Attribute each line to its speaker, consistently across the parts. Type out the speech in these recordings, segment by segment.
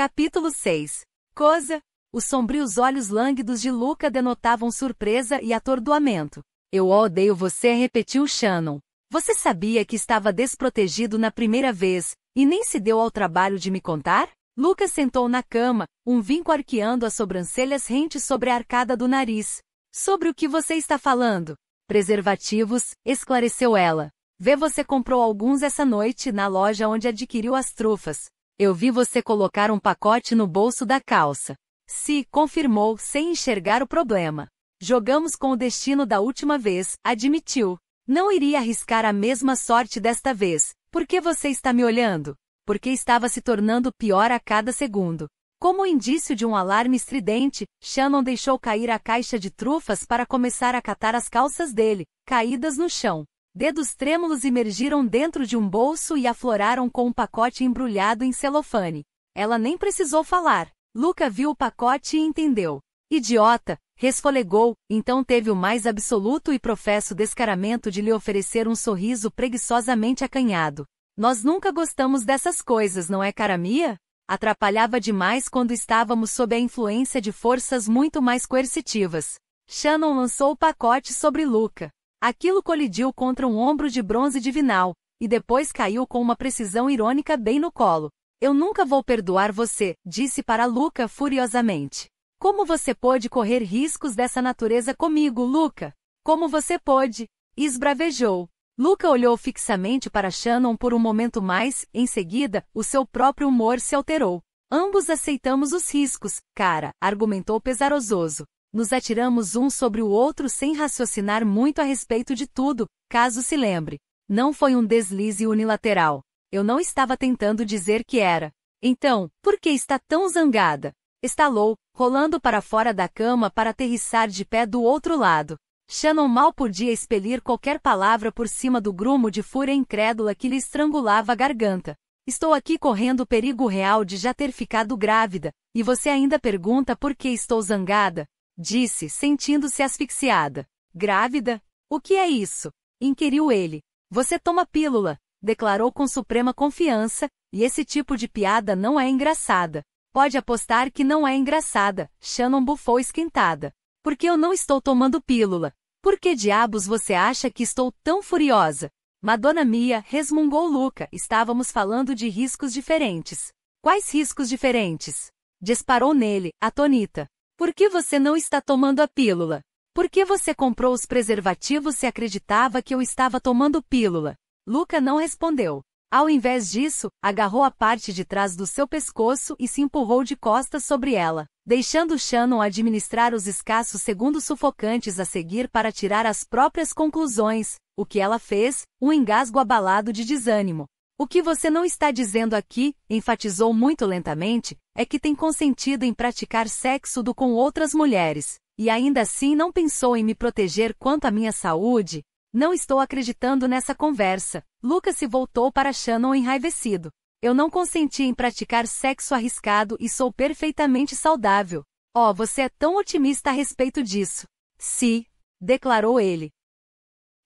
Speaker 1: Capítulo 6. Coisa. Os sombrios olhos lânguidos de Luca denotavam surpresa e atordoamento. Eu odeio você, repetiu Shannon. Você sabia que estava desprotegido na primeira vez, e nem se deu ao trabalho de me contar? Luca sentou na cama, um vinco arqueando as sobrancelhas rente sobre a arcada do nariz. Sobre o que você está falando? Preservativos, esclareceu ela. Vê você comprou alguns essa noite na loja onde adquiriu as trufas. Eu vi você colocar um pacote no bolso da calça. Se, confirmou, sem enxergar o problema. Jogamos com o destino da última vez, admitiu. Não iria arriscar a mesma sorte desta vez. Por que você está me olhando? Porque estava se tornando pior a cada segundo. Como indício de um alarme estridente, Shannon deixou cair a caixa de trufas para começar a catar as calças dele, caídas no chão. Dedos trêmulos emergiram dentro de um bolso e afloraram com um pacote embrulhado em celofane. Ela nem precisou falar. Luca viu o pacote e entendeu. Idiota! Resfolegou, então teve o mais absoluto e professo descaramento de lhe oferecer um sorriso preguiçosamente acanhado. Nós nunca gostamos dessas coisas, não é, cara minha? Atrapalhava demais quando estávamos sob a influência de forças muito mais coercitivas. Shannon lançou o pacote sobre Luca. Aquilo colidiu contra um ombro de bronze divinal, e depois caiu com uma precisão irônica bem no colo. Eu nunca vou perdoar você, disse para Luca furiosamente. Como você pôde correr riscos dessa natureza comigo, Luca? Como você pôde? Esbravejou. Luca olhou fixamente para Shannon por um momento mais, em seguida, o seu próprio humor se alterou. Ambos aceitamos os riscos, cara, argumentou pesaroso. Nos atiramos um sobre o outro sem raciocinar muito a respeito de tudo, caso se lembre. Não foi um deslize unilateral. Eu não estava tentando dizer que era. Então, por que está tão zangada? Estalou, rolando para fora da cama para aterrissar de pé do outro lado. Shannon mal podia expelir qualquer palavra por cima do grumo de fúria incrédula que lhe estrangulava a garganta. Estou aqui correndo o perigo real de já ter ficado grávida, e você ainda pergunta por que estou zangada? Disse, sentindo-se asfixiada. Grávida? O que é isso? Inquiriu ele. Você toma pílula, declarou com suprema confiança, e esse tipo de piada não é engraçada. Pode apostar que não é engraçada, Shannon bufou esquentada. Porque eu não estou tomando pílula. Por que diabos você acha que estou tão furiosa? Madonna Mia resmungou Luca, estávamos falando de riscos diferentes. Quais riscos diferentes? Disparou nele, atonita. Por que você não está tomando a pílula? Por que você comprou os preservativos se acreditava que eu estava tomando pílula? Luca não respondeu. Ao invés disso, agarrou a parte de trás do seu pescoço e se empurrou de costas sobre ela, deixando Shannon administrar os escassos segundos sufocantes a seguir para tirar as próprias conclusões, o que ela fez, um engasgo abalado de desânimo. O que você não está dizendo aqui, enfatizou muito lentamente, é que tem consentido em praticar sexo do com outras mulheres, e ainda assim não pensou em me proteger quanto à minha saúde? Não estou acreditando nessa conversa. Lucas se voltou para Shannon enraivecido. Eu não consenti em praticar sexo arriscado e sou perfeitamente saudável. Oh, você é tão otimista a respeito disso. Se, declarou ele.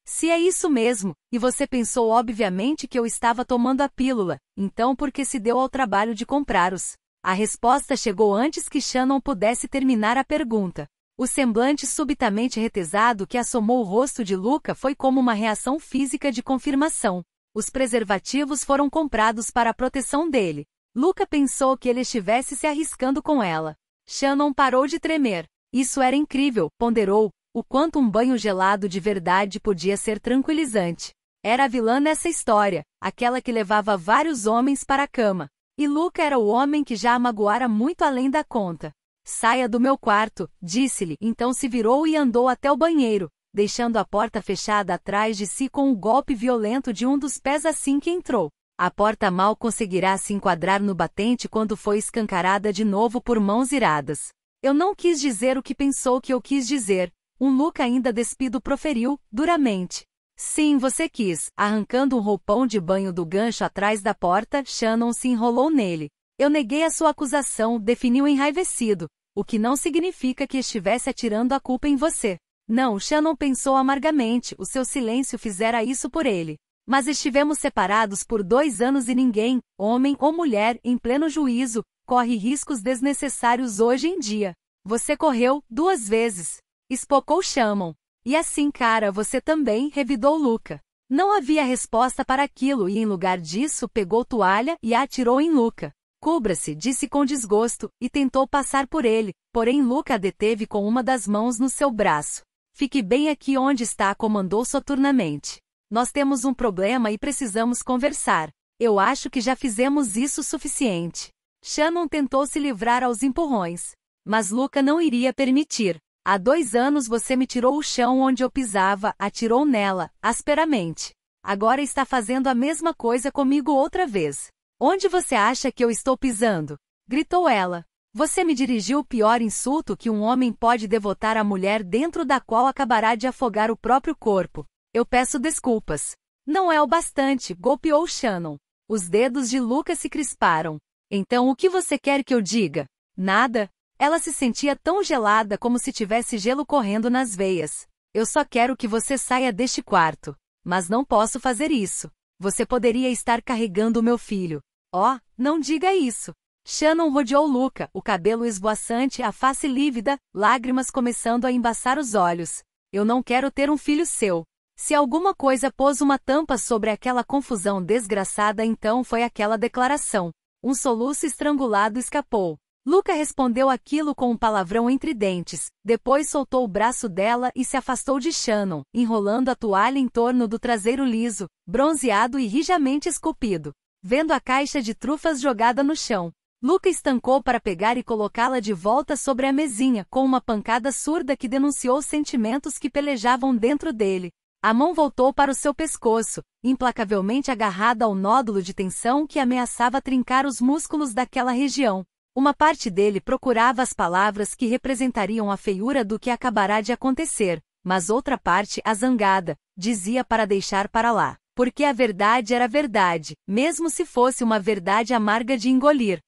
Speaker 1: Se é isso mesmo, e você pensou obviamente que eu estava tomando a pílula, então por que se deu ao trabalho de comprá-los? A resposta chegou antes que Shannon pudesse terminar a pergunta. O semblante subitamente retesado que assomou o rosto de Luca foi como uma reação física de confirmação. Os preservativos foram comprados para a proteção dele. Luca pensou que ele estivesse se arriscando com ela. Shannon parou de tremer. Isso era incrível, ponderou, o quanto um banho gelado de verdade podia ser tranquilizante. Era a vilã nessa história, aquela que levava vários homens para a cama. E Luca era o homem que já a magoara muito além da conta. Saia do meu quarto, disse-lhe, então se virou e andou até o banheiro, deixando a porta fechada atrás de si com um golpe violento de um dos pés assim que entrou. A porta mal conseguirá se enquadrar no batente quando foi escancarada de novo por mãos iradas. Eu não quis dizer o que pensou que eu quis dizer, um Luca ainda despido proferiu, duramente. Sim, você quis. Arrancando um roupão de banho do gancho atrás da porta, Shannon se enrolou nele. Eu neguei a sua acusação, definiu enraivecido, o que não significa que estivesse atirando a culpa em você. Não, Shannon pensou amargamente, o seu silêncio fizera isso por ele. Mas estivemos separados por dois anos e ninguém, homem ou mulher, em pleno juízo, corre riscos desnecessários hoje em dia. Você correu duas vezes. Spocou chamam. E assim, cara, você também, revidou Luca. Não havia resposta para aquilo e, em lugar disso, pegou toalha e a atirou em Luca. Cubra-se, disse com desgosto, e tentou passar por ele, porém Luca a deteve com uma das mãos no seu braço. Fique bem aqui onde está, comandou soturnamente. Nós temos um problema e precisamos conversar. Eu acho que já fizemos isso o suficiente. Shannon tentou se livrar aos empurrões, mas Luca não iria permitir. Há dois anos você me tirou o chão onde eu pisava, atirou nela, asperamente. Agora está fazendo a mesma coisa comigo outra vez. Onde você acha que eu estou pisando? Gritou ela. Você me dirigiu o pior insulto que um homem pode devotar à mulher dentro da qual acabará de afogar o próprio corpo. Eu peço desculpas. Não é o bastante, golpeou Shannon. Os dedos de Lucas se crisparam. Então o que você quer que eu diga? Nada, ela se sentia tão gelada como se tivesse gelo correndo nas veias. Eu só quero que você saia deste quarto. Mas não posso fazer isso. Você poderia estar carregando o meu filho. Oh, não diga isso. Shannon rodeou Luca, o cabelo esvoaçante, a face lívida, lágrimas começando a embaçar os olhos. Eu não quero ter um filho seu. Se alguma coisa pôs uma tampa sobre aquela confusão desgraçada, então foi aquela declaração. Um soluço estrangulado escapou. Luca respondeu aquilo com um palavrão entre dentes, depois soltou o braço dela e se afastou de Shannon, enrolando a toalha em torno do traseiro liso, bronzeado e rijamente esculpido. Vendo a caixa de trufas jogada no chão, Luca estancou para pegar e colocá-la de volta sobre a mesinha com uma pancada surda que denunciou sentimentos que pelejavam dentro dele. A mão voltou para o seu pescoço, implacavelmente agarrada ao nódulo de tensão que ameaçava trincar os músculos daquela região. Uma parte dele procurava as palavras que representariam a feiura do que acabará de acontecer, mas outra parte, a zangada, dizia para deixar para lá. Porque a verdade era verdade, mesmo se fosse uma verdade amarga de engolir.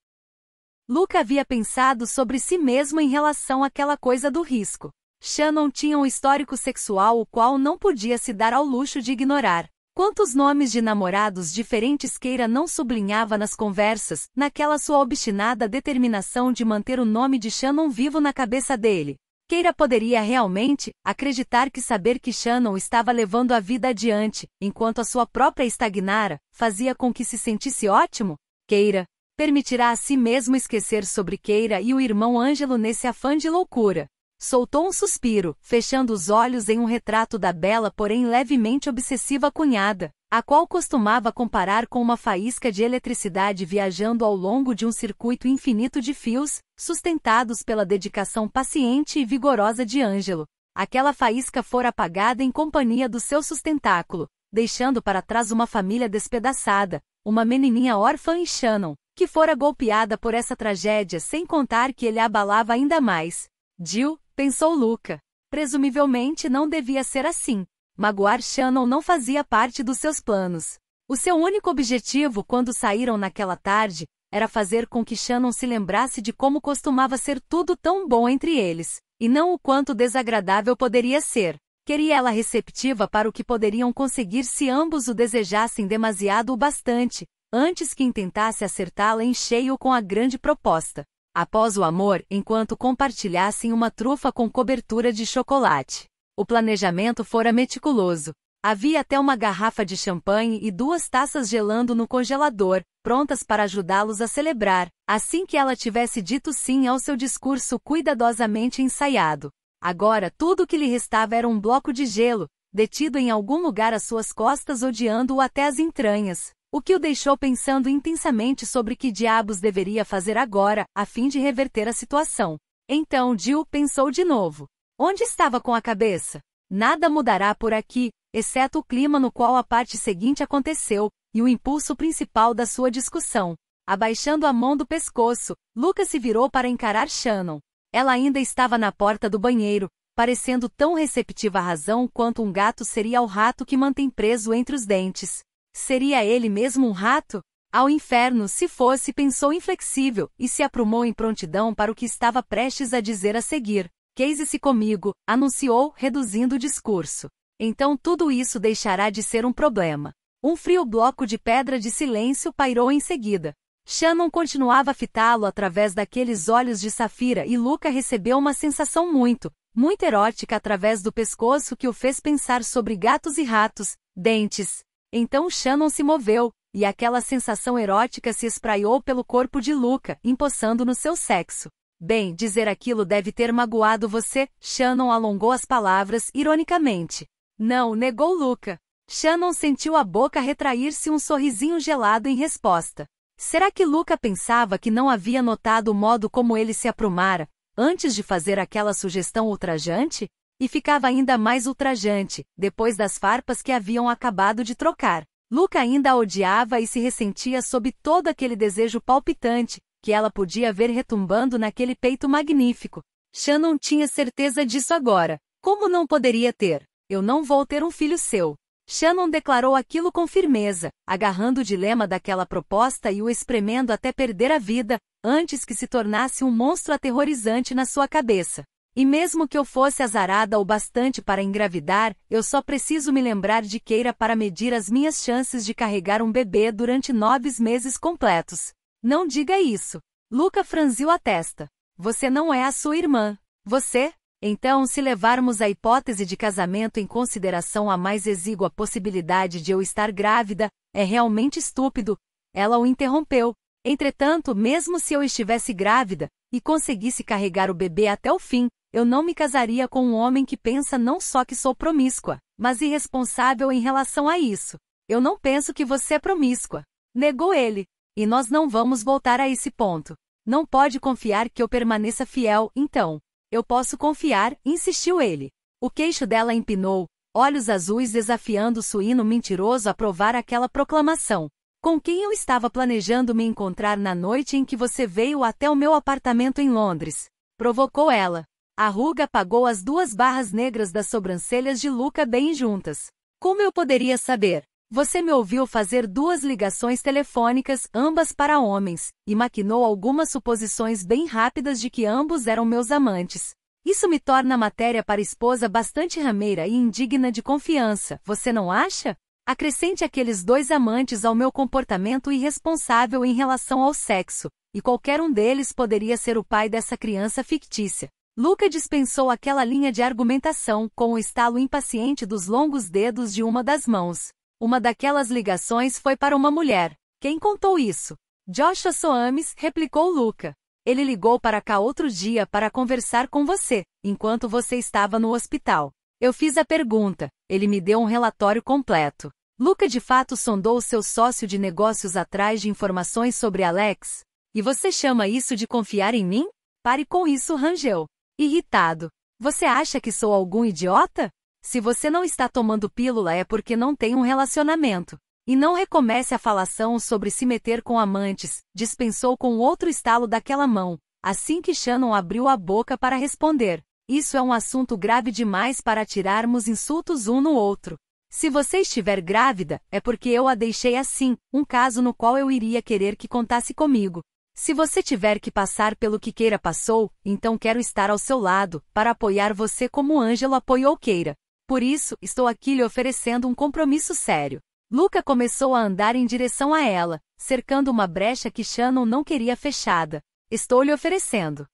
Speaker 1: Luca havia pensado sobre si mesmo em relação àquela coisa do risco. Shannon tinha um histórico sexual o qual não podia se dar ao luxo de ignorar. Quantos nomes de namorados diferentes Keira não sublinhava nas conversas, naquela sua obstinada determinação de manter o nome de Shannon vivo na cabeça dele. Keira poderia realmente acreditar que saber que Shannon estava levando a vida adiante, enquanto a sua própria estagnara, fazia com que se sentisse ótimo? Keira permitirá a si mesmo esquecer sobre Keira e o irmão Ângelo nesse afã de loucura. Soltou um suspiro, fechando os olhos em um retrato da bela porém levemente obsessiva cunhada, a qual costumava comparar com uma faísca de eletricidade viajando ao longo de um circuito infinito de fios, sustentados pela dedicação paciente e vigorosa de Ângelo. Aquela faísca fora apagada em companhia do seu sustentáculo, deixando para trás uma família despedaçada, uma menininha órfã e Shannon, que fora golpeada por essa tragédia sem contar que ele abalava ainda mais. Jill, Pensou Luca. Presumivelmente não devia ser assim. Magoar Shannon não fazia parte dos seus planos. O seu único objetivo quando saíram naquela tarde era fazer com que Shannon se lembrasse de como costumava ser tudo tão bom entre eles, e não o quanto desagradável poderia ser. Queria ela receptiva para o que poderiam conseguir se ambos o desejassem demasiado o bastante, antes que intentasse acertá-la em cheio com a grande proposta após o amor, enquanto compartilhassem uma trufa com cobertura de chocolate. O planejamento fora meticuloso. Havia até uma garrafa de champanhe e duas taças gelando no congelador, prontas para ajudá-los a celebrar, assim que ela tivesse dito sim ao seu discurso cuidadosamente ensaiado. Agora tudo o que lhe restava era um bloco de gelo, detido em algum lugar às suas costas odiando-o até as entranhas o que o deixou pensando intensamente sobre que diabos deveria fazer agora, a fim de reverter a situação. Então Jill pensou de novo. Onde estava com a cabeça? Nada mudará por aqui, exceto o clima no qual a parte seguinte aconteceu, e o impulso principal da sua discussão. Abaixando a mão do pescoço, Lucas se virou para encarar Shannon. Ela ainda estava na porta do banheiro, parecendo tão receptiva à razão quanto um gato seria ao rato que mantém preso entre os dentes. Seria ele mesmo um rato? Ao inferno, se fosse, pensou inflexível, e se aprumou em prontidão para o que estava prestes a dizer a seguir. Queise-se comigo, anunciou, reduzindo o discurso. Então tudo isso deixará de ser um problema. Um frio bloco de pedra de silêncio pairou em seguida. Shannon continuava a fitá-lo através daqueles olhos de safira e Luca recebeu uma sensação muito, muito erótica através do pescoço que o fez pensar sobre gatos e ratos, dentes, então Shannon se moveu, e aquela sensação erótica se espraiou pelo corpo de Luca, empossando no seu sexo. Bem, dizer aquilo deve ter magoado você, Shannon alongou as palavras ironicamente. Não, negou Luca. Shannon sentiu a boca retrair-se um sorrisinho gelado em resposta. Será que Luca pensava que não havia notado o modo como ele se aprumara, antes de fazer aquela sugestão ultrajante? E ficava ainda mais ultrajante, depois das farpas que haviam acabado de trocar. Luca ainda a odiava e se ressentia sob todo aquele desejo palpitante, que ela podia ver retumbando naquele peito magnífico. Shannon tinha certeza disso agora. Como não poderia ter? Eu não vou ter um filho seu. Shannon declarou aquilo com firmeza, agarrando o dilema daquela proposta e o espremendo até perder a vida, antes que se tornasse um monstro aterrorizante na sua cabeça. E mesmo que eu fosse azarada o bastante para engravidar, eu só preciso me lembrar de queira para medir as minhas chances de carregar um bebê durante nove meses completos. Não diga isso. Luca franziu a testa. Você não é a sua irmã. Você? Então, se levarmos a hipótese de casamento em consideração a mais exígua possibilidade de eu estar grávida, é realmente estúpido. Ela o interrompeu. Entretanto, mesmo se eu estivesse grávida e conseguisse carregar o bebê até o fim, eu não me casaria com um homem que pensa não só que sou promíscua, mas irresponsável em relação a isso. Eu não penso que você é promíscua. Negou ele. E nós não vamos voltar a esse ponto. Não pode confiar que eu permaneça fiel, então. Eu posso confiar, insistiu ele. O queixo dela empinou, olhos azuis desafiando o suíno mentiroso a provar aquela proclamação. Com quem eu estava planejando me encontrar na noite em que você veio até o meu apartamento em Londres? Provocou ela. A ruga apagou as duas barras negras das sobrancelhas de Luca bem juntas. Como eu poderia saber? Você me ouviu fazer duas ligações telefônicas, ambas para homens, e maquinou algumas suposições bem rápidas de que ambos eram meus amantes. Isso me torna a matéria para esposa bastante rameira e indigna de confiança, você não acha? Acrescente aqueles dois amantes ao meu comportamento irresponsável em relação ao sexo, e qualquer um deles poderia ser o pai dessa criança fictícia. Luca dispensou aquela linha de argumentação com o estalo impaciente dos longos dedos de uma das mãos. Uma daquelas ligações foi para uma mulher. Quem contou isso? Joshua Soames, replicou Luca. Ele ligou para cá outro dia para conversar com você, enquanto você estava no hospital. Eu fiz a pergunta, ele me deu um relatório completo. Luca de fato sondou seu sócio de negócios atrás de informações sobre Alex. E você chama isso de confiar em mim? Pare com isso, Rangel. Irritado. Você acha que sou algum idiota? Se você não está tomando pílula é porque não tem um relacionamento. E não recomece a falação sobre se meter com amantes, dispensou com outro estalo daquela mão, assim que Shannon abriu a boca para responder. Isso é um assunto grave demais para tirarmos insultos um no outro. Se você estiver grávida, é porque eu a deixei assim, um caso no qual eu iria querer que contasse comigo. Se você tiver que passar pelo que Keira passou, então quero estar ao seu lado, para apoiar você como Ângelo apoiou Keira. Por isso, estou aqui lhe oferecendo um compromisso sério. Luca começou a andar em direção a ela, cercando uma brecha que Shannon não queria fechada. Estou lhe oferecendo.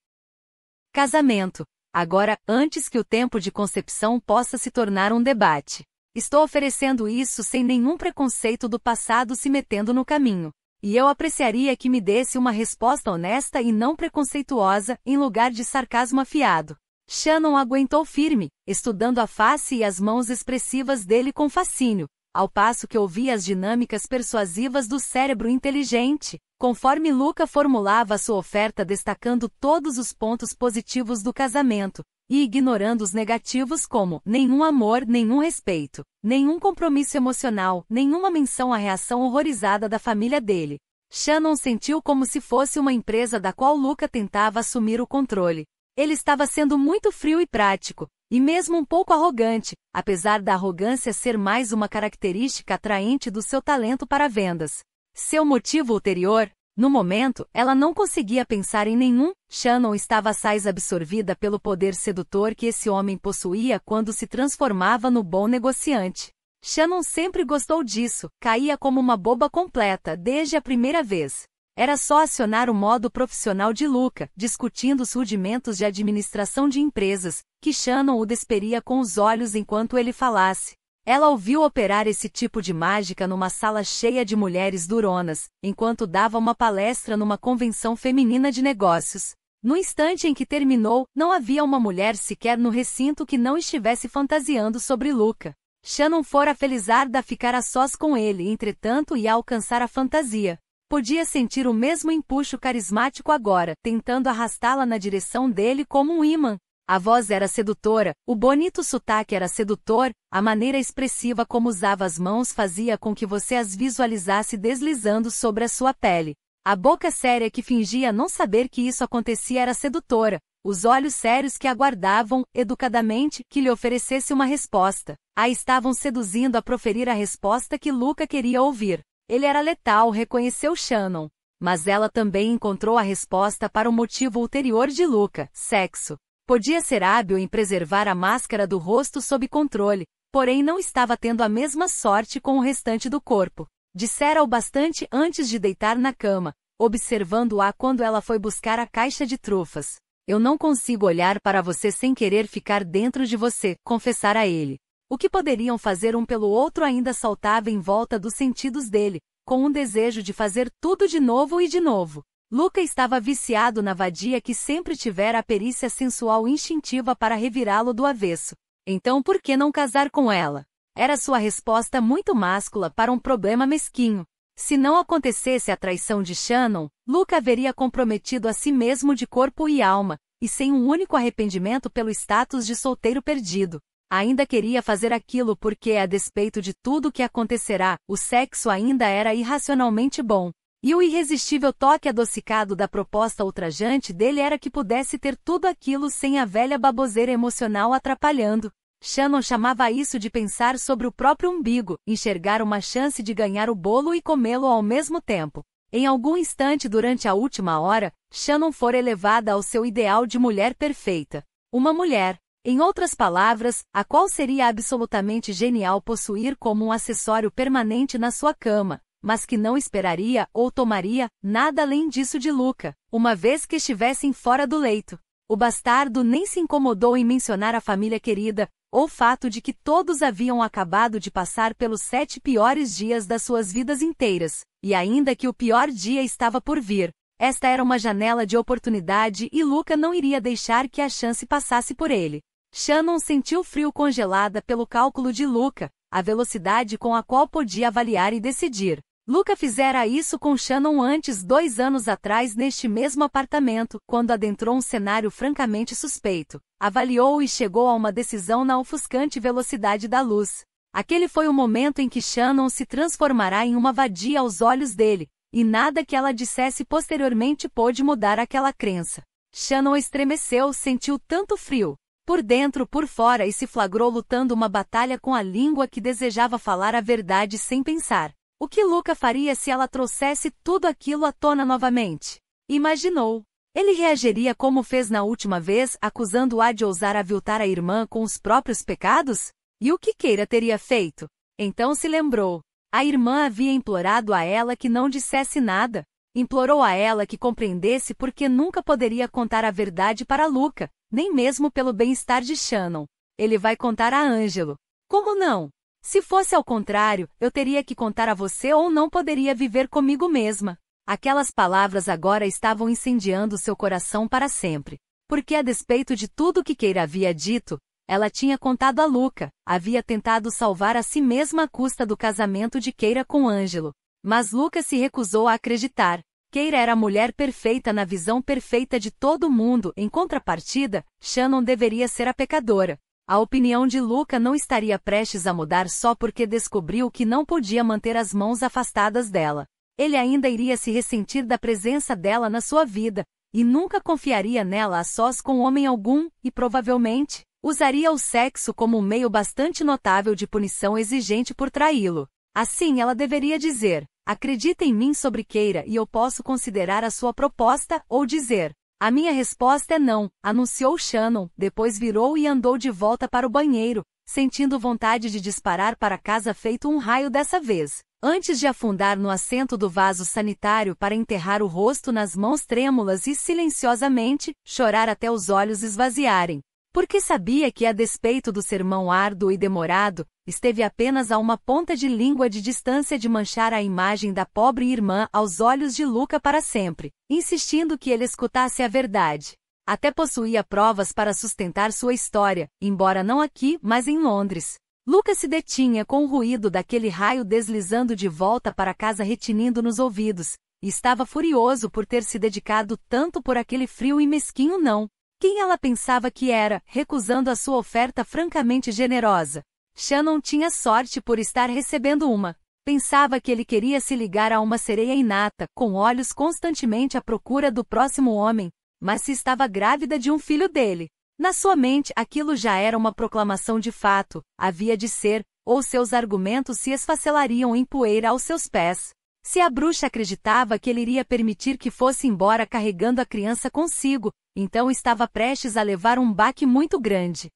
Speaker 1: Casamento. Agora, antes que o tempo de concepção possa se tornar um debate. Estou oferecendo isso sem nenhum preconceito do passado se metendo no caminho. E eu apreciaria que me desse uma resposta honesta e não preconceituosa, em lugar de sarcasmo afiado. Shannon aguentou firme, estudando a face e as mãos expressivas dele com fascínio, ao passo que ouvia as dinâmicas persuasivas do cérebro inteligente, conforme Luca formulava sua oferta destacando todos os pontos positivos do casamento, e ignorando os negativos como nenhum amor, nenhum respeito, nenhum compromisso emocional, nenhuma menção à reação horrorizada da família dele. Shannon sentiu como se fosse uma empresa da qual Luca tentava assumir o controle. Ele estava sendo muito frio e prático, e mesmo um pouco arrogante, apesar da arrogância ser mais uma característica atraente do seu talento para vendas. Seu motivo ulterior, no momento, ela não conseguia pensar em nenhum. Shannon estava assaz absorvida pelo poder sedutor que esse homem possuía quando se transformava no bom negociante. Shannon sempre gostou disso, caía como uma boba completa desde a primeira vez. Era só acionar o modo profissional de Luca, discutindo os rudimentos de administração de empresas, que Shannon o desperia com os olhos enquanto ele falasse. Ela ouviu operar esse tipo de mágica numa sala cheia de mulheres duronas, enquanto dava uma palestra numa convenção feminina de negócios. No instante em que terminou, não havia uma mulher sequer no recinto que não estivesse fantasiando sobre Luca. Shannon fora felizarda a ficar a sós com ele, entretanto, e alcançar a fantasia. Podia sentir o mesmo empuxo carismático agora, tentando arrastá-la na direção dele como um ímã. A voz era sedutora, o bonito sotaque era sedutor, a maneira expressiva como usava as mãos fazia com que você as visualizasse deslizando sobre a sua pele. A boca séria que fingia não saber que isso acontecia era sedutora, os olhos sérios que aguardavam, educadamente, que lhe oferecesse uma resposta. A estavam seduzindo a proferir a resposta que Luca queria ouvir. Ele era letal, reconheceu Shannon. Mas ela também encontrou a resposta para o motivo ulterior de Luca, sexo. Podia ser hábil em preservar a máscara do rosto sob controle, porém não estava tendo a mesma sorte com o restante do corpo. Dissera o bastante antes de deitar na cama, observando-a quando ela foi buscar a caixa de trufas. Eu não consigo olhar para você sem querer ficar dentro de você, confessara ele. O que poderiam fazer um pelo outro ainda saltava em volta dos sentidos dele, com um desejo de fazer tudo de novo e de novo. Luca estava viciado na vadia que sempre tivera a perícia sensual instintiva para revirá-lo do avesso. Então por que não casar com ela? Era sua resposta muito máscula para um problema mesquinho. Se não acontecesse a traição de Shannon, Luca haveria comprometido a si mesmo de corpo e alma, e sem um único arrependimento pelo status de solteiro perdido. Ainda queria fazer aquilo porque, a despeito de tudo o que acontecerá, o sexo ainda era irracionalmente bom. E o irresistível toque adocicado da proposta ultrajante dele era que pudesse ter tudo aquilo sem a velha baboseira emocional atrapalhando. Shannon chamava isso de pensar sobre o próprio umbigo, enxergar uma chance de ganhar o bolo e comê-lo ao mesmo tempo. Em algum instante durante a última hora, Shannon fora elevada ao seu ideal de mulher perfeita. Uma mulher, em outras palavras, a qual seria absolutamente genial possuir como um acessório permanente na sua cama, mas que não esperaria ou tomaria nada além disso de Luca, uma vez que estivessem fora do leito. O bastardo nem se incomodou em mencionar a família querida, ou o fato de que todos haviam acabado de passar pelos sete piores dias das suas vidas inteiras, e ainda que o pior dia estava por vir. Esta era uma janela de oportunidade e Luca não iria deixar que a chance passasse por ele. Shannon sentiu frio congelada pelo cálculo de Luca, a velocidade com a qual podia avaliar e decidir. Luca fizera isso com Shannon antes dois anos atrás neste mesmo apartamento, quando adentrou um cenário francamente suspeito. Avaliou e chegou a uma decisão na ofuscante velocidade da luz. Aquele foi o momento em que Shannon se transformará em uma vadia aos olhos dele, e nada que ela dissesse posteriormente pôde mudar aquela crença. Shannon estremeceu, sentiu tanto frio, por dentro, por fora e se flagrou lutando uma batalha com a língua que desejava falar a verdade sem pensar. O que Luca faria se ela trouxesse tudo aquilo à tona novamente? Imaginou. Ele reagiria como fez na última vez, acusando-a de ousar aviltar a irmã com os próprios pecados? E o que Keira teria feito? Então se lembrou. A irmã havia implorado a ela que não dissesse nada. Implorou a ela que compreendesse porque nunca poderia contar a verdade para Luca, nem mesmo pelo bem-estar de Shannon. Ele vai contar a Ângelo. Como não? Se fosse ao contrário, eu teria que contar a você ou não poderia viver comigo mesma. Aquelas palavras agora estavam incendiando seu coração para sempre. Porque a despeito de tudo que Keira havia dito, ela tinha contado a Luca, havia tentado salvar a si mesma à custa do casamento de Keira com Ângelo. Mas Luca se recusou a acreditar. Keira era a mulher perfeita na visão perfeita de todo mundo, em contrapartida, Shannon deveria ser a pecadora. A opinião de Luca não estaria prestes a mudar só porque descobriu que não podia manter as mãos afastadas dela. Ele ainda iria se ressentir da presença dela na sua vida, e nunca confiaria nela a sós com homem algum, e provavelmente, usaria o sexo como um meio bastante notável de punição exigente por traí-lo. Assim ela deveria dizer, acredita em mim sobre queira e eu posso considerar a sua proposta, ou dizer, a minha resposta é não, anunciou Shannon, depois virou e andou de volta para o banheiro, sentindo vontade de disparar para casa feito um raio dessa vez. Antes de afundar no assento do vaso sanitário para enterrar o rosto nas mãos trêmulas e silenciosamente chorar até os olhos esvaziarem. Porque sabia que, a despeito do sermão árduo e demorado, esteve apenas a uma ponta de língua de distância de manchar a imagem da pobre irmã aos olhos de Luca para sempre, insistindo que ele escutasse a verdade. Até possuía provas para sustentar sua história, embora não aqui, mas em Londres. Luca se detinha com o ruído daquele raio deslizando de volta para casa retinindo nos ouvidos, e estava furioso por ter se dedicado tanto por aquele frio e mesquinho não. Quem ela pensava que era, recusando a sua oferta francamente generosa? Shannon tinha sorte por estar recebendo uma. Pensava que ele queria se ligar a uma sereia inata, com olhos constantemente à procura do próximo homem, mas se estava grávida de um filho dele. Na sua mente, aquilo já era uma proclamação de fato, havia de ser, ou seus argumentos se esfacelariam em poeira aos seus pés. Se a bruxa acreditava que ele iria permitir que fosse embora carregando a criança consigo, então estava prestes a levar um baque muito grande.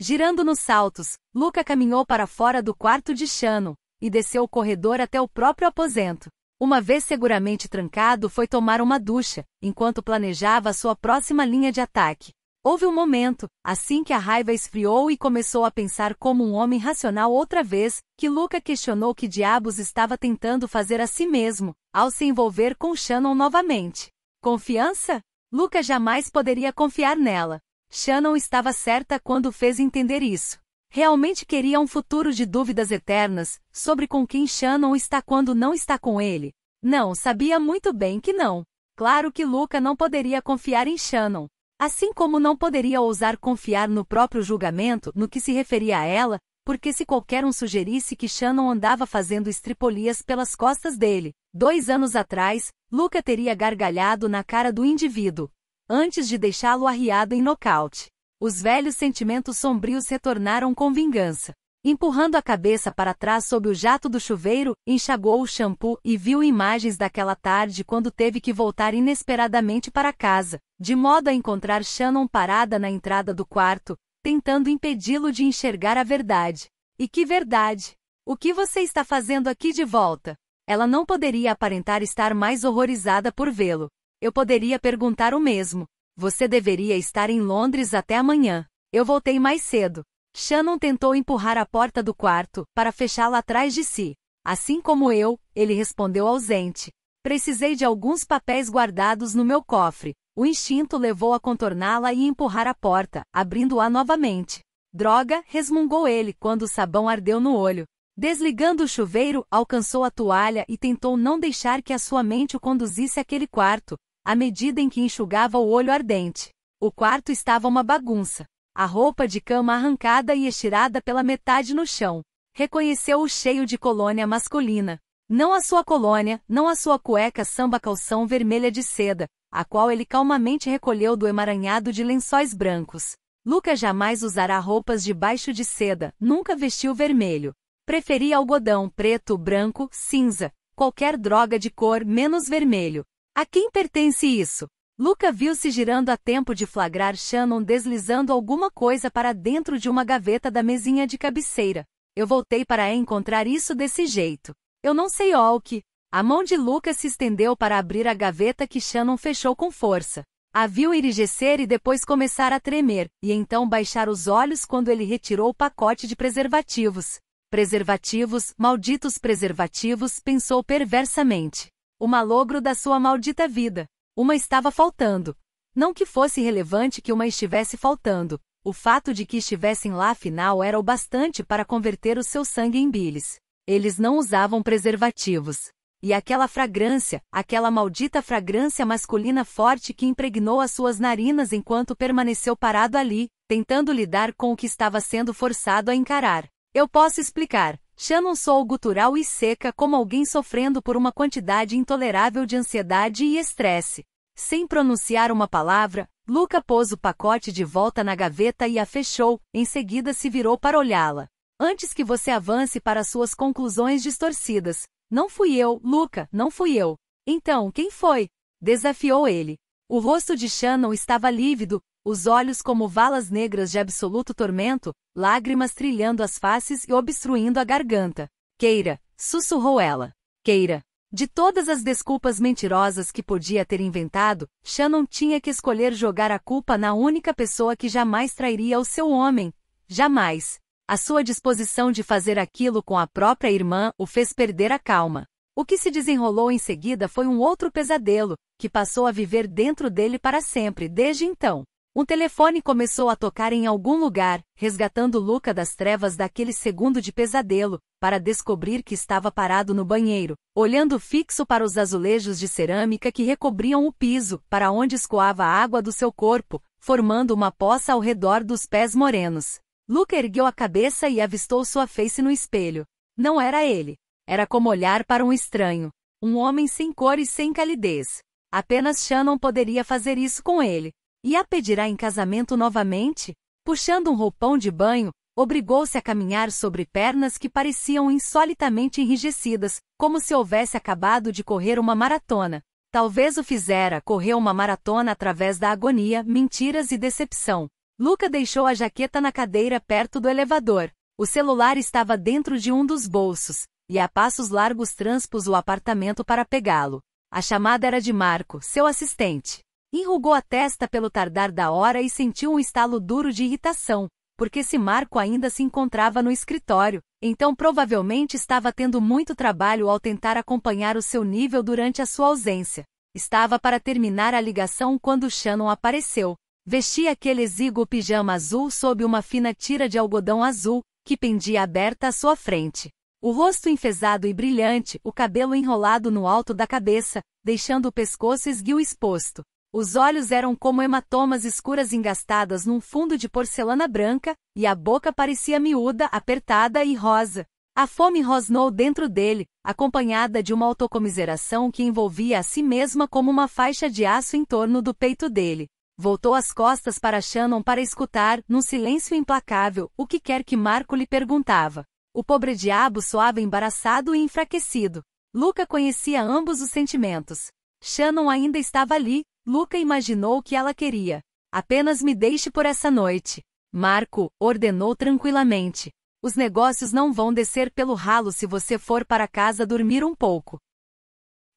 Speaker 1: Girando nos saltos, Luca caminhou para fora do quarto de Chano e desceu o corredor até o próprio aposento. Uma vez seguramente trancado, foi tomar uma ducha, enquanto planejava sua próxima linha de ataque. Houve um momento, assim que a raiva esfriou e começou a pensar como um homem racional outra vez, que Luca questionou que diabos estava tentando fazer a si mesmo, ao se envolver com Shannon novamente. Confiança? Luca jamais poderia confiar nela. Shannon estava certa quando fez entender isso. Realmente queria um futuro de dúvidas eternas sobre com quem Shannon está quando não está com ele. Não, sabia muito bem que não. Claro que Luca não poderia confiar em Shannon. Assim como não poderia ousar confiar no próprio julgamento no que se referia a ela, porque se qualquer um sugerisse que Shannon andava fazendo estripolias pelas costas dele, dois anos atrás, Luca teria gargalhado na cara do indivíduo antes de deixá-lo arriado em nocaute. Os velhos sentimentos sombrios retornaram com vingança. Empurrando a cabeça para trás sob o jato do chuveiro, enxagou o shampoo e viu imagens daquela tarde quando teve que voltar inesperadamente para casa, de modo a encontrar Shannon parada na entrada do quarto, tentando impedi-lo de enxergar a verdade. E que verdade! O que você está fazendo aqui de volta? Ela não poderia aparentar estar mais horrorizada por vê-lo. Eu poderia perguntar o mesmo. Você deveria estar em Londres até amanhã. Eu voltei mais cedo. Shannon tentou empurrar a porta do quarto, para fechá-la atrás de si. Assim como eu, ele respondeu ausente. Precisei de alguns papéis guardados no meu cofre. O instinto levou a contorná-la e empurrar a porta, abrindo-a novamente. Droga, resmungou ele quando o sabão ardeu no olho. Desligando o chuveiro, alcançou a toalha e tentou não deixar que a sua mente o conduzisse àquele quarto, à medida em que enxugava o olho ardente. O quarto estava uma bagunça. A roupa de cama arrancada e estirada pela metade no chão. Reconheceu-o cheio de colônia masculina. Não a sua colônia, não a sua cueca samba calção vermelha de seda, a qual ele calmamente recolheu do emaranhado de lençóis brancos. Luca jamais usará roupas debaixo de seda, nunca vestiu vermelho. Preferia algodão preto, branco, cinza, qualquer droga de cor menos vermelho. A quem pertence isso? Luca viu-se girando a tempo de flagrar Shannon deslizando alguma coisa para dentro de uma gaveta da mesinha de cabeceira. Eu voltei para encontrar isso desse jeito. Eu não sei o que. A mão de Luca se estendeu para abrir a gaveta que Shannon fechou com força. A viu irigecer e depois começar a tremer, e então baixar os olhos quando ele retirou o pacote de preservativos. Preservativos, malditos preservativos, pensou perversamente o malogro da sua maldita vida. Uma estava faltando. Não que fosse relevante que uma estivesse faltando, o fato de que estivessem lá afinal era o bastante para converter o seu sangue em bilis. Eles não usavam preservativos. E aquela fragrância, aquela maldita fragrância masculina forte que impregnou as suas narinas enquanto permaneceu parado ali, tentando lidar com o que estava sendo forçado a encarar. Eu posso explicar. Shannon soou gutural e seca como alguém sofrendo por uma quantidade intolerável de ansiedade e estresse. Sem pronunciar uma palavra, Luca pôs o pacote de volta na gaveta e a fechou, em seguida se virou para olhá-la. Antes que você avance para suas conclusões distorcidas. Não fui eu, Luca, não fui eu. Então, quem foi? Desafiou ele. O rosto de Shannon estava lívido, os olhos como valas negras de absoluto tormento, lágrimas trilhando as faces e obstruindo a garganta. Keira, sussurrou ela. Keira. De todas as desculpas mentirosas que podia ter inventado, Shannon tinha que escolher jogar a culpa na única pessoa que jamais trairia o seu homem. Jamais. A sua disposição de fazer aquilo com a própria irmã o fez perder a calma. O que se desenrolou em seguida foi um outro pesadelo, que passou a viver dentro dele para sempre desde então. Um telefone começou a tocar em algum lugar, resgatando Luca das trevas daquele segundo de pesadelo, para descobrir que estava parado no banheiro, olhando fixo para os azulejos de cerâmica que recobriam o piso, para onde escoava a água do seu corpo, formando uma poça ao redor dos pés morenos. Luca ergueu a cabeça e avistou sua face no espelho. Não era ele. Era como olhar para um estranho, um homem sem cor e sem calidez. Apenas Shannon poderia fazer isso com ele. E a pedirá em casamento novamente? Puxando um roupão de banho, obrigou-se a caminhar sobre pernas que pareciam insolitamente enrijecidas, como se houvesse acabado de correr uma maratona. Talvez o fizera correr uma maratona através da agonia, mentiras e decepção. Luca deixou a jaqueta na cadeira perto do elevador. O celular estava dentro de um dos bolsos, e a passos largos transpus o apartamento para pegá-lo. A chamada era de Marco, seu assistente. Enrugou a testa pelo tardar da hora e sentiu um estalo duro de irritação, porque se Marco ainda se encontrava no escritório, então provavelmente estava tendo muito trabalho ao tentar acompanhar o seu nível durante a sua ausência. Estava para terminar a ligação quando Shannon apareceu. Vestia aquele exíguo pijama azul sob uma fina tira de algodão azul, que pendia aberta à sua frente. O rosto enfesado e brilhante, o cabelo enrolado no alto da cabeça, deixando o pescoço esguio exposto. Os olhos eram como hematomas escuras engastadas num fundo de porcelana branca, e a boca parecia miúda, apertada e rosa. A fome rosnou dentro dele, acompanhada de uma autocomiseração que envolvia a si mesma como uma faixa de aço em torno do peito dele. Voltou as costas para Shannon para escutar, num silêncio implacável, o que quer que Marco lhe perguntava. O pobre diabo soava embaraçado e enfraquecido. Luca conhecia ambos os sentimentos. Shannon ainda estava ali, Luca imaginou o que ela queria. Apenas me deixe por essa noite. Marco ordenou tranquilamente. Os negócios não vão descer pelo ralo se você for para casa dormir um pouco.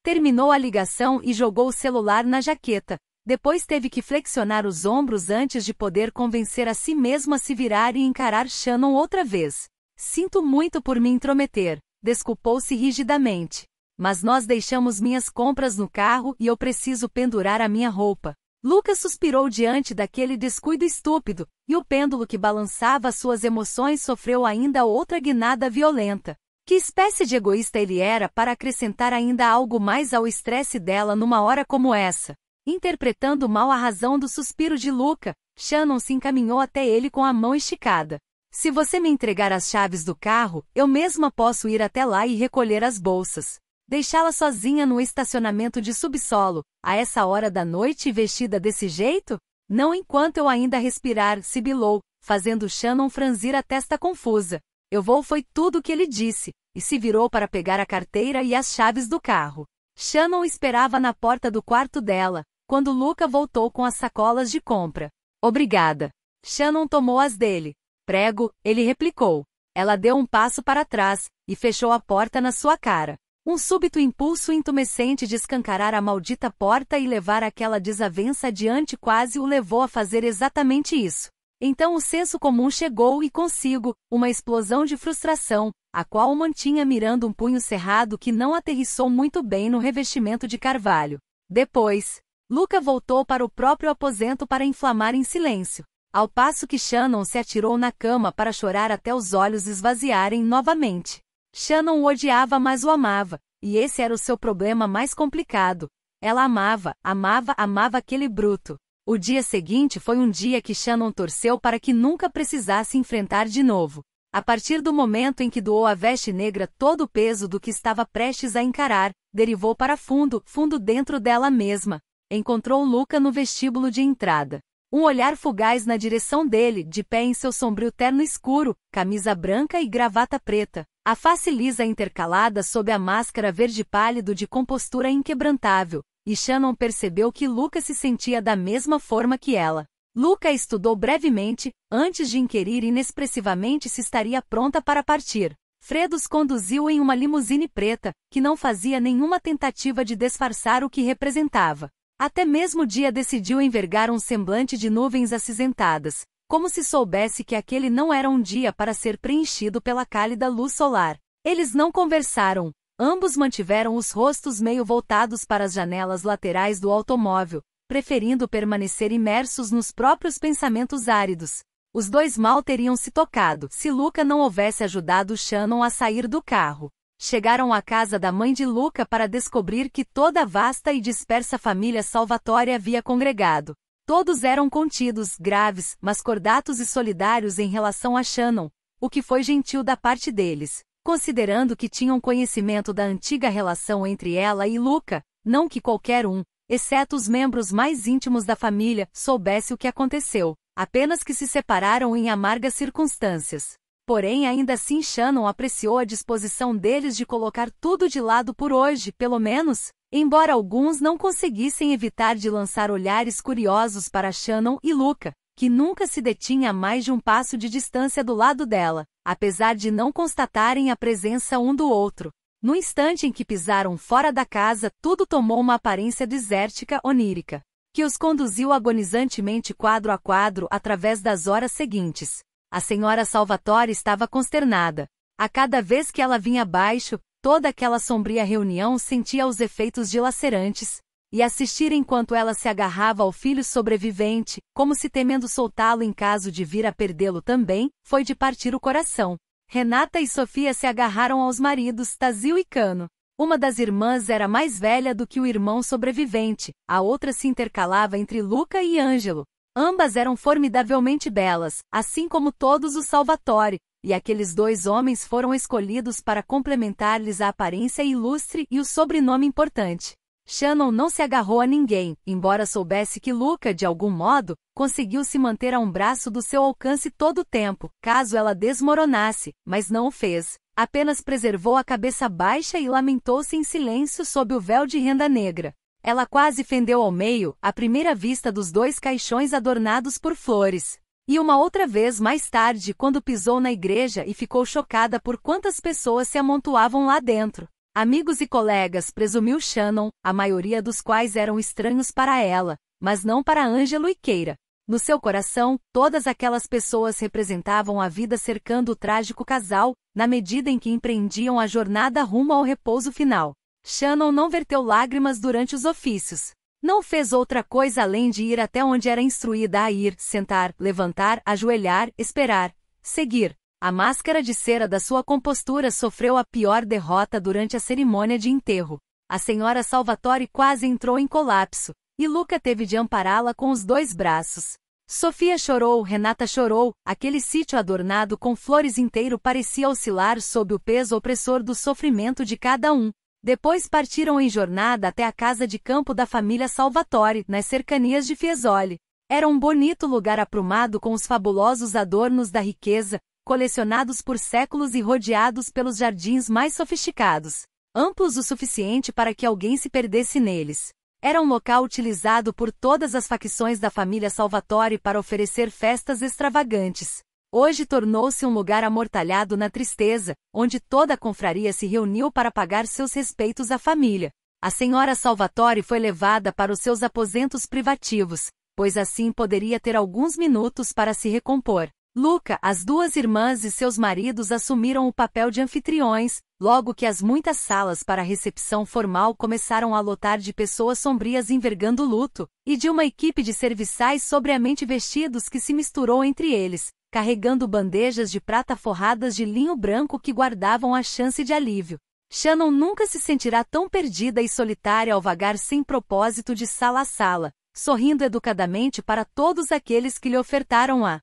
Speaker 1: Terminou a ligação e jogou o celular na jaqueta. Depois teve que flexionar os ombros antes de poder convencer a si mesmo a se virar e encarar Shannon outra vez. Sinto muito por me intrometer, desculpou-se rigidamente. Mas nós deixamos minhas compras no carro e eu preciso pendurar a minha roupa. Lucas suspirou diante daquele descuido estúpido, e o pêndulo que balançava suas emoções sofreu ainda outra guinada violenta. Que espécie de egoísta ele era para acrescentar ainda algo mais ao estresse dela numa hora como essa? Interpretando mal a razão do suspiro de Luca, Shannon se encaminhou até ele com a mão esticada. Se você me entregar as chaves do carro, eu mesma posso ir até lá e recolher as bolsas. Deixá-la sozinha no estacionamento de subsolo, a essa hora da noite vestida desse jeito? Não enquanto eu ainda respirar, sibilou, fazendo Shannon franzir a testa confusa. Eu vou foi tudo o que ele disse, e se virou para pegar a carteira e as chaves do carro. Shannon esperava na porta do quarto dela, quando Luca voltou com as sacolas de compra. Obrigada. Shannon tomou as dele, Prego, ele replicou. Ela deu um passo para trás e fechou a porta na sua cara. Um súbito impulso intumescente de escancarar a maldita porta e levar aquela desavença adiante quase o levou a fazer exatamente isso. Então o senso comum chegou e consigo, uma explosão de frustração, a qual o mantinha mirando um punho cerrado que não aterrissou muito bem no revestimento de carvalho. Depois, Luca voltou para o próprio aposento para inflamar em silêncio. Ao passo que Shannon se atirou na cama para chorar até os olhos esvaziarem novamente. Shannon o odiava, mas o amava, e esse era o seu problema mais complicado. Ela amava, amava, amava aquele bruto. O dia seguinte foi um dia que Shannon torceu para que nunca precisasse enfrentar de novo. A partir do momento em que doou a veste negra todo o peso do que estava prestes a encarar, derivou para fundo, fundo dentro dela mesma. Encontrou Luca no vestíbulo de entrada. Um olhar fugaz na direção dele, de pé em seu sombrio terno escuro, camisa branca e gravata preta. A face lisa intercalada sob a máscara verde pálido de compostura inquebrantável, e Shannon percebeu que Luca se sentia da mesma forma que ela. Luca estudou brevemente, antes de inquirir inexpressivamente se estaria pronta para partir. Fredos conduziu em uma limusine preta, que não fazia nenhuma tentativa de disfarçar o que representava. Até mesmo o Dia decidiu envergar um semblante de nuvens acinzentadas, como se soubesse que aquele não era um dia para ser preenchido pela cálida luz solar. Eles não conversaram, ambos mantiveram os rostos meio voltados para as janelas laterais do automóvel, preferindo permanecer imersos nos próprios pensamentos áridos. Os dois mal teriam se tocado se Luca não houvesse ajudado Shannon a sair do carro chegaram à casa da mãe de Luca para descobrir que toda a vasta e dispersa família salvatória havia congregado. Todos eram contidos, graves, mas cordatos e solidários em relação a Shannon, o que foi gentil da parte deles, considerando que tinham conhecimento da antiga relação entre ela e Luca, não que qualquer um, exceto os membros mais íntimos da família, soubesse o que aconteceu, apenas que se separaram em amargas circunstâncias. Porém, ainda assim Shannon apreciou a disposição deles de colocar tudo de lado por hoje, pelo menos, embora alguns não conseguissem evitar de lançar olhares curiosos para Shannon e Luca, que nunca se detinha a mais de um passo de distância do lado dela, apesar de não constatarem a presença um do outro. No instante em que pisaram fora da casa, tudo tomou uma aparência desértica onírica, que os conduziu agonizantemente quadro a quadro através das horas seguintes, a senhora Salvatore estava consternada. A cada vez que ela vinha abaixo, toda aquela sombria reunião sentia os efeitos dilacerantes. E assistir enquanto ela se agarrava ao filho sobrevivente, como se temendo soltá-lo em caso de vir a perdê-lo também, foi de partir o coração. Renata e Sofia se agarraram aos maridos Tazio e Cano. Uma das irmãs era mais velha do que o irmão sobrevivente, a outra se intercalava entre Luca e Ângelo, Ambas eram formidavelmente belas, assim como todos os Salvatore, e aqueles dois homens foram escolhidos para complementar-lhes a aparência ilustre e o sobrenome importante. Shannon não se agarrou a ninguém, embora soubesse que Luca, de algum modo, conseguiu se manter a um braço do seu alcance todo o tempo, caso ela desmoronasse, mas não o fez. Apenas preservou a cabeça baixa e lamentou-se em silêncio sob o véu de renda negra. Ela quase fendeu ao meio, à primeira vista dos dois caixões adornados por flores. E uma outra vez mais tarde, quando pisou na igreja e ficou chocada por quantas pessoas se amontoavam lá dentro. Amigos e colegas, presumiu Shannon, a maioria dos quais eram estranhos para ela, mas não para Ângelo e Queira. No seu coração, todas aquelas pessoas representavam a vida cercando o trágico casal, na medida em que empreendiam a jornada rumo ao repouso final. Shannon não verteu lágrimas durante os ofícios. Não fez outra coisa além de ir até onde era instruída a ir, sentar, levantar, ajoelhar, esperar, seguir. A máscara de cera da sua compostura sofreu a pior derrota durante a cerimônia de enterro. A senhora Salvatore quase entrou em colapso, e Luca teve de ampará-la com os dois braços. Sofia chorou, Renata chorou, aquele sítio adornado com flores inteiro parecia oscilar sob o peso opressor do sofrimento de cada um. Depois partiram em jornada até a casa de campo da família Salvatore, nas cercanias de Fiesole. Era um bonito lugar aprumado com os fabulosos adornos da riqueza, colecionados por séculos e rodeados pelos jardins mais sofisticados, amplos o suficiente para que alguém se perdesse neles. Era um local utilizado por todas as facções da família Salvatore para oferecer festas extravagantes. Hoje tornou-se um lugar amortalhado na tristeza, onde toda a confraria se reuniu para pagar seus respeitos à família. A senhora Salvatore foi levada para os seus aposentos privativos, pois assim poderia ter alguns minutos para se recompor. Luca, as duas irmãs e seus maridos assumiram o papel de anfitriões, logo que as muitas salas para recepção formal começaram a lotar de pessoas sombrias envergando luto, e de uma equipe de serviçais sobriamente vestidos que se misturou entre eles, carregando bandejas de prata forradas de linho branco que guardavam a chance de alívio. Shannon nunca se sentirá tão perdida e solitária ao vagar sem propósito de sala a sala, sorrindo educadamente para todos aqueles que lhe ofertaram a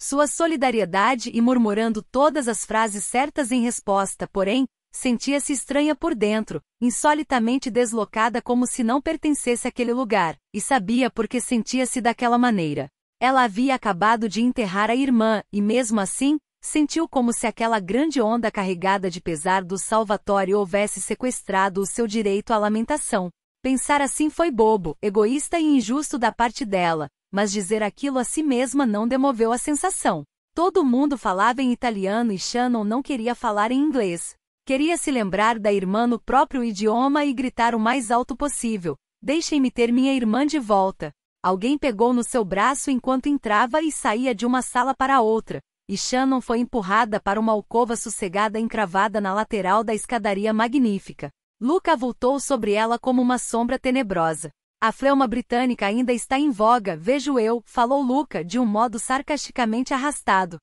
Speaker 1: sua solidariedade e murmurando todas as frases certas em resposta, porém, sentia-se estranha por dentro, insolitamente deslocada como se não pertencesse àquele lugar, e sabia porque sentia-se daquela maneira. Ela havia acabado de enterrar a irmã, e mesmo assim, sentiu como se aquela grande onda carregada de pesar do Salvatore houvesse sequestrado o seu direito à lamentação. Pensar assim foi bobo, egoísta e injusto da parte dela, mas dizer aquilo a si mesma não demoveu a sensação. Todo mundo falava em italiano e Shannon não queria falar em inglês. Queria se lembrar da irmã no próprio idioma e gritar o mais alto possível: Deixem-me ter minha irmã de volta. Alguém pegou no seu braço enquanto entrava e saía de uma sala para outra, e Shannon foi empurrada para uma alcova sossegada encravada na lateral da escadaria magnífica. Luca voltou sobre ela como uma sombra tenebrosa. A fleuma britânica ainda está em voga, vejo eu, falou Luca de um modo sarcasticamente arrastado.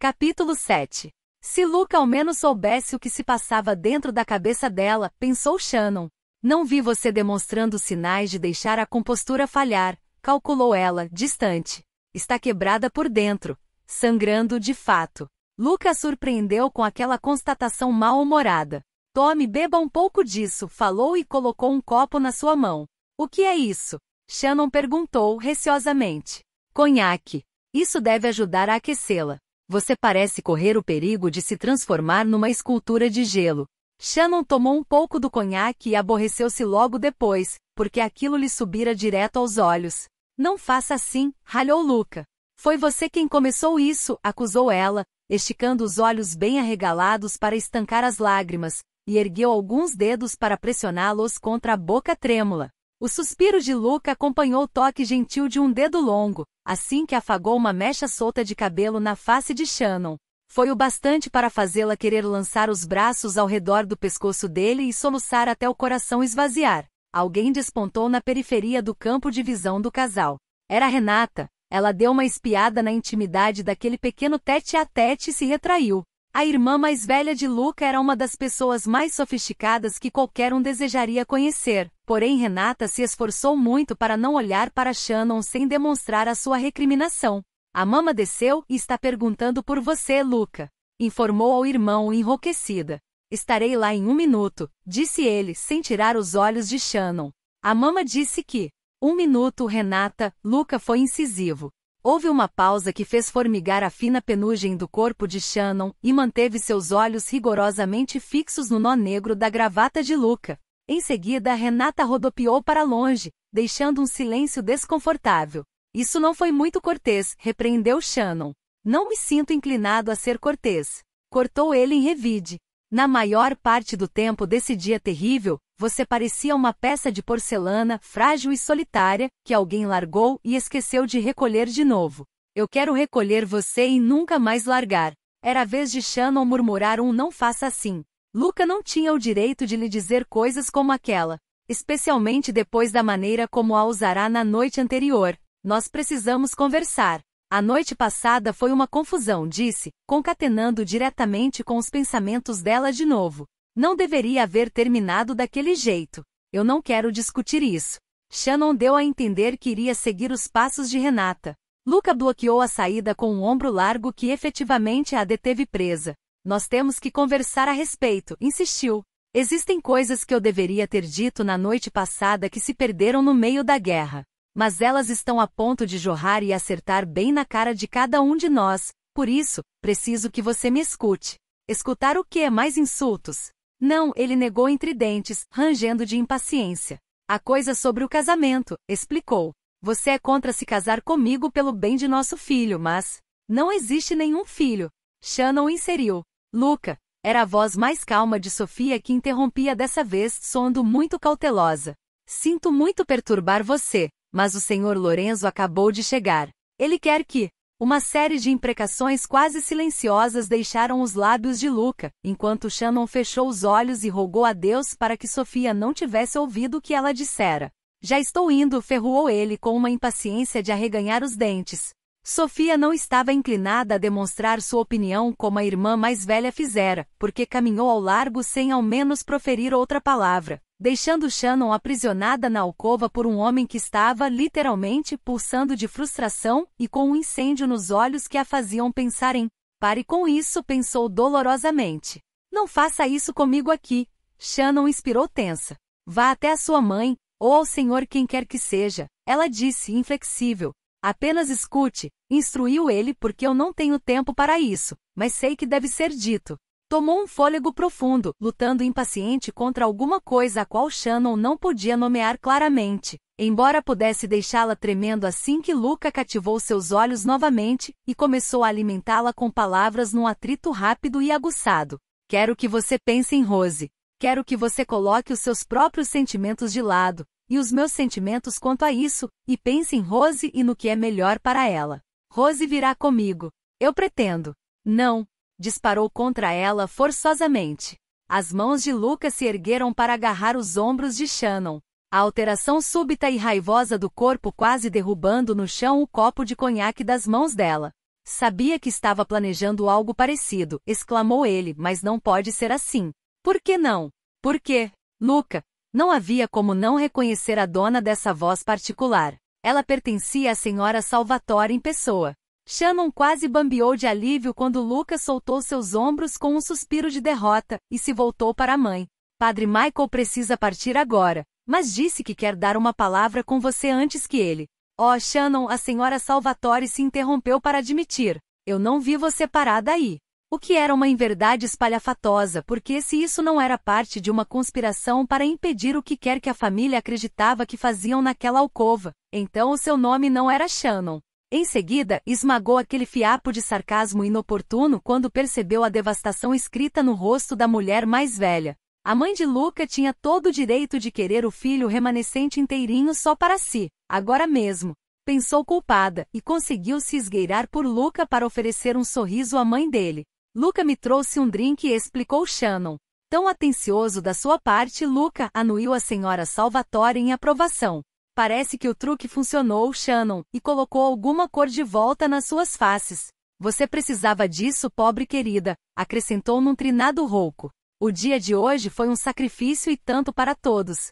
Speaker 1: Capítulo 7 Se Luca ao menos soubesse o que se passava dentro da cabeça dela, pensou Shannon, não vi você demonstrando sinais de deixar a compostura falhar, calculou ela, distante. Está quebrada por dentro, sangrando de fato. Lucas surpreendeu com aquela constatação mal-humorada. Tome, beba um pouco disso, falou e colocou um copo na sua mão. O que é isso? Shannon perguntou receosamente. Conhaque. Isso deve ajudar a aquecê-la. Você parece correr o perigo de se transformar numa escultura de gelo, Shannon tomou um pouco do conhaque e aborreceu-se logo depois, porque aquilo lhe subira direto aos olhos. Não faça assim, ralhou Luca. Foi você quem começou isso, acusou ela, esticando os olhos bem arregalados para estancar as lágrimas, e ergueu alguns dedos para pressioná-los contra a boca trêmula. O suspiro de Luca acompanhou o toque gentil de um dedo longo, assim que afagou uma mecha solta de cabelo na face de Shannon. Foi o bastante para fazê-la querer lançar os braços ao redor do pescoço dele e soluçar até o coração esvaziar. Alguém despontou na periferia do campo de visão do casal. Era Renata. Ela deu uma espiada na intimidade daquele pequeno tete-a-tete e se retraiu. A irmã mais velha de Luca era uma das pessoas mais sofisticadas que qualquer um desejaria conhecer, porém Renata se esforçou muito para não olhar para Shannon sem demonstrar a sua recriminação. A mama desceu e está perguntando por você, Luca. Informou ao irmão enrouquecida. Estarei lá em um minuto, disse ele, sem tirar os olhos de Shannon. A mama disse que. Um minuto, Renata, Luca foi incisivo. Houve uma pausa que fez formigar a fina penugem do corpo de Shannon e manteve seus olhos rigorosamente fixos no nó negro da gravata de Luca. Em seguida, Renata rodopiou para longe, deixando um silêncio desconfortável. Isso não foi muito cortês, repreendeu Shannon. Não me sinto inclinado a ser cortês. Cortou ele em revide. Na maior parte do tempo desse dia terrível, você parecia uma peça de porcelana, frágil e solitária, que alguém largou e esqueceu de recolher de novo. Eu quero recolher você e nunca mais largar. Era a vez de Shannon murmurar um não faça assim. Luca não tinha o direito de lhe dizer coisas como aquela, especialmente depois da maneira como a usará na noite anterior. Nós precisamos conversar. A noite passada foi uma confusão, disse, concatenando diretamente com os pensamentos dela de novo. Não deveria haver terminado daquele jeito. Eu não quero discutir isso. Shannon deu a entender que iria seguir os passos de Renata. Luca bloqueou a saída com um ombro largo que efetivamente a deteve presa. Nós temos que conversar a respeito, insistiu. Existem coisas que eu deveria ter dito na noite passada que se perderam no meio da guerra mas elas estão a ponto de jorrar e acertar bem na cara de cada um de nós, por isso, preciso que você me escute. Escutar o que? É mais insultos? Não, ele negou entre dentes, rangendo de impaciência. A coisa sobre o casamento, explicou. Você é contra se casar comigo pelo bem de nosso filho, mas. Não existe nenhum filho. Shannon inseriu. Luca. Era a voz mais calma de Sofia que interrompia dessa vez, soando muito cautelosa. Sinto muito perturbar você, mas o senhor Lorenzo acabou de chegar. Ele quer que. Uma série de imprecações quase silenciosas deixaram os lábios de Luca, enquanto Shannon fechou os olhos e rogou a Deus para que Sofia não tivesse ouvido o que ela dissera. Já estou indo, ferruou ele com uma impaciência de arreganhar os dentes. Sofia não estava inclinada a demonstrar sua opinião como a irmã mais velha fizera, porque caminhou ao largo sem ao menos proferir outra palavra deixando Shannon aprisionada na alcova por um homem que estava literalmente pulsando de frustração e com um incêndio nos olhos que a faziam pensar em pare com isso, pensou dolorosamente. Não faça isso comigo aqui. Shannon inspirou tensa. Vá até a sua mãe, ou ao senhor quem quer que seja, ela disse, inflexível. Apenas escute, instruiu ele porque eu não tenho tempo para isso, mas sei que deve ser dito. Tomou um fôlego profundo, lutando impaciente contra alguma coisa a qual Shannon não podia nomear claramente. Embora pudesse deixá-la tremendo assim que Luca cativou seus olhos novamente e começou a alimentá-la com palavras num atrito rápido e aguçado. Quero que você pense em Rose. Quero que você coloque os seus próprios sentimentos de lado, e os meus sentimentos quanto a isso, e pense em Rose e no que é melhor para ela. Rose virá comigo. Eu pretendo. Não, disparou contra ela forçosamente. As mãos de Lucas se ergueram para agarrar os ombros de Shannon. A alteração súbita e raivosa do corpo quase derrubando no chão o copo de conhaque das mãos dela. Sabia que estava planejando algo parecido, exclamou ele, mas não pode ser assim. Por que não? Por quê? Luca, não havia como não reconhecer a dona dessa voz particular. Ela pertencia à senhora Salvatore em pessoa. Shannon quase bambeou de alívio quando Lucas soltou seus ombros com um suspiro de derrota e se voltou para a mãe. Padre Michael precisa partir agora, mas disse que quer dar uma palavra com você antes que ele. Oh, Shannon, a senhora Salvatore se interrompeu para admitir. Eu não vi você parada aí. O que era uma inverdade espalhafatosa, porque se isso não era parte de uma conspiração para impedir o que quer que a família acreditava que faziam naquela alcova, então o seu nome não era Shannon. Em seguida, esmagou aquele fiapo de sarcasmo inoportuno quando percebeu a devastação escrita no rosto da mulher mais velha. A mãe de Luca tinha todo o direito de querer o filho remanescente inteirinho só para si, agora mesmo. Pensou culpada, e conseguiu se esgueirar por Luca para oferecer um sorriso à mãe dele. Luca me trouxe um drink e explicou Shannon. Tão atencioso da sua parte, Luca anuiu a senhora Salvatore em aprovação. Parece que o truque funcionou, Shannon, e colocou alguma cor de volta nas suas faces. Você precisava disso, pobre querida, acrescentou num trinado rouco. O dia de hoje foi um sacrifício e tanto para todos.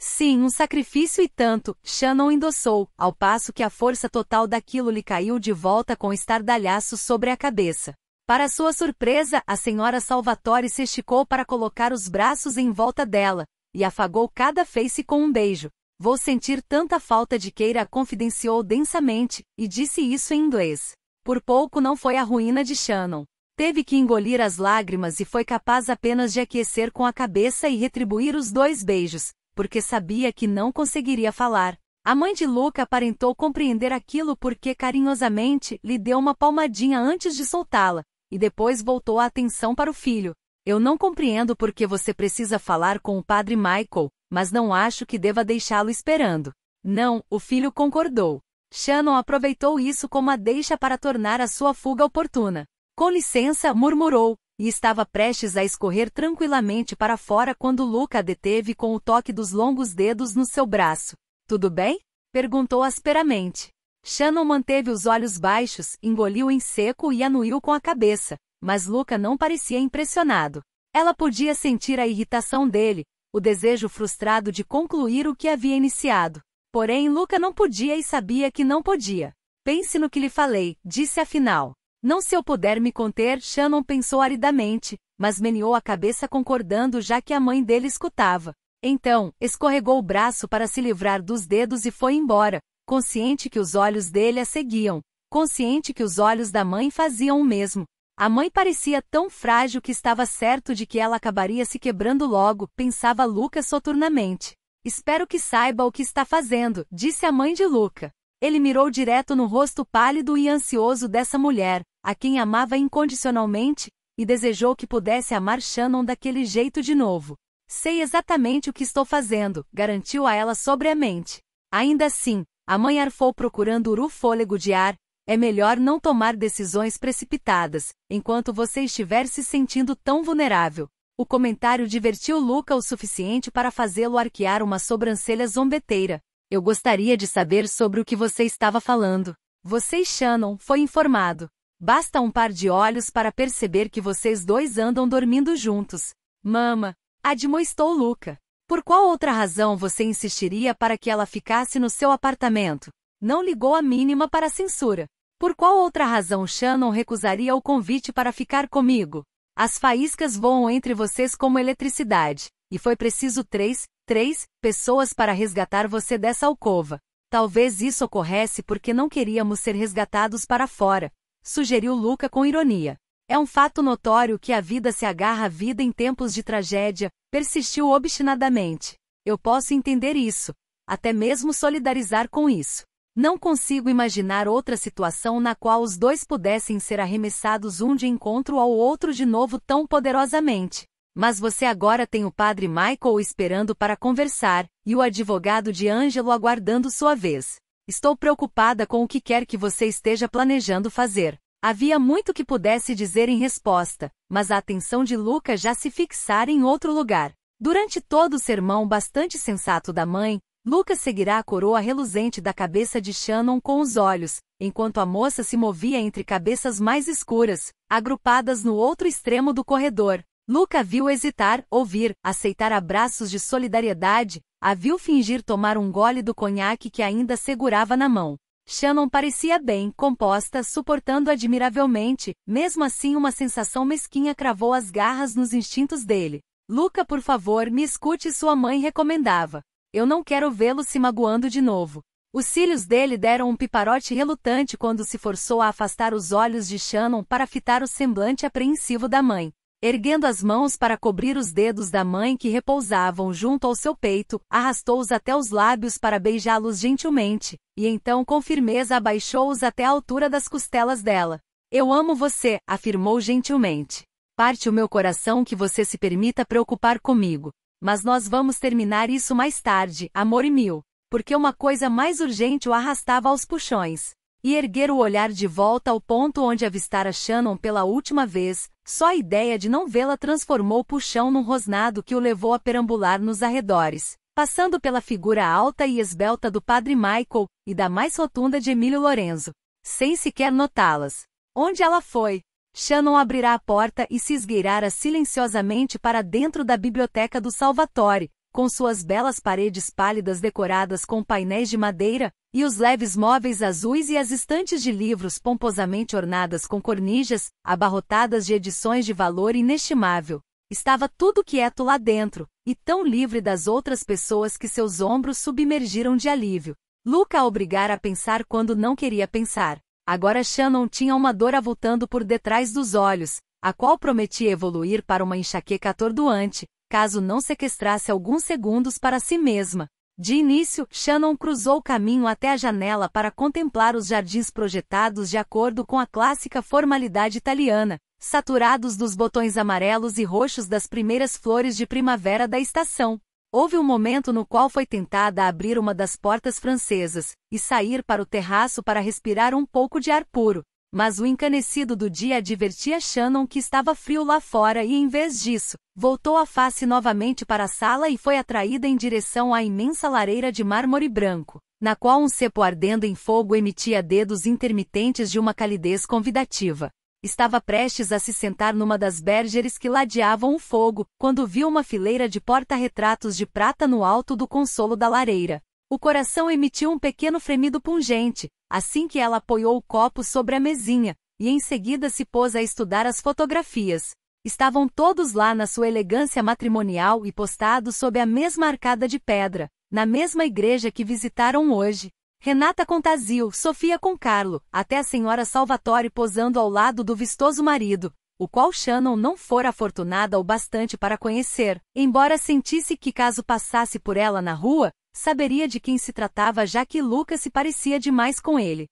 Speaker 1: Sim, um sacrifício e tanto, Shannon endossou, ao passo que a força total daquilo lhe caiu de volta com estardalhaço sobre a cabeça. Para sua surpresa, a senhora Salvatore se esticou para colocar os braços em volta dela, e afagou cada face com um beijo, Vou sentir tanta falta de Keira confidenciou densamente, e disse isso em inglês. Por pouco não foi a ruína de Shannon. Teve que engolir as lágrimas e foi capaz apenas de aquecer com a cabeça e retribuir os dois beijos, porque sabia que não conseguiria falar. A mãe de Luca aparentou compreender aquilo porque carinhosamente lhe deu uma palmadinha antes de soltá-la, e depois voltou a atenção para o filho. Eu não compreendo por que você precisa falar com o padre Michael, mas não acho que deva deixá-lo esperando. Não, o filho concordou. Shannon aproveitou isso como a deixa para tornar a sua fuga oportuna. Com licença, murmurou, e estava prestes a escorrer tranquilamente para fora quando Luca a deteve com o toque dos longos dedos no seu braço. Tudo bem? perguntou asperamente. Shannon manteve os olhos baixos, engoliu em seco e anuiu com a cabeça, mas Luca não parecia impressionado. Ela podia sentir a irritação dele, o desejo frustrado de concluir o que havia iniciado. Porém, Luca não podia e sabia que não podia. Pense no que lhe falei, disse afinal. Não se eu puder me conter, Shannon pensou aridamente, mas meneou a cabeça concordando já que a mãe dele escutava. Então, escorregou o braço para se livrar dos dedos e foi embora, consciente que os olhos dele a seguiam, consciente que os olhos da mãe faziam o mesmo. A mãe parecia tão frágil que estava certo de que ela acabaria se quebrando logo, pensava Luca soturnamente. Espero que saiba o que está fazendo, disse a mãe de Luca. Ele mirou direto no rosto pálido e ansioso dessa mulher, a quem amava incondicionalmente, e desejou que pudesse amar Shannon daquele jeito de novo. Sei exatamente o que estou fazendo, garantiu a ela sobriamente. Ainda assim, a mãe arfou procurando Uru fôlego de ar, é melhor não tomar decisões precipitadas, enquanto você estiver se sentindo tão vulnerável. O comentário divertiu Luca o suficiente para fazê-lo arquear uma sobrancelha zombeteira. Eu gostaria de saber sobre o que você estava falando. Você e Shannon foi informado. Basta um par de olhos para perceber que vocês dois andam dormindo juntos. Mama, admoestou Luca. Por qual outra razão você insistiria para que ela ficasse no seu apartamento? Não ligou a mínima para a censura. Por qual outra razão Shannon recusaria o convite para ficar comigo? As faíscas voam entre vocês como eletricidade, e foi preciso três, três, pessoas para resgatar você dessa alcova. Talvez isso ocorresse porque não queríamos ser resgatados para fora, sugeriu Luca com ironia. É um fato notório que a vida se agarra à vida em tempos de tragédia, persistiu obstinadamente. Eu posso entender isso, até mesmo solidarizar com isso. Não consigo imaginar outra situação na qual os dois pudessem ser arremessados um de encontro ao outro de novo tão poderosamente. Mas você agora tem o padre Michael esperando para conversar, e o advogado de Ângelo aguardando sua vez. Estou preocupada com o que quer que você esteja planejando fazer. Havia muito que pudesse dizer em resposta, mas a atenção de Luca já se fixara em outro lugar. Durante todo o sermão bastante sensato da mãe, Lucas seguirá a coroa reluzente da cabeça de Shannon com os olhos, enquanto a moça se movia entre cabeças mais escuras, agrupadas no outro extremo do corredor. Luca viu hesitar, ouvir, aceitar abraços de solidariedade, a viu fingir tomar um gole do conhaque que ainda segurava na mão. Shannon parecia bem, composta, suportando admiravelmente, mesmo assim uma sensação mesquinha cravou as garras nos instintos dele. Luca, por favor, me escute, sua mãe recomendava. Eu não quero vê-lo se magoando de novo. Os cílios dele deram um piparote relutante quando se forçou a afastar os olhos de Shannon para fitar o semblante apreensivo da mãe. Erguendo as mãos para cobrir os dedos da mãe que repousavam junto ao seu peito, arrastou-os até os lábios para beijá-los gentilmente, e então com firmeza abaixou-os até a altura das costelas dela. Eu amo você, afirmou gentilmente. Parte o meu coração que você se permita preocupar comigo. Mas nós vamos terminar isso mais tarde, amor e mil. Porque uma coisa mais urgente o arrastava aos puxões. E erguer o olhar de volta ao ponto onde avistara Shannon pela última vez, só a ideia de não vê-la transformou o puxão num rosnado que o levou a perambular nos arredores, passando pela figura alta e esbelta do padre Michael e da mais rotunda de Emílio Lorenzo, sem sequer notá-las. Onde ela foi? Shannon abrirá a porta e se esgueirará silenciosamente para dentro da biblioteca do Salvatore, com suas belas paredes pálidas decoradas com painéis de madeira, e os leves móveis azuis e as estantes de livros pomposamente ornadas com cornijas, abarrotadas de edições de valor inestimável. Estava tudo quieto lá dentro, e tão livre das outras pessoas que seus ombros submergiram de alívio. Luca a obrigara a pensar quando não queria pensar. Agora Shannon tinha uma dor avultando por detrás dos olhos, a qual prometia evoluir para uma enxaqueca atordoante, caso não sequestrasse alguns segundos para si mesma. De início, Shannon cruzou o caminho até a janela para contemplar os jardins projetados de acordo com a clássica formalidade italiana, saturados dos botões amarelos e roxos das primeiras flores de primavera da estação. Houve um momento no qual foi tentada abrir uma das portas francesas e sair para o terraço para respirar um pouco de ar puro, mas o encanecido do dia advertia Shannon que estava frio lá fora e, em vez disso, voltou a face novamente para a sala e foi atraída em direção à imensa lareira de mármore branco, na qual um cepo ardendo em fogo emitia dedos intermitentes de uma calidez convidativa estava prestes a se sentar numa das bergeres que ladeavam o fogo, quando viu uma fileira de porta-retratos de prata no alto do consolo da lareira. O coração emitiu um pequeno fremido pungente, assim que ela apoiou o copo sobre a mesinha, e em seguida se pôs a estudar as fotografias. Estavam todos lá na sua elegância matrimonial e postados sob a mesma arcada de pedra, na mesma igreja que visitaram hoje. Renata com Tazil, Sofia com Carlo, até a senhora Salvatore posando ao lado do vistoso marido, o qual Shannon não fora afortunada o bastante para conhecer, embora sentisse que caso passasse por ela na rua, saberia de quem se tratava já que Lucas se parecia demais com ele.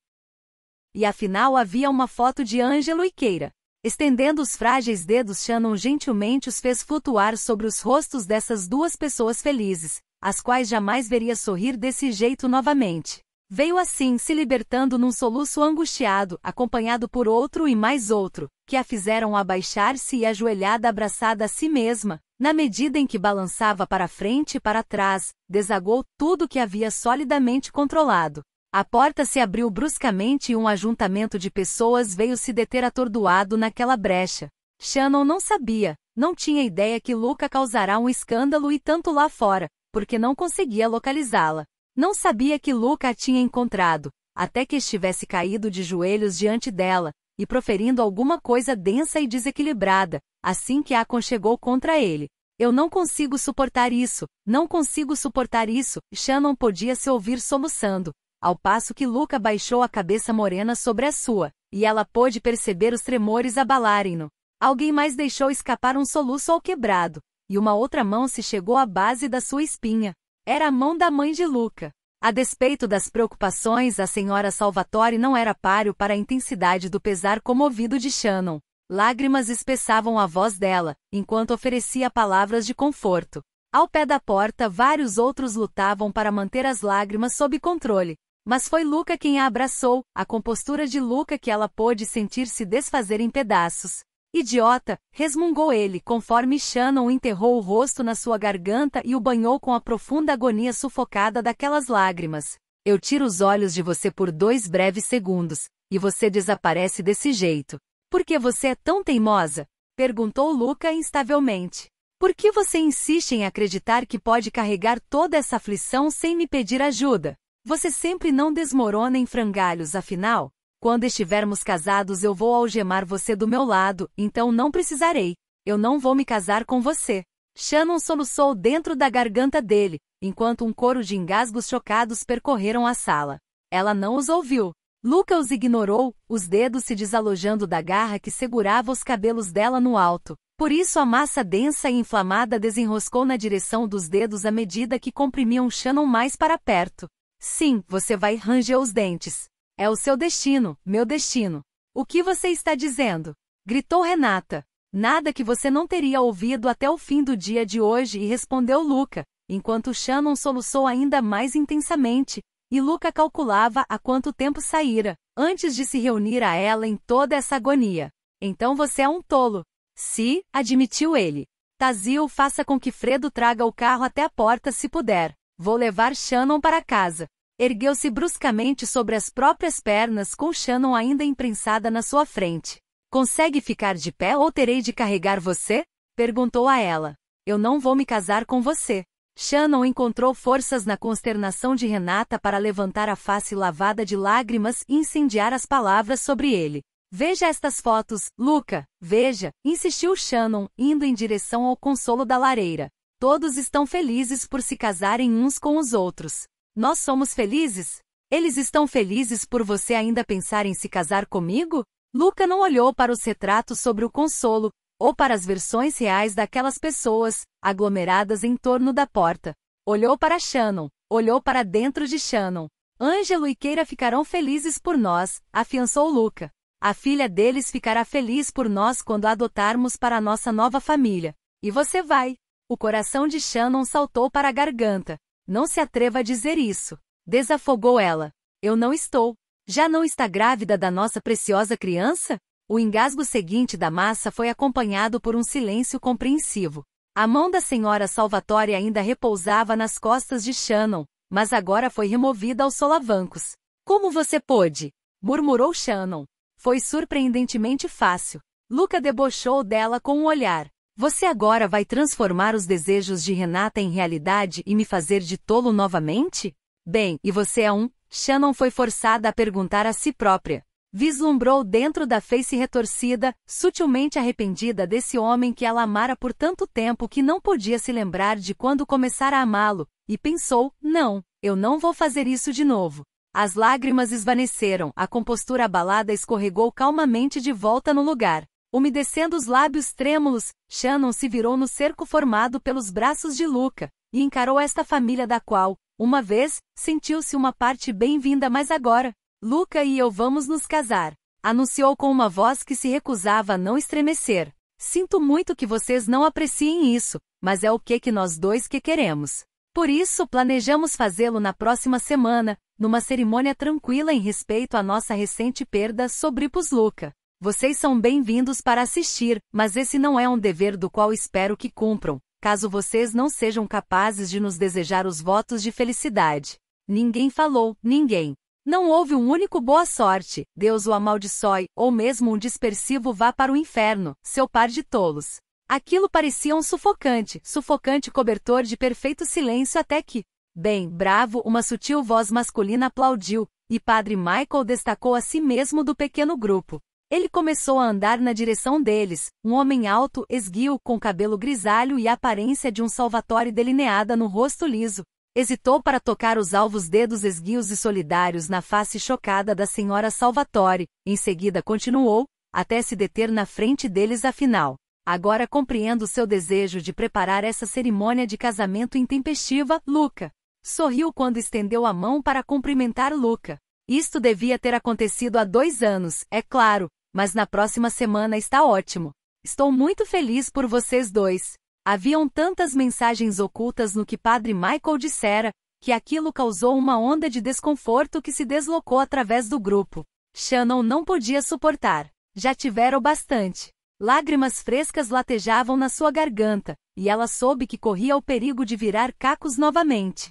Speaker 1: E afinal havia uma foto de Ângelo e Keira. Estendendo os frágeis dedos, Shannon gentilmente os fez flutuar sobre os rostos dessas duas pessoas felizes, as quais jamais veria sorrir desse jeito novamente. Veio assim se libertando num soluço angustiado, acompanhado por outro e mais outro, que a fizeram abaixar-se e ajoelhada abraçada a si mesma, na medida em que balançava para frente e para trás, desagou tudo que havia solidamente controlado. A porta se abriu bruscamente e um ajuntamento de pessoas veio se deter atordoado naquela brecha. Shannon não sabia, não tinha ideia que Luca causará um escândalo e tanto lá fora, porque não conseguia localizá-la. Não sabia que Luca a tinha encontrado, até que estivesse caído de joelhos diante dela, e proferindo alguma coisa densa e desequilibrada, assim que a aconchegou contra ele. Eu não consigo suportar isso, não consigo suportar isso, Shannon podia se ouvir soluçando, ao passo que Luca baixou a cabeça morena sobre a sua, e ela pôde perceber os tremores abalarem-no. Alguém mais deixou escapar um soluço ao quebrado, e uma outra mão se chegou à base da sua espinha, era a mão da mãe de Luca. A despeito das preocupações, a senhora Salvatore não era páreo para a intensidade do pesar comovido de Shannon. Lágrimas espessavam a voz dela, enquanto oferecia palavras de conforto. Ao pé da porta, vários outros lutavam para manter as lágrimas sob controle. Mas foi Luca quem a abraçou, a compostura de Luca que ela pôde sentir se desfazer em pedaços. Idiota, resmungou ele, conforme Shannon enterrou o rosto na sua garganta e o banhou com a profunda agonia sufocada daquelas lágrimas. Eu tiro os olhos de você por dois breves segundos, e você desaparece desse jeito. Por que você é tão teimosa? Perguntou Luca instavelmente. Por que você insiste em acreditar que pode carregar toda essa aflição sem me pedir ajuda? Você sempre não desmorona em frangalhos, afinal? Quando estivermos casados, eu vou algemar você do meu lado, então não precisarei. Eu não vou me casar com você. Shannon soluçou dentro da garganta dele, enquanto um coro de engasgos chocados percorreram a sala. Ela não os ouviu. Luca os ignorou, os dedos se desalojando da garra que segurava os cabelos dela no alto. Por isso a massa densa e inflamada desenroscou na direção dos dedos à medida que comprimiam Shannon mais para perto. Sim, você vai ranger os dentes. É o seu destino, meu destino. O que você está dizendo? Gritou Renata. Nada que você não teria ouvido até o fim do dia de hoje e respondeu Luca, enquanto Shannon soluçou ainda mais intensamente, e Luca calculava há quanto tempo saíra, antes de se reunir a ela em toda essa agonia. Então você é um tolo. Se, admitiu ele. Tazio faça com que Fredo traga o carro até a porta se puder. Vou levar Shannon para casa. Ergueu-se bruscamente sobre as próprias pernas com Shannon ainda imprensada na sua frente. Consegue ficar de pé ou terei de carregar você? Perguntou a ela. Eu não vou me casar com você. Shannon encontrou forças na consternação de Renata para levantar a face lavada de lágrimas e incendiar as palavras sobre ele. Veja estas fotos, Luca, veja, insistiu Shannon, indo em direção ao consolo da lareira. Todos estão felizes por se casarem uns com os outros. Nós somos felizes? Eles estão felizes por você ainda pensar em se casar comigo? Luca não olhou para os retratos sobre o consolo, ou para as versões reais daquelas pessoas, aglomeradas em torno da porta. Olhou para Shannon, olhou para dentro de Shannon. Ângelo e Keira ficarão felizes por nós, afiançou Luca. A filha deles ficará feliz por nós quando a adotarmos para nossa nova família. E você vai. O coração de Shannon saltou para a garganta. Não se atreva a dizer isso. Desafogou ela. Eu não estou. Já não está grávida da nossa preciosa criança? O engasgo seguinte da massa foi acompanhado por um silêncio compreensivo. A mão da senhora Salvatore ainda repousava nas costas de Shannon, mas agora foi removida aos solavancos. Como você pôde? murmurou Shannon. Foi surpreendentemente fácil. Luca debochou dela com um olhar. Você agora vai transformar os desejos de Renata em realidade e me fazer de tolo novamente? Bem, e você é um? Shannon foi forçada a perguntar a si própria. Vislumbrou dentro da face retorcida, sutilmente arrependida desse homem que ela amara por tanto tempo que não podia se lembrar de quando começara a amá-lo, e pensou: não, eu não vou fazer isso de novo. As lágrimas esvaneceram, a compostura abalada escorregou calmamente de volta no lugar. Umedecendo os lábios trêmulos, Shannon se virou no cerco formado pelos braços de Luca, e encarou esta família da qual, uma vez, sentiu-se uma parte bem-vinda, mas agora, Luca e eu vamos nos casar, anunciou com uma voz que se recusava a não estremecer. Sinto muito que vocês não apreciem isso, mas é o que que nós dois que queremos. Por isso, planejamos fazê-lo na próxima semana, numa cerimônia tranquila em respeito à nossa recente perda, sobrepus Luca. Vocês são bem-vindos para assistir, mas esse não é um dever do qual espero que cumpram, caso vocês não sejam capazes de nos desejar os votos de felicidade. Ninguém falou, ninguém. Não houve um único boa sorte, Deus o amaldiçoe, ou mesmo um dispersivo vá para o inferno, seu par de tolos. Aquilo parecia um sufocante, sufocante cobertor de perfeito silêncio até que, bem, bravo, uma sutil voz masculina aplaudiu, e Padre Michael destacou a si mesmo do pequeno grupo. Ele começou a andar na direção deles, um homem alto, esguio, com cabelo grisalho e aparência de um salvatore delineada no rosto liso. Hesitou para tocar os alvos dedos esguios e solidários na face chocada da senhora Salvatore, em seguida continuou, até se deter na frente deles afinal. Agora compreendo seu desejo de preparar essa cerimônia de casamento intempestiva, Luca. Sorriu quando estendeu a mão para cumprimentar Luca. Isto devia ter acontecido há dois anos, é claro, mas na próxima semana está ótimo. Estou muito feliz por vocês dois. Haviam tantas mensagens ocultas no que Padre Michael dissera, que aquilo causou uma onda de desconforto que se deslocou através do grupo. Shannon não podia suportar. Já tiveram bastante. Lágrimas frescas latejavam na sua garganta, e ela soube que corria o perigo de virar cacos novamente.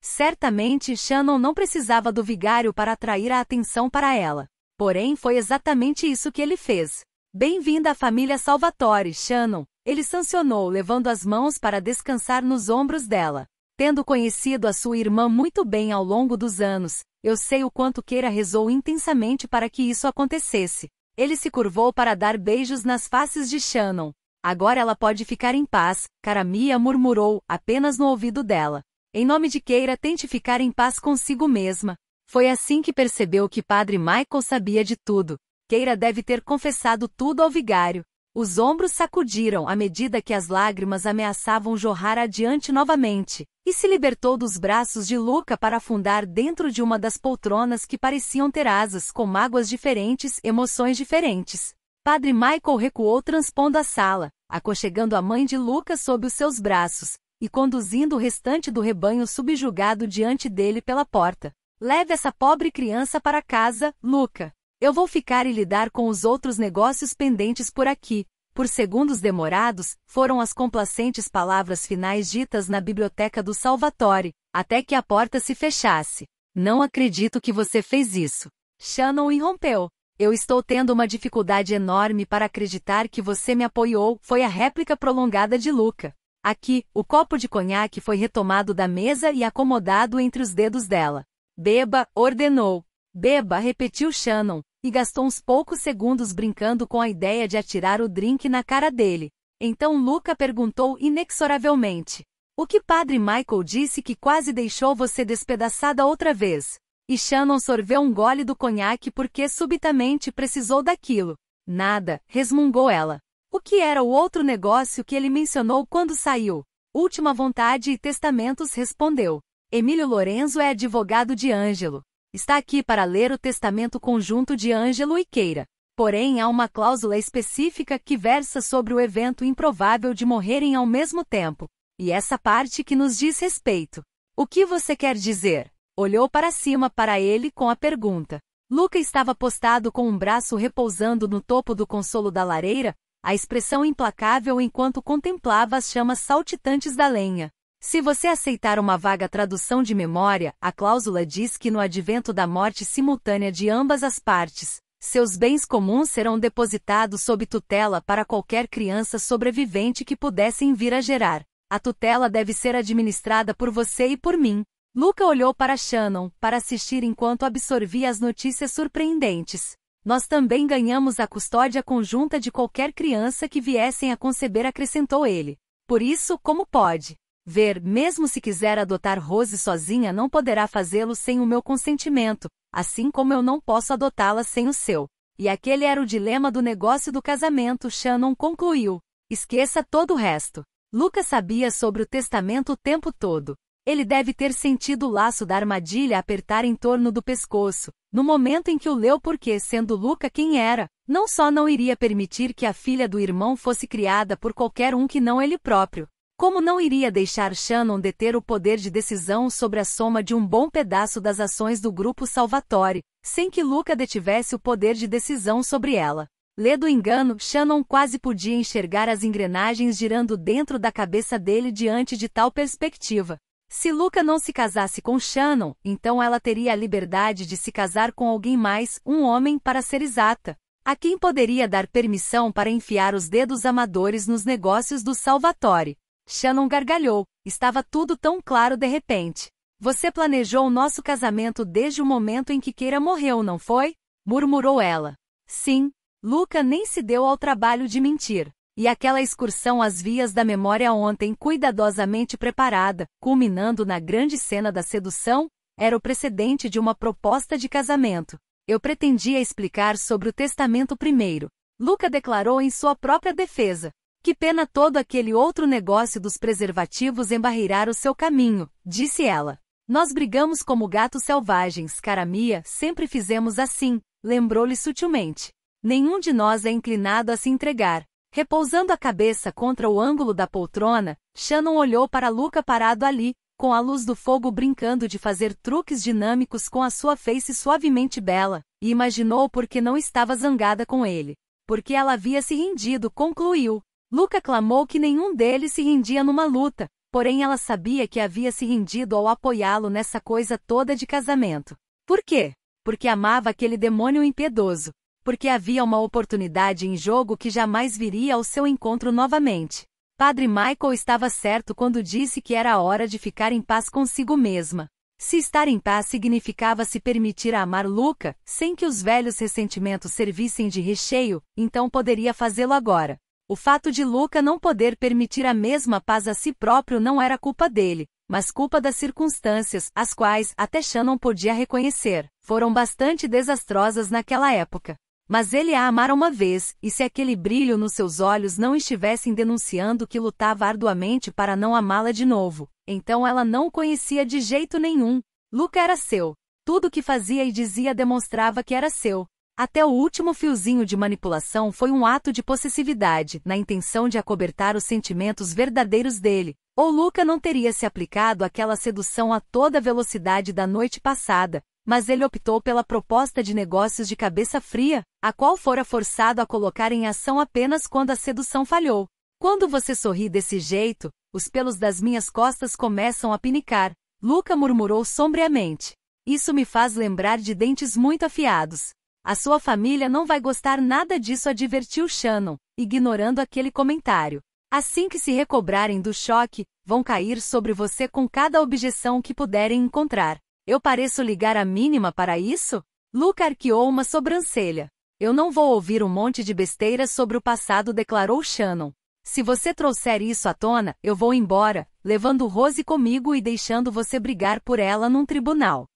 Speaker 1: Certamente Shannon não precisava do vigário para atrair a atenção para ela. Porém, foi exatamente isso que ele fez. Bem-vinda à família Salvatore, Shannon. Ele sancionou, levando as mãos para descansar nos ombros dela. Tendo conhecido a sua irmã muito bem ao longo dos anos, eu sei o quanto Keira rezou intensamente para que isso acontecesse. Ele se curvou para dar beijos nas faces de Shannon. Agora ela pode ficar em paz, Caramia murmurou, apenas no ouvido dela. Em nome de Keira, tente ficar em paz consigo mesma. Foi assim que percebeu que Padre Michael sabia de tudo. Keira deve ter confessado tudo ao vigário. Os ombros sacudiram à medida que as lágrimas ameaçavam jorrar adiante novamente, e se libertou dos braços de Luca para afundar dentro de uma das poltronas que pareciam ter asas com mágoas diferentes, emoções diferentes. Padre Michael recuou transpondo a sala, aconchegando a mãe de Luca sob os seus braços, e conduzindo o restante do rebanho subjugado diante dele pela porta. Leve essa pobre criança para casa, Luca. Eu vou ficar e lidar com os outros negócios pendentes por aqui. Por segundos demorados, foram as complacentes palavras finais ditas na biblioteca do Salvatore, até que a porta se fechasse. Não acredito que você fez isso. Shannon irrompeu. Eu estou tendo uma dificuldade enorme para acreditar que você me apoiou, foi a réplica prolongada de Luca. Aqui, o copo de conhaque foi retomado da mesa e acomodado entre os dedos dela. Beba, ordenou. Beba, repetiu Shannon, e gastou uns poucos segundos brincando com a ideia de atirar o drink na cara dele. Então Luca perguntou inexoravelmente: O que padre Michael disse que quase deixou você despedaçada outra vez? E Shannon sorveu um gole do conhaque porque subitamente precisou daquilo. Nada, resmungou ela. O que era o outro negócio que ele mencionou quando saiu? Última vontade e testamentos respondeu. Emílio Lorenzo é advogado de Ângelo. Está aqui para ler o testamento conjunto de Ângelo e Queira. Porém, há uma cláusula específica que versa sobre o evento improvável de morrerem ao mesmo tempo. E essa parte que nos diz respeito. O que você quer dizer? Olhou para cima para ele com a pergunta. Luca estava postado com um braço repousando no topo do consolo da lareira, a expressão implacável enquanto contemplava as chamas saltitantes da lenha. Se você aceitar uma vaga tradução de memória, a cláusula diz que no advento da morte simultânea de ambas as partes, seus bens comuns serão depositados sob tutela para qualquer criança sobrevivente que pudessem vir a gerar. A tutela deve ser administrada por você e por mim. Luca olhou para Shannon para assistir enquanto absorvia as notícias surpreendentes. Nós também ganhamos a custódia conjunta de qualquer criança que viessem a conceber, acrescentou ele. Por isso, como pode? Ver, mesmo se quiser adotar Rose sozinha, não poderá fazê-lo sem o meu consentimento, assim como eu não posso adotá-la sem o seu. E aquele era o dilema do negócio do casamento, Shannon concluiu. Esqueça todo o resto. Lucas sabia sobre o testamento o tempo todo. Ele deve ter sentido o laço da armadilha apertar em torno do pescoço, no momento em que o leu porque, sendo Luca quem era, não só não iria permitir que a filha do irmão fosse criada por qualquer um que não ele próprio, como não iria deixar Shannon deter o poder de decisão sobre a soma de um bom pedaço das ações do grupo Salvatore, sem que Luca detivesse o poder de decisão sobre ela? Lê do engano, Shannon quase podia enxergar as engrenagens girando dentro da cabeça dele diante de tal perspectiva. Se Luca não se casasse com Shannon, então ela teria a liberdade de se casar com alguém mais, um homem para ser exata. A quem poderia dar permissão para enfiar os dedos amadores nos negócios do Salvatore? Shannon gargalhou, estava tudo tão claro de repente. Você planejou o nosso casamento desde o momento em que Keira morreu, não foi? murmurou ela. Sim, Luca nem se deu ao trabalho de mentir. E aquela excursão às vias da memória ontem, cuidadosamente preparada, culminando na grande cena da sedução, era o precedente de uma proposta de casamento. Eu pretendia explicar sobre o testamento primeiro. Luca declarou em sua própria defesa. Que pena todo aquele outro negócio dos preservativos embarreirar o seu caminho, disse ela. Nós brigamos como gatos selvagens, cara Mia, sempre fizemos assim, lembrou-lhe sutilmente. Nenhum de nós é inclinado a se entregar. Repousando a cabeça contra o ângulo da poltrona, Shannon olhou para Luca parado ali, com a luz do fogo brincando de fazer truques dinâmicos com a sua face suavemente bela, e imaginou por que não estava zangada com ele. Porque ela havia se rendido, concluiu, Luca clamou que nenhum deles se rendia numa luta, porém ela sabia que havia se rendido ao apoiá-lo nessa coisa toda de casamento. Por quê? Porque amava aquele demônio impiedoso. Porque havia uma oportunidade em jogo que jamais viria ao seu encontro novamente. Padre Michael estava certo quando disse que era hora de ficar em paz consigo mesma. Se estar em paz significava se permitir amar Luca, sem que os velhos ressentimentos servissem de recheio, então poderia fazê-lo agora. O fato de Luca não poder permitir a mesma paz a si próprio não era culpa dele, mas culpa das circunstâncias, as quais até Shannon podia reconhecer, foram bastante desastrosas naquela época. Mas ele a amara uma vez, e se aquele brilho nos seus olhos não estivessem denunciando que lutava arduamente para não amá-la de novo, então ela não o conhecia de jeito nenhum. Luca era seu. Tudo o que fazia e dizia demonstrava que era seu, até o último fiozinho de manipulação foi um ato de possessividade, na intenção de acobertar os sentimentos verdadeiros dele. Ou Luca não teria se aplicado àquela sedução a toda velocidade da noite passada, mas ele optou pela proposta de negócios de cabeça fria, a qual fora forçado a colocar em ação apenas quando a sedução falhou. Quando você sorri desse jeito, os pelos das minhas costas começam a pinicar, Luca murmurou sombriamente. Isso me faz lembrar de dentes muito afiados. A sua família não vai gostar nada disso, advertiu Shannon, ignorando aquele comentário. Assim que se recobrarem do choque, vão cair sobre você com cada objeção que puderem encontrar. Eu pareço ligar a mínima para isso? Luca arqueou uma sobrancelha. Eu não vou ouvir um monte de besteiras sobre o passado, declarou Shannon. Se você trouxer isso à tona, eu vou embora, levando Rose comigo e deixando você brigar por ela num tribunal.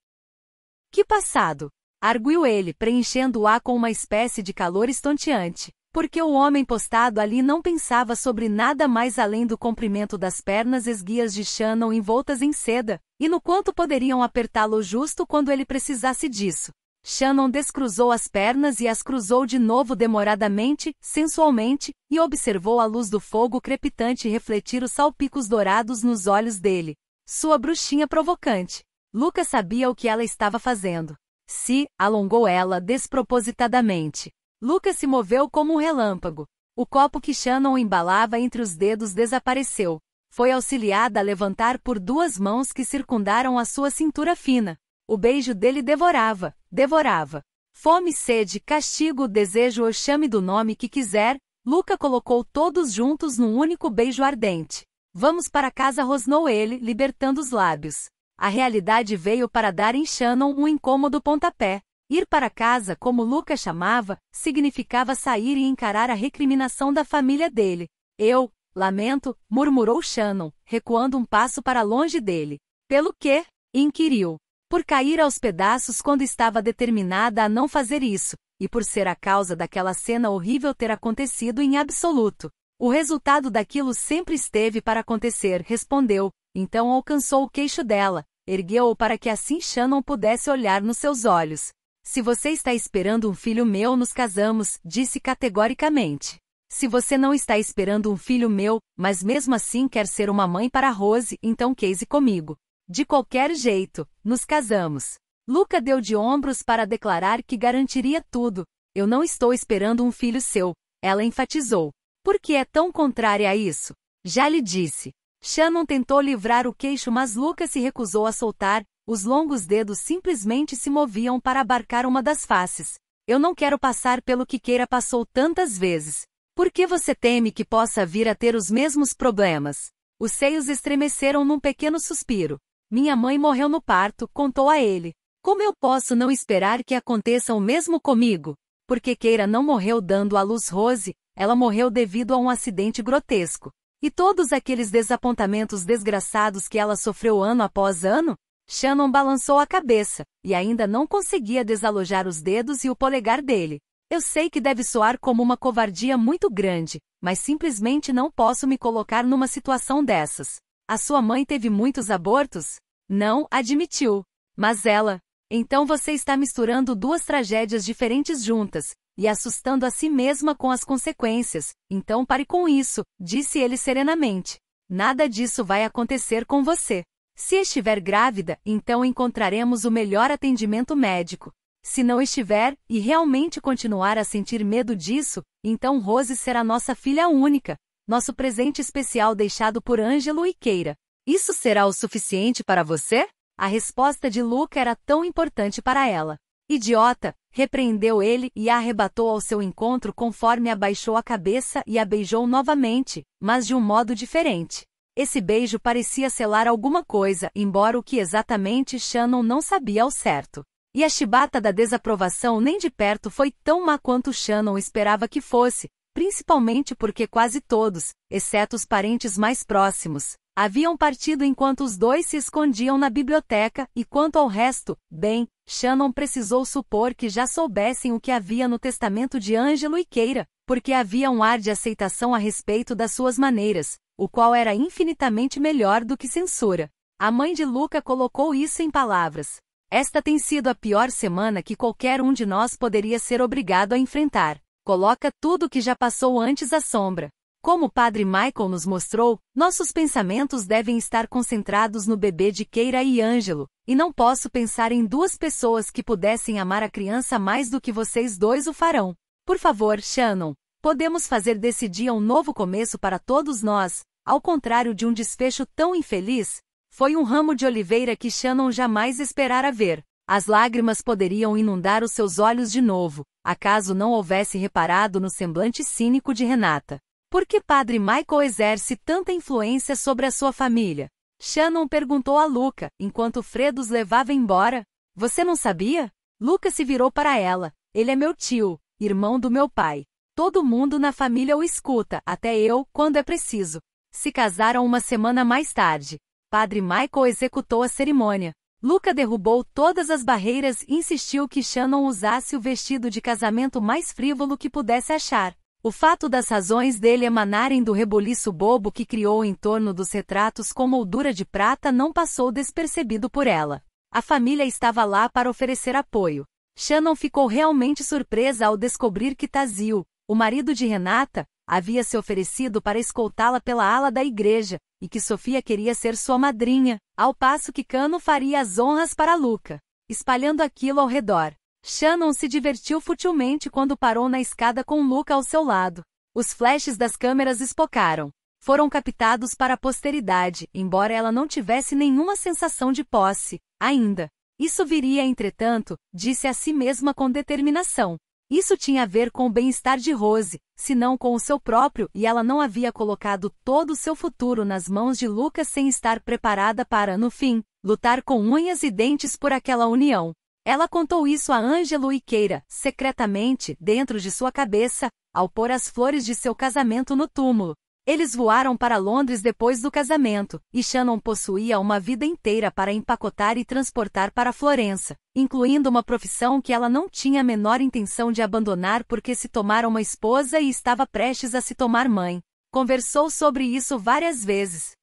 Speaker 1: Que passado! Arguiu ele, preenchendo-a com uma espécie de calor estonteante. Porque o homem postado ali não pensava sobre nada mais além do comprimento das pernas esguias de Shannon envoltas em seda, e no quanto poderiam apertá-lo justo quando ele precisasse disso. Shannon descruzou as pernas e as cruzou de novo demoradamente, sensualmente, e observou a luz do fogo crepitante refletir os salpicos dourados nos olhos dele. Sua bruxinha provocante. Lucas sabia o que ela estava fazendo. Se, alongou ela despropositadamente. Lucas se moveu como um relâmpago. O copo que Shannon embalava entre os dedos desapareceu. Foi auxiliada a levantar por duas mãos que circundaram a sua cintura fina. O beijo dele devorava, devorava. Fome, sede, castigo, desejo ou chame do nome que quiser, Luca colocou todos juntos num único beijo ardente. Vamos para casa, rosnou ele, libertando os lábios. A realidade veio para dar em Shannon um incômodo pontapé. Ir para casa, como Lucas chamava, significava sair e encarar a recriminação da família dele. Eu, lamento, murmurou Shannon, recuando um passo para longe dele. Pelo quê? inquiriu. Por cair aos pedaços quando estava determinada a não fazer isso, e por ser a causa daquela cena horrível ter acontecido em absoluto. O resultado daquilo sempre esteve para acontecer, respondeu, então alcançou o queixo dela, ergueu-o para que assim Shannon pudesse olhar nos seus olhos. Se você está esperando um filho meu, nos casamos, disse categoricamente. Se você não está esperando um filho meu, mas mesmo assim quer ser uma mãe para Rose, então case comigo. De qualquer jeito, nos casamos. Luca deu de ombros para declarar que garantiria tudo. Eu não estou esperando um filho seu, ela enfatizou. Por que é tão contrária a isso? Já lhe disse. Shannon tentou livrar o queixo, mas Lucas se recusou a soltar, os longos dedos simplesmente se moviam para abarcar uma das faces. Eu não quero passar pelo que Keira passou tantas vezes. Por que você teme que possa vir a ter os mesmos problemas? Os seios estremeceram num pequeno suspiro. Minha mãe morreu no parto, contou a ele. Como eu posso não esperar que aconteça o mesmo comigo? Porque Keira não morreu dando à luz Rose, ela morreu devido a um acidente grotesco. E todos aqueles desapontamentos desgraçados que ela sofreu ano após ano? Shannon balançou a cabeça, e ainda não conseguia desalojar os dedos e o polegar dele. Eu sei que deve soar como uma covardia muito grande, mas simplesmente não posso me colocar numa situação dessas. A sua mãe teve muitos abortos? Não, admitiu. Mas ela, então você está misturando duas tragédias diferentes juntas, e assustando a si mesma com as consequências, então pare com isso, disse ele serenamente. Nada disso vai acontecer com você. Se estiver grávida, então encontraremos o melhor atendimento médico. Se não estiver, e realmente continuar a sentir medo disso, então Rose será nossa filha única, nosso presente especial deixado por Ângelo e Keira. Isso será o suficiente para você? A resposta de Luca era tão importante para ela. Idiota! repreendeu ele e a arrebatou ao seu encontro conforme abaixou a cabeça e a beijou novamente, mas de um modo diferente. Esse beijo parecia selar alguma coisa, embora o que exatamente Shannon não sabia ao certo. E a chibata da desaprovação nem de perto foi tão má quanto Shannon esperava que fosse, principalmente porque quase todos, exceto os parentes mais próximos, Haviam partido enquanto os dois se escondiam na biblioteca, e quanto ao resto, bem, Shannon precisou supor que já soubessem o que havia no testamento de Ângelo e Keira, porque havia um ar de aceitação a respeito das suas maneiras, o qual era infinitamente melhor do que censura. A mãe de Luca colocou isso em palavras. Esta tem sido a pior semana que qualquer um de nós poderia ser obrigado a enfrentar. Coloca tudo o que já passou antes à sombra. Como o padre Michael nos mostrou, nossos pensamentos devem estar concentrados no bebê de Keira e Ângelo, e não posso pensar em duas pessoas que pudessem amar a criança mais do que vocês dois o farão. Por favor, Shannon, podemos fazer desse dia um novo começo para todos nós, ao contrário de um desfecho tão infeliz? Foi um ramo de oliveira que Shannon jamais esperara ver. As lágrimas poderiam inundar os seus olhos de novo, acaso não houvesse reparado no semblante cínico de Renata. Por que Padre Michael exerce tanta influência sobre a sua família? Shannon perguntou a Luca, enquanto Fred os levava embora. Você não sabia? Luca se virou para ela. Ele é meu tio, irmão do meu pai. Todo mundo na família o escuta, até eu, quando é preciso. Se casaram uma semana mais tarde. Padre Michael executou a cerimônia. Luca derrubou todas as barreiras e insistiu que Shannon usasse o vestido de casamento mais frívolo que pudesse achar. O fato das razões dele emanarem do reboliço bobo que criou em torno dos retratos com moldura de prata não passou despercebido por ela. A família estava lá para oferecer apoio. Shannon ficou realmente surpresa ao descobrir que Tazil, o marido de Renata, havia se oferecido para escoltá-la pela ala da igreja, e que Sofia queria ser sua madrinha, ao passo que Cano faria as honras para Luca, espalhando aquilo ao redor. Shannon se divertiu futilmente quando parou na escada com Luca ao seu lado. Os flashes das câmeras espocaram. Foram captados para a posteridade, embora ela não tivesse nenhuma sensação de posse, ainda. Isso viria, entretanto, disse a si mesma com determinação. Isso tinha a ver com o bem-estar de Rose, se não com o seu próprio, e ela não havia colocado todo o seu futuro nas mãos de Lucas sem estar preparada para, no fim, lutar com unhas e dentes por aquela união. Ela contou isso a Ângelo Iqueira, secretamente, dentro de sua cabeça, ao pôr as flores de seu casamento no túmulo. Eles voaram para Londres depois do casamento, e Shannon possuía uma vida inteira para empacotar e transportar para Florença, incluindo uma profissão que ela não tinha a menor intenção de abandonar porque se tomara uma esposa e estava prestes a se tomar mãe. Conversou sobre isso várias vezes,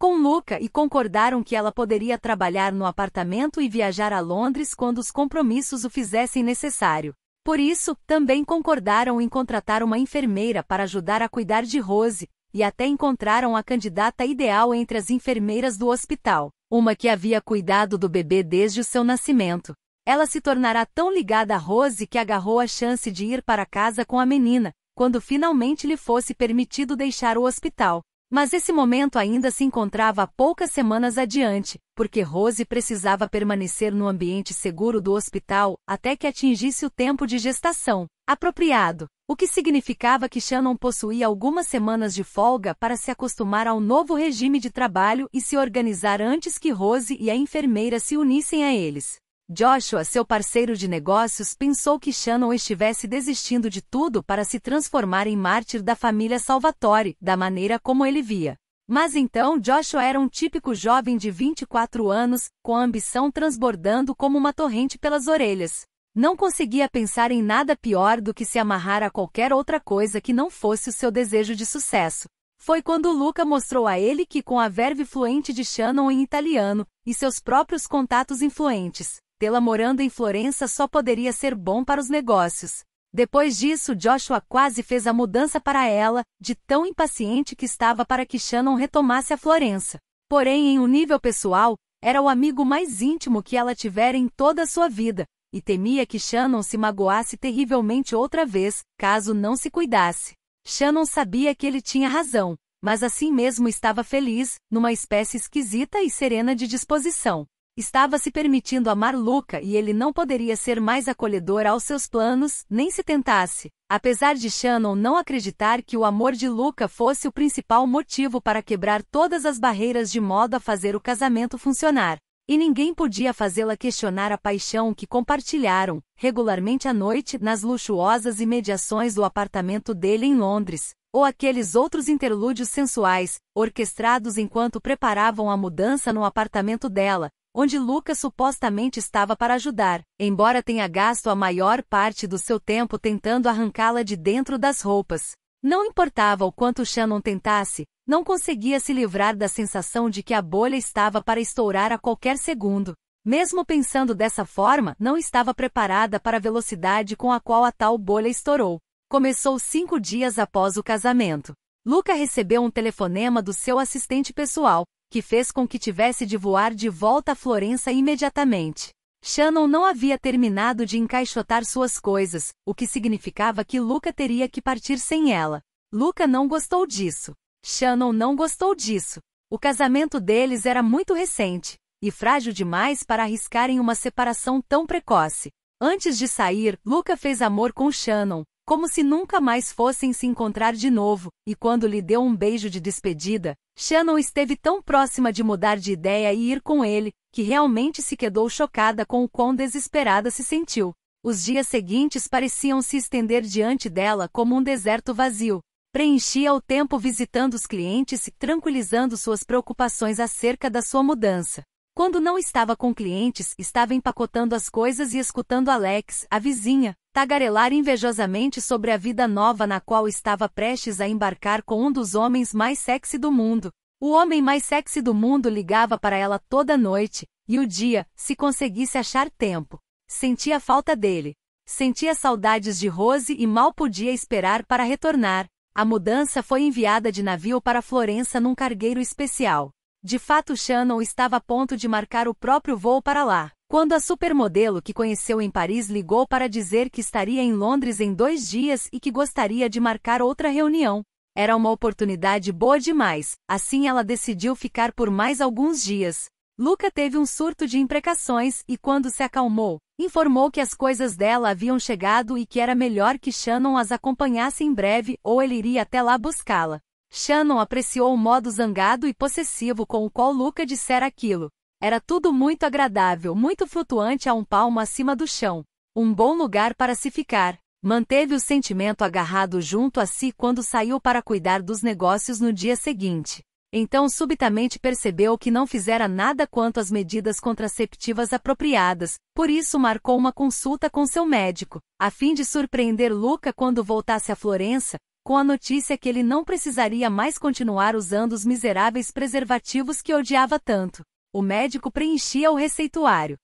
Speaker 1: com Luca e concordaram que ela poderia trabalhar no apartamento e viajar a Londres quando os compromissos o fizessem necessário. Por isso, também concordaram em contratar uma enfermeira para ajudar a cuidar de Rose, e até encontraram a candidata ideal entre as enfermeiras do hospital, uma que havia cuidado do bebê desde o seu nascimento. Ela se tornará tão ligada a Rose que agarrou a chance de ir para casa com a menina, quando finalmente lhe fosse permitido deixar o hospital. Mas esse momento ainda se encontrava poucas semanas adiante, porque Rose precisava permanecer no ambiente seguro do hospital até que atingisse o tempo de gestação apropriado, o que significava que Shannon possuía algumas semanas de folga para se acostumar ao novo regime de trabalho e se organizar antes que Rose e a enfermeira se unissem a eles. Joshua, seu parceiro de negócios, pensou que Shannon estivesse desistindo de tudo para se transformar em mártir da família Salvatore, da maneira como ele via. Mas então Joshua era um típico jovem de 24 anos, com a ambição transbordando como uma torrente pelas orelhas. Não conseguia pensar em nada pior do que se amarrar a qualquer outra coisa que não fosse o seu desejo de sucesso. Foi quando Luca mostrou a ele que com a verve fluente de Shannon em italiano, e seus próprios contatos influentes, tê-la morando em Florença só poderia ser bom para os negócios. Depois disso, Joshua quase fez a mudança para ela, de tão impaciente que estava para que Shannon retomasse a Florença. Porém, em um nível pessoal, era o amigo mais íntimo que ela tivera em toda a sua vida, e temia que Shannon se magoasse terrivelmente outra vez, caso não se cuidasse. Shannon sabia que ele tinha razão, mas assim mesmo estava feliz, numa espécie esquisita e serena de disposição. Estava se permitindo amar Luca e ele não poderia ser mais acolhedor aos seus planos, nem se tentasse. Apesar de Shannon não acreditar que o amor de Luca fosse o principal motivo para quebrar todas as barreiras de modo a fazer o casamento funcionar, e ninguém podia fazê-la questionar a paixão que compartilharam, regularmente à noite, nas luxuosas imediações do apartamento dele em Londres, ou aqueles outros interlúdios sensuais, orquestrados enquanto preparavam a mudança no apartamento dela, onde Lucas supostamente estava para ajudar, embora tenha gasto a maior parte do seu tempo tentando arrancá-la de dentro das roupas. Não importava o quanto Shannon tentasse, não conseguia se livrar da sensação de que a bolha estava para estourar a qualquer segundo. Mesmo pensando dessa forma, não estava preparada para a velocidade com a qual a tal bolha estourou. Começou cinco dias após o casamento. Luca recebeu um telefonema do seu assistente pessoal, que fez com que tivesse de voar de volta a Florença imediatamente. Shannon não havia terminado de encaixotar suas coisas, o que significava que Luca teria que partir sem ela. Luca não gostou disso. Shannon não gostou disso. O casamento deles era muito recente e frágil demais para arriscarem uma separação tão precoce. Antes de sair, Luca fez amor com Shannon, como se nunca mais fossem se encontrar de novo, e quando lhe deu um beijo de despedida, Shannon esteve tão próxima de mudar de ideia e ir com ele, que realmente se quedou chocada com o quão desesperada se sentiu. Os dias seguintes pareciam se estender diante dela como um deserto vazio. Preenchia o tempo visitando os clientes e tranquilizando suas preocupações acerca da sua mudança. Quando não estava com clientes, estava empacotando as coisas e escutando Alex, a vizinha, tagarelar invejosamente sobre a vida nova na qual estava prestes a embarcar com um dos homens mais sexy do mundo. O homem mais sexy do mundo ligava para ela toda noite, e o dia, se conseguisse achar tempo. Sentia falta dele. Sentia saudades de Rose e mal podia esperar para retornar. A mudança foi enviada de navio para Florença num cargueiro especial. De fato, Shannon estava a ponto de marcar o próprio voo para lá. Quando a supermodelo que conheceu em Paris ligou para dizer que estaria em Londres em dois dias e que gostaria de marcar outra reunião. Era uma oportunidade boa demais, assim ela decidiu ficar por mais alguns dias. Luca teve um surto de imprecações e, quando se acalmou, informou que as coisas dela haviam chegado e que era melhor que Shannon as acompanhasse em breve ou ele iria até lá buscá-la. Shannon apreciou o modo zangado e possessivo com o qual Luca dissera aquilo, era tudo muito agradável, muito flutuante a um palmo acima do chão. Um bom lugar para se ficar. Manteve o sentimento agarrado junto a si quando saiu para cuidar dos negócios no dia seguinte. Então subitamente percebeu que não fizera nada quanto às medidas contraceptivas apropriadas, por isso marcou uma consulta com seu médico, a fim de surpreender Luca quando voltasse a Florença, com a notícia que ele não precisaria mais continuar usando os miseráveis preservativos que odiava tanto. O médico preenchia o receituário.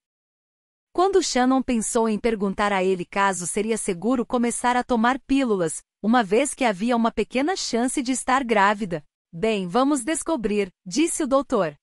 Speaker 1: Quando Shannon pensou em perguntar a ele caso seria seguro começar a tomar pílulas, uma vez que havia uma pequena chance de estar grávida. Bem, vamos descobrir, disse o doutor.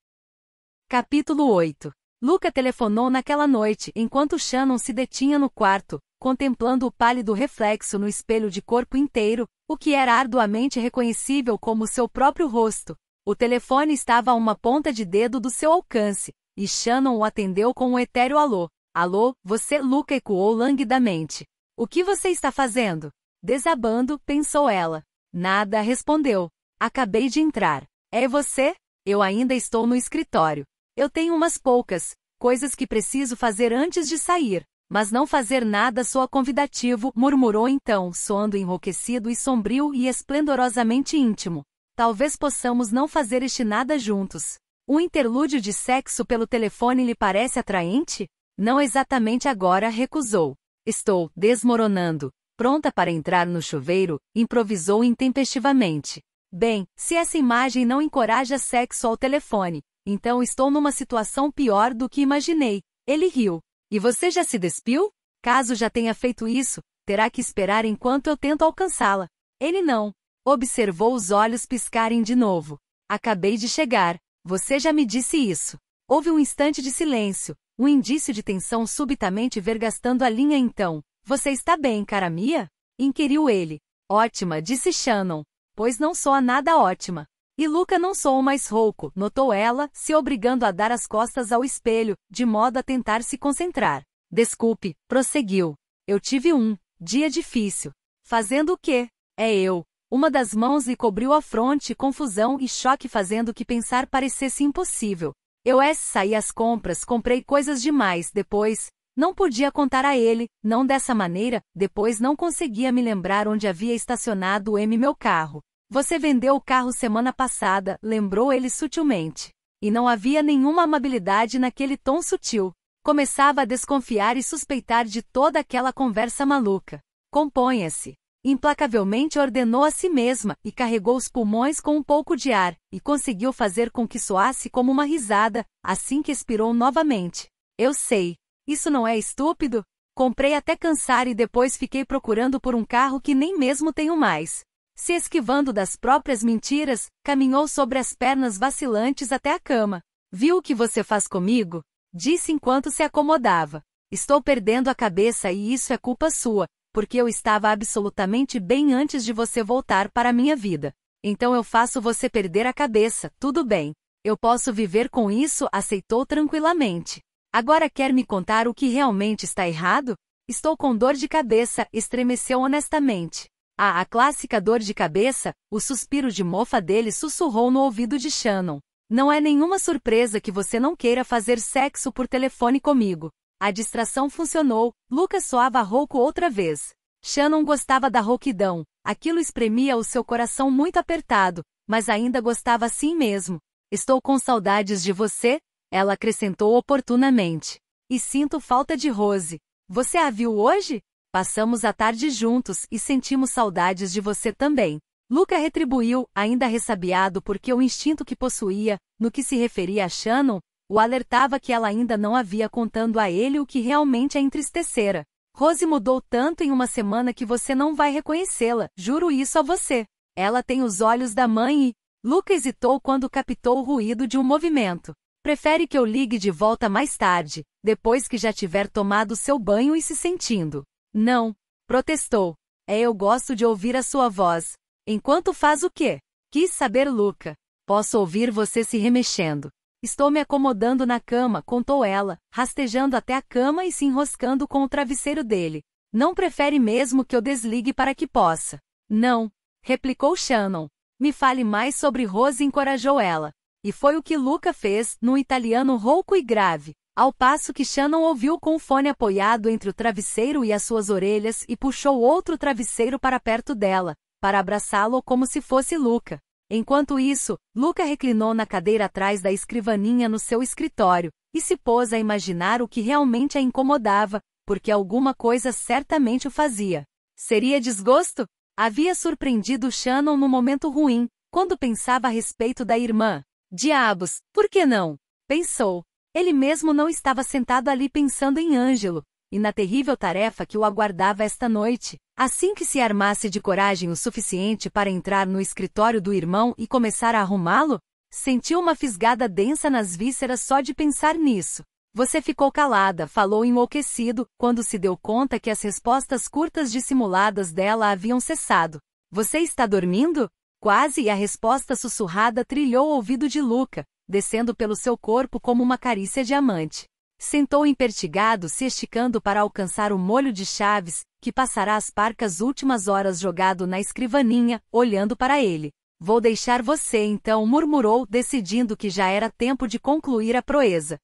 Speaker 1: Capítulo 8 Luca telefonou naquela noite, enquanto Shannon se detinha no quarto, contemplando o pálido reflexo no espelho de corpo inteiro, o que era arduamente reconhecível como seu próprio rosto. O telefone estava a uma ponta de dedo do seu alcance, e Shannon o atendeu com um etéreo alô. Alô, você, Luca ecoou languidamente. O que você está fazendo? Desabando, pensou ela. Nada respondeu. Acabei de entrar. É você? Eu ainda estou no escritório. Eu tenho umas poucas coisas que preciso fazer antes de sair, mas não fazer nada soa convidativo, murmurou então, soando enrouquecido e sombrio e esplendorosamente íntimo. Talvez possamos não fazer este nada juntos. O interlúdio de sexo pelo telefone lhe parece atraente? Não exatamente agora, recusou. Estou desmoronando. Pronta para entrar no chuveiro, improvisou intempestivamente. Bem, se essa imagem não encoraja sexo ao telefone, então estou numa situação pior do que imaginei. Ele riu. E você já se despiu? Caso já tenha feito isso, terá que esperar enquanto eu tento alcançá-la. Ele não. Observou os olhos piscarem de novo. Acabei de chegar. Você já me disse isso. Houve um instante de silêncio, um indício de tensão subitamente vergastando a linha então. Você está bem, cara minha? Inquiriu ele. Ótima, disse Shannon. Pois não sou a nada ótima. E Luca não sou o mais rouco, notou ela, se obrigando a dar as costas ao espelho, de modo a tentar se concentrar. Desculpe, prosseguiu. Eu tive um dia difícil. Fazendo o quê? É eu, uma das mãos lhe cobriu a fronte, confusão e choque fazendo que pensar parecesse impossível. Eu es é, saí às compras, comprei coisas demais, depois, não podia contar a ele, não dessa maneira, depois não conseguia me lembrar onde havia estacionado o M meu carro. Você vendeu o carro semana passada, lembrou ele sutilmente. E não havia nenhuma amabilidade naquele tom sutil. Começava a desconfiar e suspeitar de toda aquela conversa maluca. Componha-se. Implacavelmente ordenou a si mesma, e carregou os pulmões com um pouco de ar, e conseguiu fazer com que soasse como uma risada, assim que expirou novamente. Eu sei. Isso não é estúpido? Comprei até cansar e depois fiquei procurando por um carro que nem mesmo tenho mais. Se esquivando das próprias mentiras, caminhou sobre as pernas vacilantes até a cama. Viu o que você faz comigo? Disse enquanto se acomodava. Estou perdendo a cabeça e isso é culpa sua porque eu estava absolutamente bem antes de você voltar para minha vida. Então eu faço você perder a cabeça, tudo bem. Eu posso viver com isso, aceitou tranquilamente. Agora quer me contar o que realmente está errado? Estou com dor de cabeça, estremeceu honestamente. Ah, a clássica dor de cabeça, o suspiro de mofa dele sussurrou no ouvido de Shannon. Não é nenhuma surpresa que você não queira fazer sexo por telefone comigo. A distração funcionou, Lucas soava rouco outra vez. Shannon gostava da rouquidão, aquilo espremia o seu coração muito apertado, mas ainda gostava assim mesmo. Estou com saudades de você, ela acrescentou oportunamente. E sinto falta de Rose. Você a viu hoje? Passamos a tarde juntos e sentimos saudades de você também. Luca retribuiu, ainda ressabiado porque o instinto que possuía, no que se referia a Shannon, o alertava que ela ainda não havia contando a ele o que realmente a entristecera. Rose mudou tanto em uma semana que você não vai reconhecê-la, juro isso a você. Ela tem os olhos da mãe e. Luca hesitou quando captou o ruído de um movimento. Prefere que eu ligue de volta mais tarde, depois que já tiver tomado seu banho e se sentindo. Não, protestou. É eu gosto de ouvir a sua voz. Enquanto faz o quê? Quis saber Luca. Posso ouvir você se remexendo. Estou me acomodando na cama, contou ela, rastejando até a cama e se enroscando com o travesseiro dele. Não prefere mesmo que eu desligue para que possa? Não, replicou Shannon. Me fale mais sobre Rose encorajou ela. E foi o que Luca fez, num italiano rouco e grave. Ao passo que Shannon ouviu com o fone apoiado entre o travesseiro e as suas orelhas e puxou outro travesseiro para perto dela, para abraçá-lo como se fosse Luca. Enquanto isso, Luca reclinou na cadeira atrás da escrivaninha no seu escritório e se pôs a imaginar o que realmente a incomodava, porque alguma coisa certamente o fazia. Seria desgosto? Havia surpreendido Shannon no momento ruim, quando pensava a respeito da irmã. Diabos, por que não? Pensou. Ele mesmo não estava sentado ali pensando em Ângelo, e na terrível tarefa que o aguardava esta noite. Assim que se armasse de coragem o suficiente para entrar no escritório do irmão e começar a arrumá-lo, sentiu uma fisgada densa nas vísceras só de pensar nisso. Você ficou calada, falou enlouquecido, quando se deu conta que as respostas curtas dissimuladas dela haviam cessado. Você está dormindo? Quase e a resposta sussurrada trilhou o ouvido de Luca, descendo pelo seu corpo como uma carícia de amante. Sentou empertigado se esticando para alcançar o molho de chaves, que passará as parcas últimas horas jogado na escrivaninha, olhando para ele. Vou deixar você então, murmurou, decidindo que já era tempo de concluir a proeza.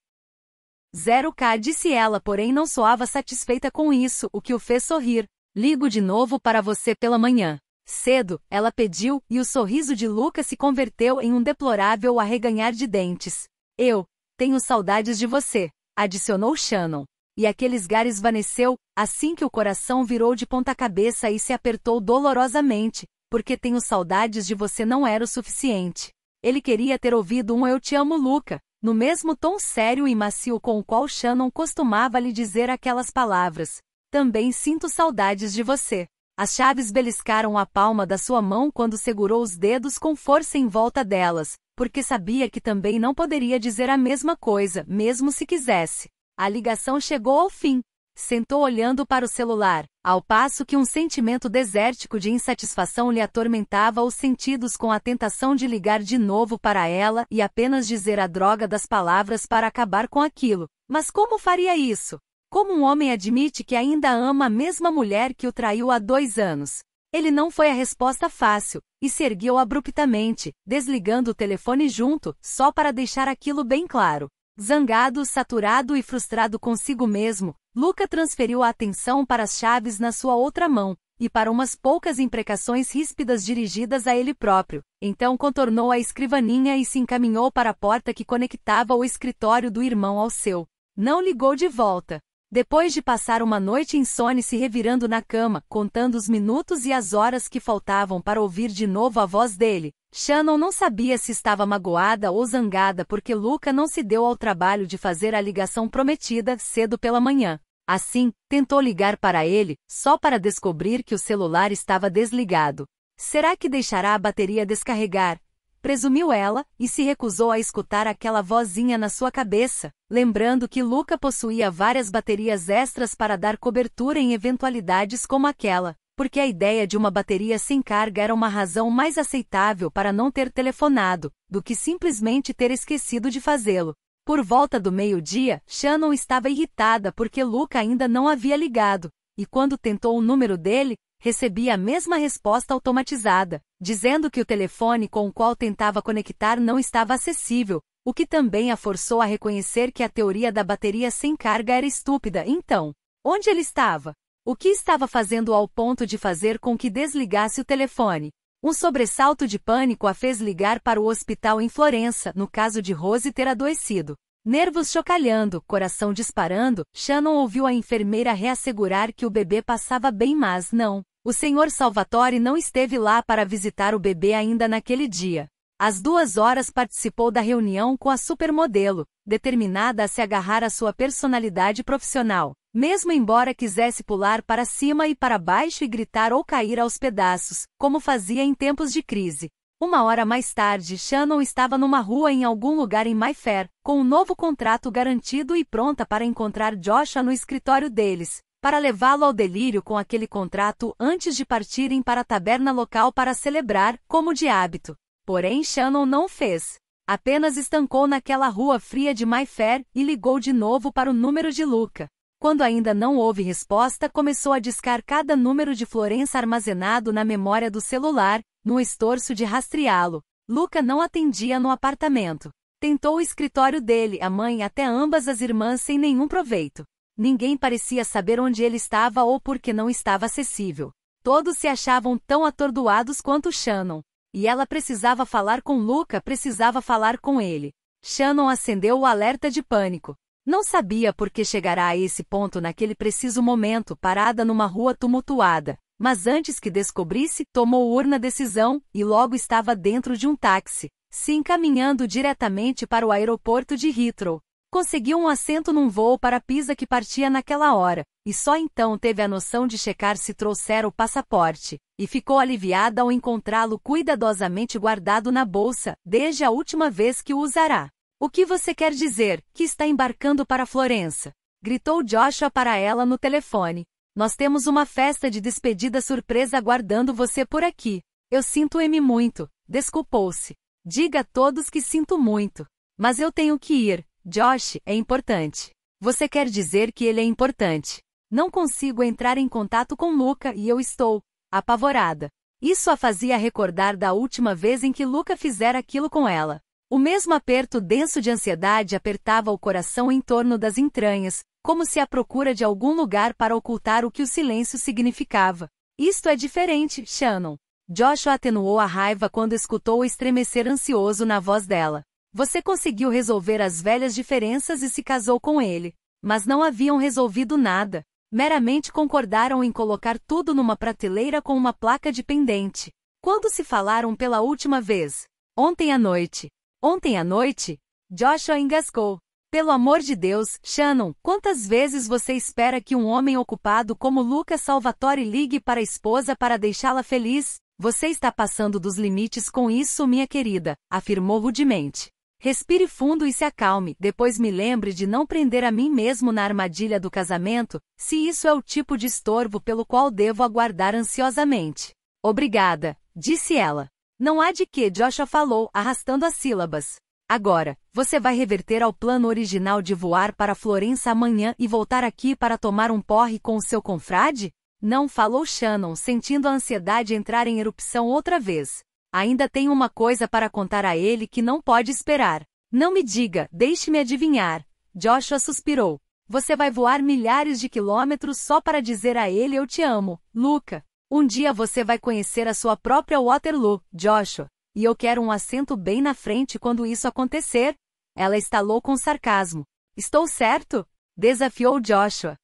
Speaker 1: Zero K disse ela, porém não soava satisfeita com isso, o que o fez sorrir. Ligo de novo para você pela manhã. Cedo, ela pediu, e o sorriso de Lucas se converteu em um deplorável arreganhar de dentes. Eu tenho saudades de você adicionou Shannon. E aqueles gares esvaneceu, assim que o coração virou de ponta cabeça e se apertou dolorosamente, porque tenho saudades de você não era o suficiente. Ele queria ter ouvido um Eu te amo, Luca, no mesmo tom sério e macio com o qual Shannon costumava lhe dizer aquelas palavras. Também sinto saudades de você. As chaves beliscaram a palma da sua mão quando segurou os dedos com força em volta delas, porque sabia que também não poderia dizer a mesma coisa, mesmo se quisesse. A ligação chegou ao fim. Sentou olhando para o celular, ao passo que um sentimento desértico de insatisfação lhe atormentava os sentidos com a tentação de ligar de novo para ela e apenas dizer a droga das palavras para acabar com aquilo. Mas como faria isso? Como um homem admite que ainda ama a mesma mulher que o traiu há dois anos? Ele não foi a resposta fácil, e se ergueu abruptamente, desligando o telefone junto, só para deixar aquilo bem claro. Zangado, saturado e frustrado consigo mesmo, Luca transferiu a atenção para as chaves na sua outra mão, e para umas poucas imprecações ríspidas dirigidas a ele próprio. Então contornou a escrivaninha e se encaminhou para a porta que conectava o escritório do irmão ao seu. Não ligou de volta. Depois de passar uma noite insone se revirando na cama, contando os minutos e as horas que faltavam para ouvir de novo a voz dele, Shannon não sabia se estava magoada ou zangada porque Luca não se deu ao trabalho de fazer a ligação prometida cedo pela manhã. Assim, tentou ligar para ele, só para descobrir que o celular estava desligado. Será que deixará a bateria descarregar? presumiu ela, e se recusou a escutar aquela vozinha na sua cabeça, lembrando que Luca possuía várias baterias extras para dar cobertura em eventualidades como aquela, porque a ideia de uma bateria sem carga era uma razão mais aceitável para não ter telefonado, do que simplesmente ter esquecido de fazê-lo. Por volta do meio-dia, Shannon estava irritada porque Luca ainda não havia ligado, e quando tentou o número dele, recebia a mesma resposta automatizada dizendo que o telefone com o qual tentava conectar não estava acessível, o que também a forçou a reconhecer que a teoria da bateria sem carga era estúpida. Então, onde ele estava? O que estava fazendo ao ponto de fazer com que desligasse o telefone? Um sobressalto de pânico a fez ligar para o hospital em Florença, no caso de Rose ter adoecido. Nervos chocalhando, coração disparando, Shannon ouviu a enfermeira reassegurar que o bebê passava bem, mas não. O Sr. Salvatore não esteve lá para visitar o bebê ainda naquele dia. Às duas horas participou da reunião com a supermodelo, determinada a se agarrar à sua personalidade profissional, mesmo embora quisesse pular para cima e para baixo e gritar ou cair aos pedaços, como fazia em tempos de crise. Uma hora mais tarde, Shannon estava numa rua em algum lugar em Mayfair, com um novo contrato garantido e pronta para encontrar Joshua no escritório deles, para levá-lo ao delírio com aquele contrato antes de partirem para a taberna local para celebrar, como de hábito. Porém Shannon não fez. Apenas estancou naquela rua fria de Mayfair e ligou de novo para o número de Luca. Quando ainda não houve resposta, começou a discar cada número de Florença armazenado na memória do celular, no estorço de rastreá-lo. Luca não atendia no apartamento. Tentou o escritório dele, a mãe até ambas as irmãs sem nenhum proveito. Ninguém parecia saber onde ele estava ou por que não estava acessível. Todos se achavam tão atordoados quanto Shannon. E ela precisava falar com Luca, precisava falar com ele. Shannon acendeu o alerta de pânico. Não sabia por que chegará a esse ponto naquele preciso momento, parada numa rua tumultuada. Mas antes que descobrisse, tomou urna decisão e logo estava dentro de um táxi, se encaminhando diretamente para o aeroporto de Heathrow. Conseguiu um assento num voo para Pisa que partia naquela hora, e só então teve a noção de checar se trouxera o passaporte, e ficou aliviada ao encontrá-lo cuidadosamente guardado na bolsa, desde a última vez que o usará. O que você quer dizer, que está embarcando para Florença? gritou Joshua para ela no telefone. Nós temos uma festa de despedida surpresa aguardando você por aqui. Eu sinto-me muito, desculpou-se. Diga a todos que sinto muito. Mas eu tenho que ir, Josh é importante. Você quer dizer que ele é importante. Não consigo entrar em contato com Luca e eu estou apavorada. Isso a fazia recordar da última vez em que Luca fizera aquilo com ela. O mesmo aperto denso de ansiedade apertava o coração em torno das entranhas, como se à procura de algum lugar para ocultar o que o silêncio significava. Isto é diferente, Shannon. Joshua atenuou a raiva quando escutou o estremecer ansioso na voz dela. Você conseguiu resolver as velhas diferenças e se casou com ele, mas não haviam resolvido nada. Meramente concordaram em colocar tudo numa prateleira com uma placa de pendente. Quando se falaram pela última vez? Ontem à noite. Ontem à noite, Joshua engascou. Pelo amor de Deus, Shannon, quantas vezes você espera que um homem ocupado como Lucas Salvatore ligue para a esposa para deixá-la feliz? Você está passando dos limites com isso, minha querida, afirmou rudemente. Respire fundo e se acalme, depois me lembre de não prender a mim mesmo na armadilha do casamento, se isso é o tipo de estorvo pelo qual devo aguardar ansiosamente. Obrigada, disse ela. Não há de que Joshua falou, arrastando as sílabas. Agora, você vai reverter ao plano original de voar para Florença amanhã e voltar aqui para tomar um porre com o seu confrade? Não falou Shannon, sentindo a ansiedade entrar em erupção outra vez. Ainda tenho uma coisa para contar a ele que não pode esperar. Não me diga, deixe-me adivinhar. Joshua suspirou. Você vai voar milhares de quilômetros só para dizer a ele eu te amo, Luca. Um dia você vai conhecer a sua própria Waterloo, Joshua. E eu quero um assento bem na frente quando isso acontecer. Ela estalou com sarcasmo. Estou certo? Desafiou Joshua.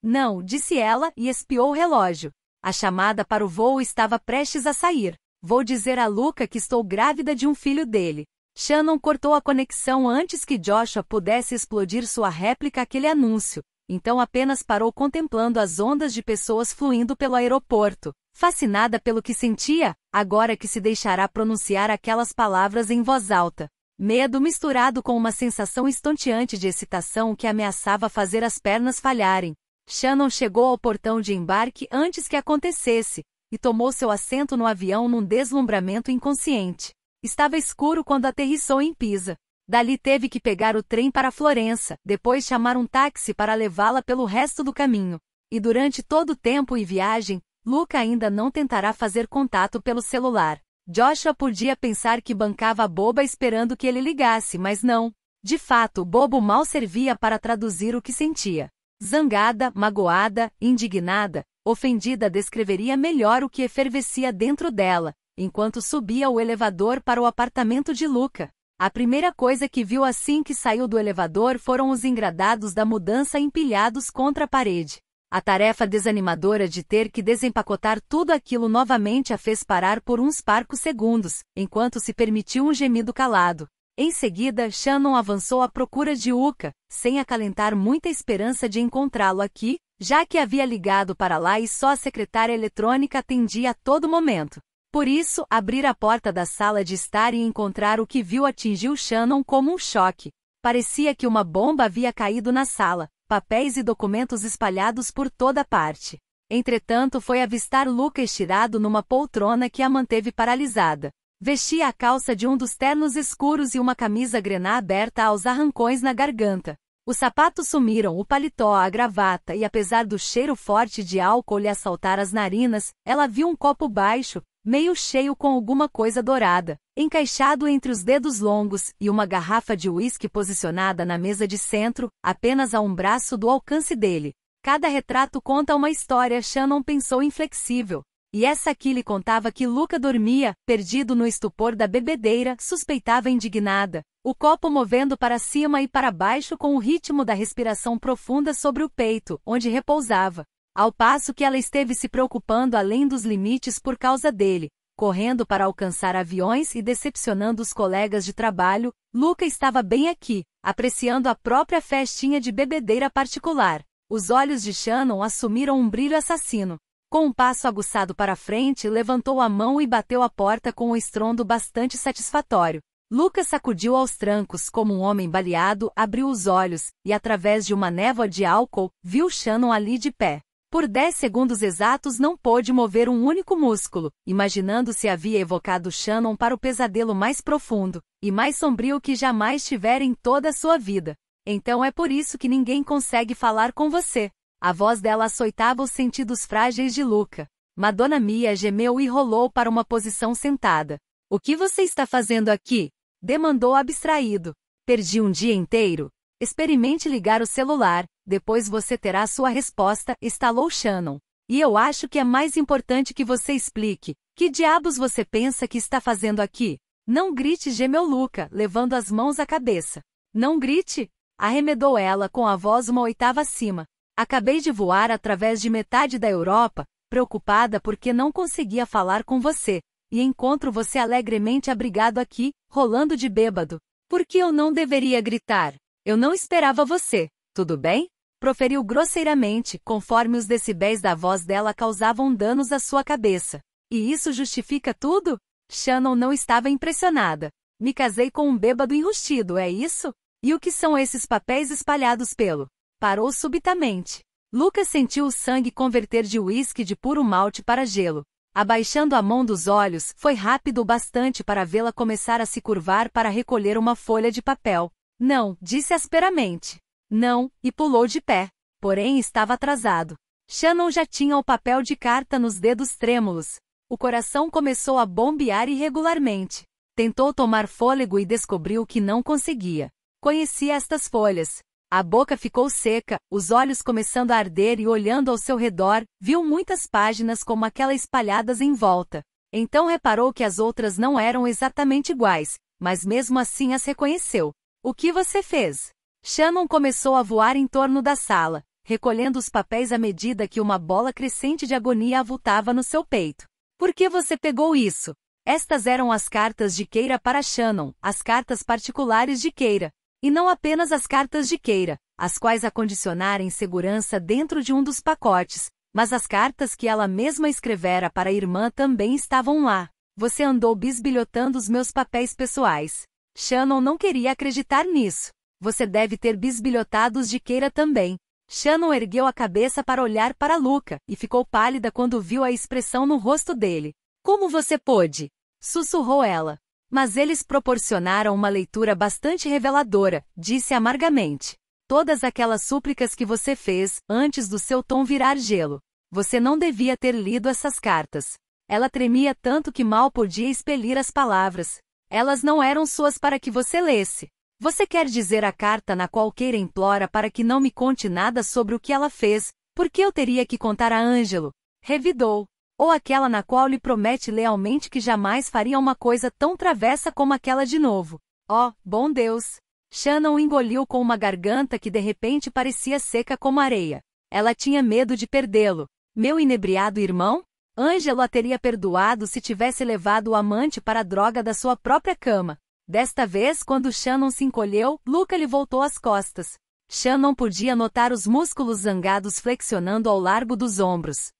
Speaker 1: Não, disse ela e espiou o relógio. A chamada para o voo estava prestes a sair. Vou dizer a Luca que estou grávida de um filho dele. Shannon cortou a conexão antes que Joshua pudesse explodir sua réplica àquele anúncio, então apenas parou contemplando as ondas de pessoas fluindo pelo aeroporto, fascinada pelo que sentia, agora que se deixará pronunciar aquelas palavras em voz alta. Medo misturado com uma sensação estonteante de excitação que ameaçava fazer as pernas falharem. Shannon chegou ao portão de embarque antes que acontecesse, e tomou seu assento no avião num deslumbramento inconsciente. Estava escuro quando aterrissou em Pisa. Dali teve que pegar o trem para Florença, depois chamar um táxi para levá-la pelo resto do caminho. E durante todo o tempo e viagem, Luca ainda não tentará fazer contato pelo celular. Joshua podia pensar que bancava a boba esperando que ele ligasse, mas não. De fato, o bobo mal servia para traduzir o que sentia. Zangada, magoada, indignada, Ofendida descreveria melhor o que efervescia dentro dela, enquanto subia o elevador para o apartamento de Luca. A primeira coisa que viu assim que saiu do elevador foram os engradados da mudança empilhados contra a parede. A tarefa desanimadora de ter que desempacotar tudo aquilo novamente a fez parar por uns parcos segundos, enquanto se permitiu um gemido calado. Em seguida, Shannon avançou à procura de Uka, sem acalentar muita esperança de encontrá-lo aqui, já que havia ligado para lá e só a secretária eletrônica atendia a todo momento. Por isso, abrir a porta da sala de estar e encontrar o que viu atingiu Shannon como um choque. Parecia que uma bomba havia caído na sala, papéis e documentos espalhados por toda parte. Entretanto, foi avistar Luca estirado numa poltrona que a manteve paralisada. Vestia a calça de um dos ternos escuros e uma camisa grená aberta aos arrancões na garganta. Os sapatos sumiram, o paletó, a gravata, e apesar do cheiro forte de álcool lhe assaltar as narinas, ela viu um copo baixo, meio cheio com alguma coisa dourada, encaixado entre os dedos longos, e uma garrafa de uísque posicionada na mesa de centro, apenas a um braço do alcance dele. Cada retrato conta uma história, Shannon pensou inflexível. E essa aqui lhe contava que Luca dormia, perdido no estupor da bebedeira, suspeitava indignada, o copo movendo para cima e para baixo com o ritmo da respiração profunda sobre o peito, onde repousava. Ao passo que ela esteve se preocupando além dos limites por causa dele, correndo para alcançar aviões e decepcionando os colegas de trabalho, Luca estava bem aqui, apreciando a própria festinha de bebedeira particular. Os olhos de Shannon assumiram um brilho assassino. Com um passo aguçado para frente, levantou a mão e bateu a porta com um estrondo bastante satisfatório. Lucas sacudiu aos trancos como um homem baleado, abriu os olhos, e através de uma névoa de álcool, viu Shannon ali de pé. Por dez segundos exatos não pôde mover um único músculo, imaginando se havia evocado Shannon para o pesadelo mais profundo e mais sombrio que jamais tivera em toda a sua vida. Então é por isso que ninguém consegue falar com você. A voz dela açoitava os sentidos frágeis de Luca. Madonna Mia gemeu e rolou para uma posição sentada. O que você está fazendo aqui? Demandou abstraído. Perdi um dia inteiro. Experimente ligar o celular, depois você terá sua resposta, estalou Shannon. E eu acho que é mais importante que você explique. Que diabos você pensa que está fazendo aqui? Não grite, gemeu Luca, levando as mãos à cabeça. Não grite! Arremedou ela com a voz uma oitava acima. Acabei de voar através de metade da Europa, preocupada porque não conseguia falar com você, e encontro você alegremente abrigado aqui, rolando de bêbado. Por que eu não deveria gritar? Eu não esperava você, tudo bem? Proferiu grosseiramente, conforme os decibéis da voz dela causavam danos à sua cabeça. E isso justifica tudo? Shannon não estava impressionada. Me casei com um bêbado enrustido, é isso? E o que são esses papéis espalhados pelo Parou subitamente. Lucas sentiu o sangue converter de uísque de puro malte para gelo. Abaixando a mão dos olhos, foi rápido o bastante para vê-la começar a se curvar para recolher uma folha de papel. Não, disse asperamente. Não, e pulou de pé. Porém estava atrasado. Shannon já tinha o papel de carta nos dedos trêmulos. O coração começou a bombear irregularmente. Tentou tomar fôlego e descobriu que não conseguia. Conhecia estas folhas. A boca ficou seca, os olhos começando a arder e olhando ao seu redor, viu muitas páginas como aquela espalhadas em volta. Então reparou que as outras não eram exatamente iguais, mas mesmo assim as reconheceu. O que você fez? Shannon começou a voar em torno da sala, recolhendo os papéis à medida que uma bola crescente de agonia avultava no seu peito. Por que você pegou isso? Estas eram as cartas de Keira para Shannon, as cartas particulares de Keira, e não apenas as cartas de queira, as quais acondicionarem segurança dentro de um dos pacotes, mas as cartas que ela mesma escrevera para a irmã também estavam lá. Você andou bisbilhotando os meus papéis pessoais. Shannon não queria acreditar nisso. Você deve ter bisbilhotado os de Keira também. Shannon ergueu a cabeça para olhar para Luca e ficou pálida quando viu a expressão no rosto dele. Como você pôde? Sussurrou ela. Mas eles proporcionaram uma leitura bastante reveladora, disse amargamente. Todas aquelas súplicas que você fez, antes do seu tom virar gelo. Você não devia ter lido essas cartas. Ela tremia tanto que mal podia expelir as palavras. Elas não eram suas para que você lesse. Você quer dizer a carta na qual Keira implora para que não me conte nada sobre o que ela fez, porque eu teria que contar a Ângelo? Revidou ou aquela na qual lhe promete lealmente que jamais faria uma coisa tão travessa como aquela de novo. Oh, bom Deus! Shannon engoliu com uma garganta que de repente parecia seca como areia. Ela tinha medo de perdê-lo. Meu inebriado irmão? Ângelo a teria perdoado se tivesse levado o amante para a droga da sua própria cama. Desta vez, quando Shannon se encolheu, Luca lhe voltou as costas. Shannon podia notar os músculos zangados flexionando ao largo dos ombros.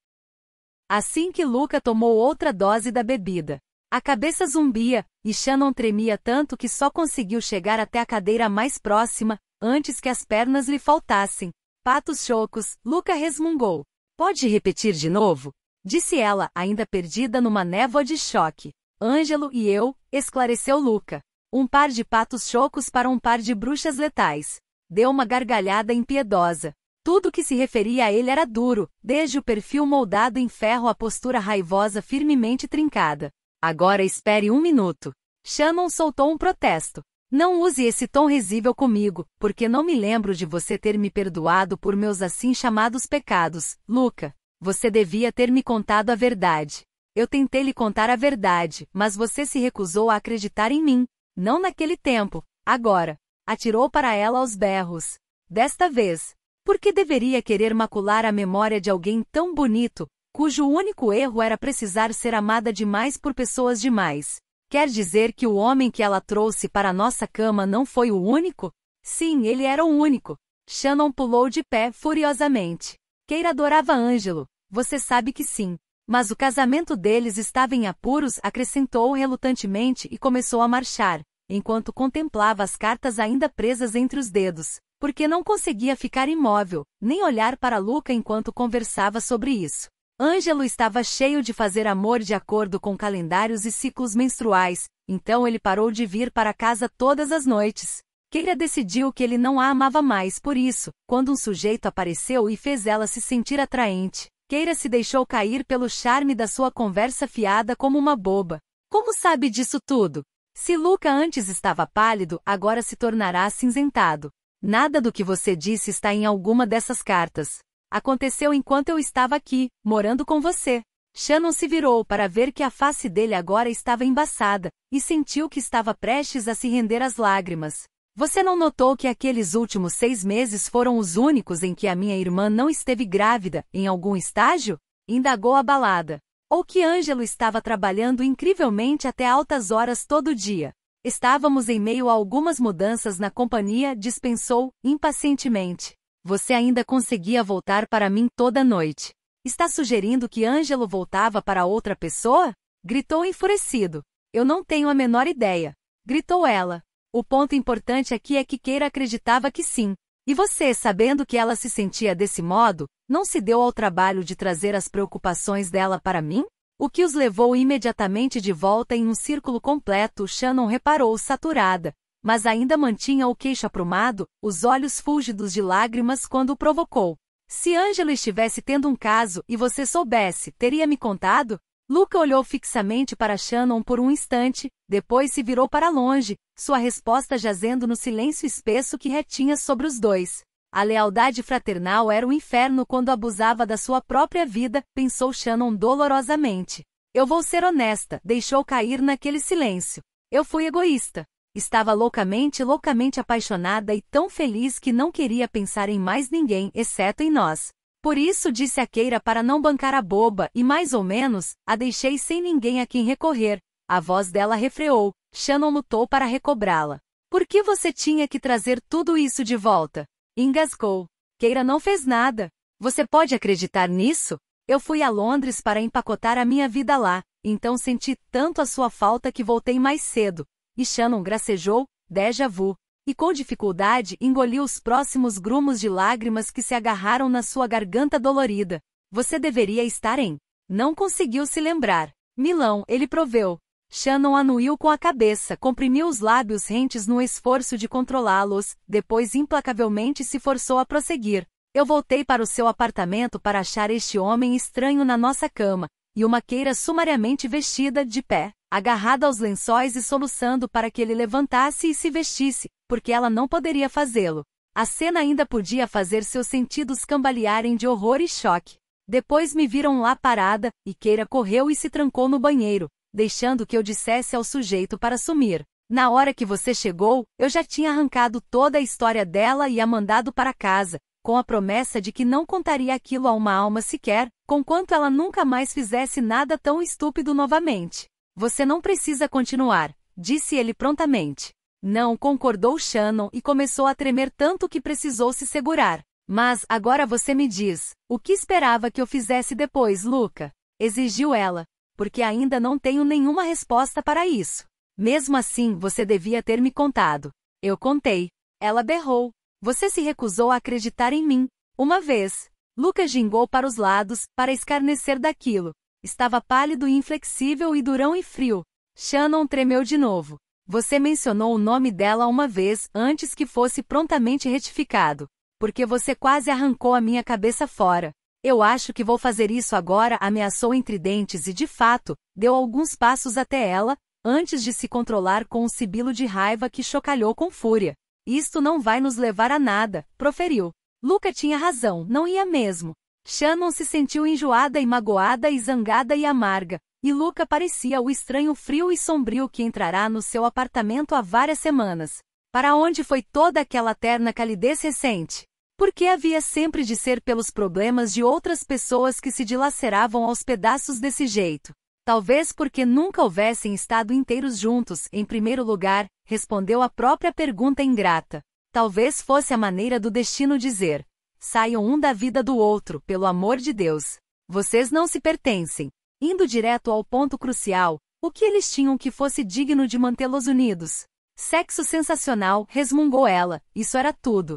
Speaker 1: Assim que Luca tomou outra dose da bebida, a cabeça zumbia, e Shannon tremia tanto que só conseguiu chegar até a cadeira mais próxima, antes que as pernas lhe faltassem. Patos chocos, Luca resmungou. Pode repetir de novo? Disse ela, ainda perdida numa névoa de choque. Ângelo e eu, esclareceu Luca. Um par de patos chocos para um par de bruxas letais. Deu uma gargalhada impiedosa. Tudo que se referia a ele era duro, desde o perfil moldado em ferro à postura raivosa firmemente trincada. Agora espere um minuto. Shannon soltou um protesto. Não use esse tom risível comigo, porque não me lembro de você ter me perdoado por meus assim chamados pecados, Luca. Você devia ter me contado a verdade. Eu tentei lhe contar a verdade, mas você se recusou a acreditar em mim. Não naquele tempo, agora. Atirou para ela aos berros. Desta vez, por que deveria querer macular a memória de alguém tão bonito, cujo único erro era precisar ser amada demais por pessoas demais? Quer dizer que o homem que ela trouxe para nossa cama não foi o único? Sim, ele era o único. Shannon pulou de pé furiosamente. Keira adorava Ângelo, você sabe que sim. Mas o casamento deles estava em apuros, acrescentou relutantemente e começou a marchar, enquanto contemplava as cartas ainda presas entre os dedos porque não conseguia ficar imóvel, nem olhar para Luca enquanto conversava sobre isso. Ângelo estava cheio de fazer amor de acordo com calendários e ciclos menstruais, então ele parou de vir para casa todas as noites. Keira decidiu que ele não a amava mais por isso, quando um sujeito apareceu e fez ela se sentir atraente. Keira se deixou cair pelo charme da sua conversa fiada como uma boba. Como sabe disso tudo? Se Luca antes estava pálido, agora se tornará cinzentado. Nada do que você disse está em alguma dessas cartas. Aconteceu enquanto eu estava aqui, morando com você. Shannon se virou para ver que a face dele agora estava embaçada, e sentiu que estava prestes a se render às lágrimas. Você não notou que aqueles últimos seis meses foram os únicos em que a minha irmã não esteve grávida, em algum estágio? Indagou abalada. Ou que Ângelo estava trabalhando incrivelmente até altas horas todo dia. Estávamos em meio a algumas mudanças na companhia, dispensou, impacientemente. Você ainda conseguia voltar para mim toda noite. Está sugerindo que Ângelo voltava para outra pessoa? Gritou enfurecido. Eu não tenho a menor ideia. Gritou ela. O ponto importante aqui é que Keira acreditava que sim. E você, sabendo que ela se sentia desse modo, não se deu ao trabalho de trazer as preocupações dela para mim? O que os levou imediatamente de volta em um círculo completo, Shannon reparou saturada, mas ainda mantinha o queixo aprumado, os olhos fúlgidos de lágrimas quando o provocou. Se Ângelo estivesse tendo um caso e você soubesse, teria me contado? Luca olhou fixamente para Shannon por um instante, depois se virou para longe, sua resposta jazendo no silêncio espesso que retinha sobre os dois. A lealdade fraternal era um inferno quando abusava da sua própria vida, pensou Shannon dolorosamente. Eu vou ser honesta, deixou cair naquele silêncio. Eu fui egoísta. Estava loucamente, loucamente apaixonada e tão feliz que não queria pensar em mais ninguém, exceto em nós. Por isso disse a Keira para não bancar a boba, e mais ou menos, a deixei sem ninguém a quem recorrer. A voz dela refreou. Shannon lutou para recobrá-la. Por que você tinha que trazer tudo isso de volta? Engasgou. Keira não fez nada. Você pode acreditar nisso? Eu fui a Londres para empacotar a minha vida lá, então senti tanto a sua falta que voltei mais cedo. E Shannon gracejou, déjà vu, e com dificuldade engoliu os próximos grumos de lágrimas que se agarraram na sua garganta dolorida. Você deveria estar em. Não conseguiu se lembrar. Milão, ele proveu. Shannon anuiu com a cabeça, comprimiu os lábios rentes no esforço de controlá-los, depois implacavelmente se forçou a prosseguir. Eu voltei para o seu apartamento para achar este homem estranho na nossa cama, e uma queira sumariamente vestida, de pé, agarrada aos lençóis e soluçando para que ele levantasse e se vestisse, porque ela não poderia fazê-lo. A cena ainda podia fazer seus sentidos cambalearem de horror e choque. Depois me viram lá parada, e Keira correu e se trancou no banheiro, deixando que eu dissesse ao sujeito para sumir. Na hora que você chegou, eu já tinha arrancado toda a história dela e a mandado para casa, com a promessa de que não contaria aquilo a uma alma sequer, conquanto ela nunca mais fizesse nada tão estúpido novamente. Você não precisa continuar, disse ele prontamente. Não, concordou Shannon e começou a tremer tanto que precisou se segurar. Mas agora você me diz, o que esperava que eu fizesse depois, Luca? Exigiu ela, porque ainda não tenho nenhuma resposta para isso. Mesmo assim, você devia ter me contado. Eu contei. Ela berrou. Você se recusou a acreditar em mim. Uma vez. Lucas gingou para os lados, para escarnecer daquilo. Estava pálido e inflexível e durão e frio. Shannon tremeu de novo. Você mencionou o nome dela uma vez antes que fosse prontamente retificado. Porque você quase arrancou a minha cabeça fora. Eu acho que vou fazer isso agora, ameaçou entre dentes e, de fato, deu alguns passos até ela, antes de se controlar com um sibilo de raiva que chocalhou com fúria. Isto não vai nos levar a nada, proferiu. Luca tinha razão, não ia mesmo. Shannon se sentiu enjoada e magoada e zangada e amarga, e Luca parecia o estranho frio e sombrio que entrará no seu apartamento há várias semanas. Para onde foi toda aquela terna calidez recente? porque havia sempre de ser pelos problemas de outras pessoas que se dilaceravam aos pedaços desse jeito. Talvez porque nunca houvessem estado inteiros juntos, em primeiro lugar, respondeu a própria pergunta ingrata. Talvez fosse a maneira do destino dizer: saiam um da vida do outro, pelo amor de Deus. Vocês não se pertencem. Indo direto ao ponto crucial, o que eles tinham que fosse digno de mantê-los unidos? Sexo sensacional, resmungou ela, isso era tudo.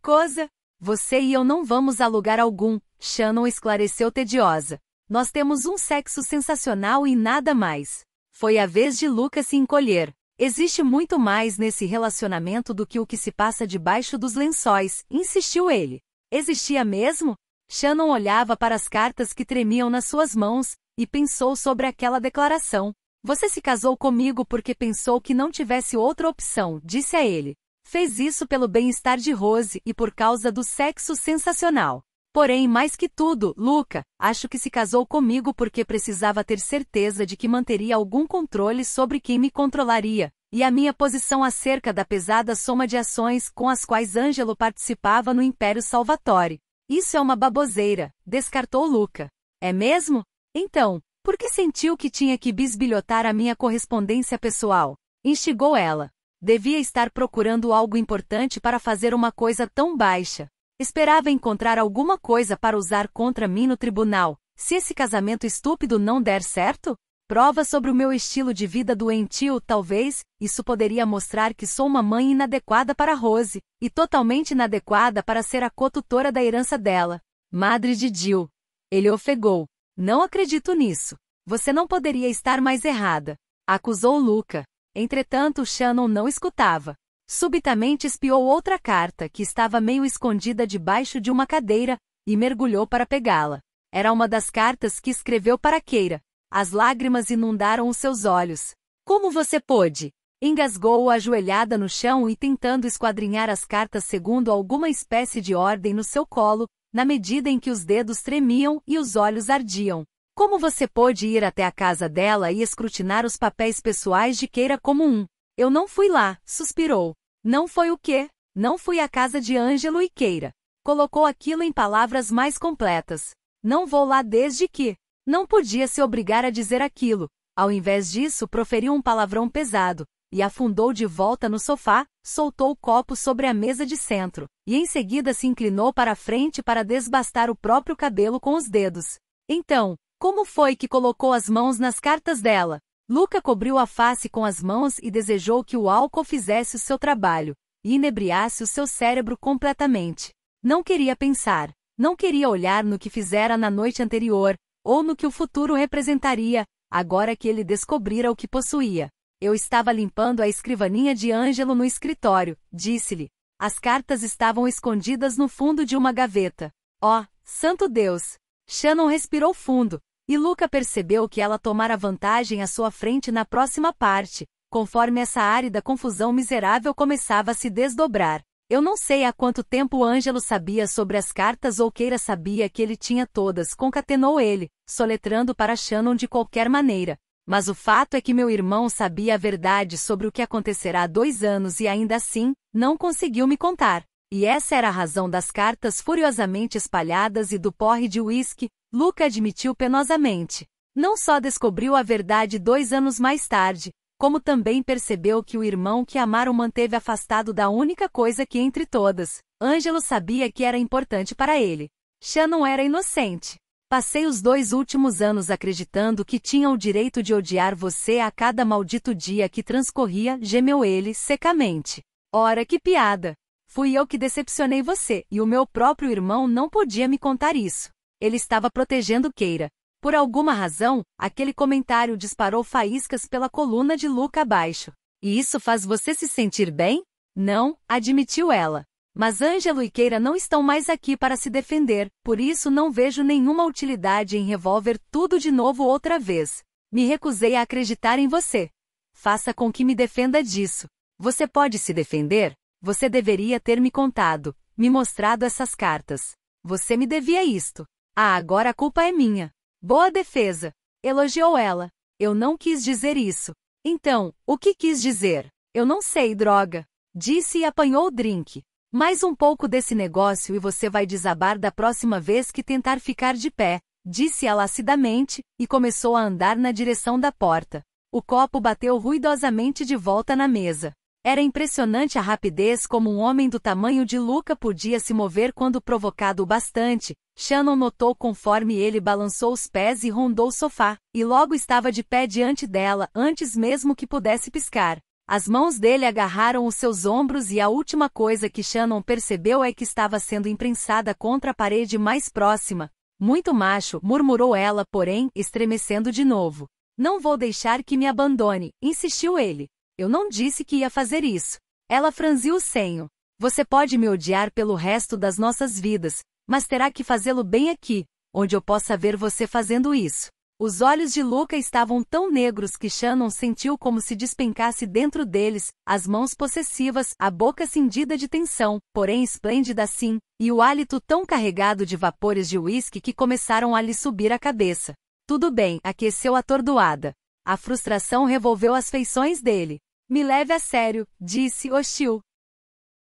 Speaker 1: Coisa, você e eu não vamos a lugar algum, Shannon esclareceu tediosa. Nós temos um sexo sensacional e nada mais. Foi a vez de Lucas se encolher. Existe muito mais nesse relacionamento do que o que se passa debaixo dos lençóis, insistiu ele. Existia mesmo? Shannon olhava para as cartas que tremiam nas suas mãos e pensou sobre aquela declaração. Você se casou comigo porque pensou que não tivesse outra opção, disse a ele. Fez isso pelo bem-estar de Rose e por causa do sexo sensacional. Porém, mais que tudo, Luca, acho que se casou comigo porque precisava ter certeza de que manteria algum controle sobre quem me controlaria, e a minha posição acerca da pesada soma de ações com as quais Ângelo participava no Império Salvatore. Isso é uma baboseira, descartou Luca. É mesmo? Então, por que sentiu que tinha que bisbilhotar a minha correspondência pessoal? Instigou ela. Devia estar procurando algo importante para fazer uma coisa tão baixa. Esperava encontrar alguma coisa para usar contra mim no tribunal. Se esse casamento estúpido não der certo? Prova sobre o meu estilo de vida doentio, talvez, isso poderia mostrar que sou uma mãe inadequada para Rose, e totalmente inadequada para ser a cotutora da herança dela. Madre de Jill. Ele ofegou. Não acredito nisso. Você não poderia estar mais errada. Acusou Luca. Entretanto, Shannon não escutava. Subitamente espiou outra carta, que estava meio escondida debaixo de uma cadeira, e mergulhou para pegá-la. Era uma das cartas que escreveu para Keira. As lágrimas inundaram os seus olhos. Como você pôde? Engasgou ajoelhada no chão e tentando esquadrinhar as cartas segundo alguma espécie de ordem no seu colo, na medida em que os dedos tremiam e os olhos ardiam. Como você pôde ir até a casa dela e escrutinar os papéis pessoais de Queira como um? Eu não fui lá, suspirou. Não foi o quê? Não fui à casa de Ângelo e Queira. Colocou aquilo em palavras mais completas. Não vou lá desde que. Não podia se obrigar a dizer aquilo. Ao invés disso, proferiu um palavrão pesado, e afundou de volta no sofá, soltou o copo sobre a mesa de centro, e em seguida se inclinou para a frente para desbastar o próprio cabelo com os dedos. Então, como foi que colocou as mãos nas cartas dela? Luca cobriu a face com as mãos e desejou que o álcool fizesse o seu trabalho, e inebriasse o seu cérebro completamente. Não queria pensar, não queria olhar no que fizera na noite anterior, ou no que o futuro representaria, agora que ele descobrira o que possuía. Eu estava limpando a escrivaninha de Ângelo no escritório, disse-lhe. As cartas estavam escondidas no fundo de uma gaveta. Oh, santo Deus! Shannon respirou fundo, e Luca percebeu que ela tomara vantagem à sua frente na próxima parte, conforme essa árida confusão miserável começava a se desdobrar. Eu não sei há quanto tempo Ângelo sabia sobre as cartas ou queira sabia que ele tinha todas, concatenou ele, soletrando para Shannon de qualquer maneira. Mas o fato é que meu irmão sabia a verdade sobre o que acontecerá há dois anos e ainda assim, não conseguiu me contar. E essa era a razão das cartas furiosamente espalhadas e do porre de uísque, Luca admitiu penosamente. Não só descobriu a verdade dois anos mais tarde, como também percebeu que o irmão que amara o manteve afastado da única coisa que entre todas, Ângelo sabia que era importante para ele. Shannon era inocente. Passei os dois últimos anos acreditando que tinha o direito de odiar você a cada maldito dia que transcorria, gemeu ele secamente. Ora que piada! Fui eu que decepcionei você, e o meu próprio irmão não podia me contar isso. Ele estava protegendo Keira. Por alguma razão, aquele comentário disparou faíscas pela coluna de Luca abaixo. E isso faz você se sentir bem? Não, admitiu ela. Mas Ângelo e Keira não estão mais aqui para se defender, por isso não vejo nenhuma utilidade em revolver tudo de novo outra vez. Me recusei a acreditar em você. Faça com que me defenda disso. Você pode se defender? Você deveria ter me contado, me mostrado essas cartas. Você me devia isto. Ah, agora a culpa é minha. Boa defesa. Elogiou ela. Eu não quis dizer isso. Então, o que quis dizer? Eu não sei, droga. Disse e apanhou o drink. Mais um pouco desse negócio e você vai desabar da próxima vez que tentar ficar de pé, disse ela acidamente, e começou a andar na direção da porta. O copo bateu ruidosamente de volta na mesa. Era impressionante a rapidez como um homem do tamanho de Luca podia se mover quando provocado o bastante. Shannon notou conforme ele balançou os pés e rondou o sofá, e logo estava de pé diante dela, antes mesmo que pudesse piscar. As mãos dele agarraram os seus ombros e a última coisa que Shannon percebeu é que estava sendo imprensada contra a parede mais próxima. Muito macho, murmurou ela, porém, estremecendo de novo. Não vou deixar que me abandone, insistiu ele. Eu não disse que ia fazer isso. Ela franziu o senho. Você pode me odiar pelo resto das nossas vidas, mas terá que fazê-lo bem aqui, onde eu possa ver você fazendo isso. Os olhos de Luca estavam tão negros que Shannon sentiu como se despencasse dentro deles, as mãos possessivas, a boca cindida de tensão, porém esplêndida assim, e o hálito tão carregado de vapores de uísque que começaram a lhe subir a cabeça. Tudo bem, aqueceu atordoada. A frustração revolveu as feições dele. Me leve a sério, disse hostil.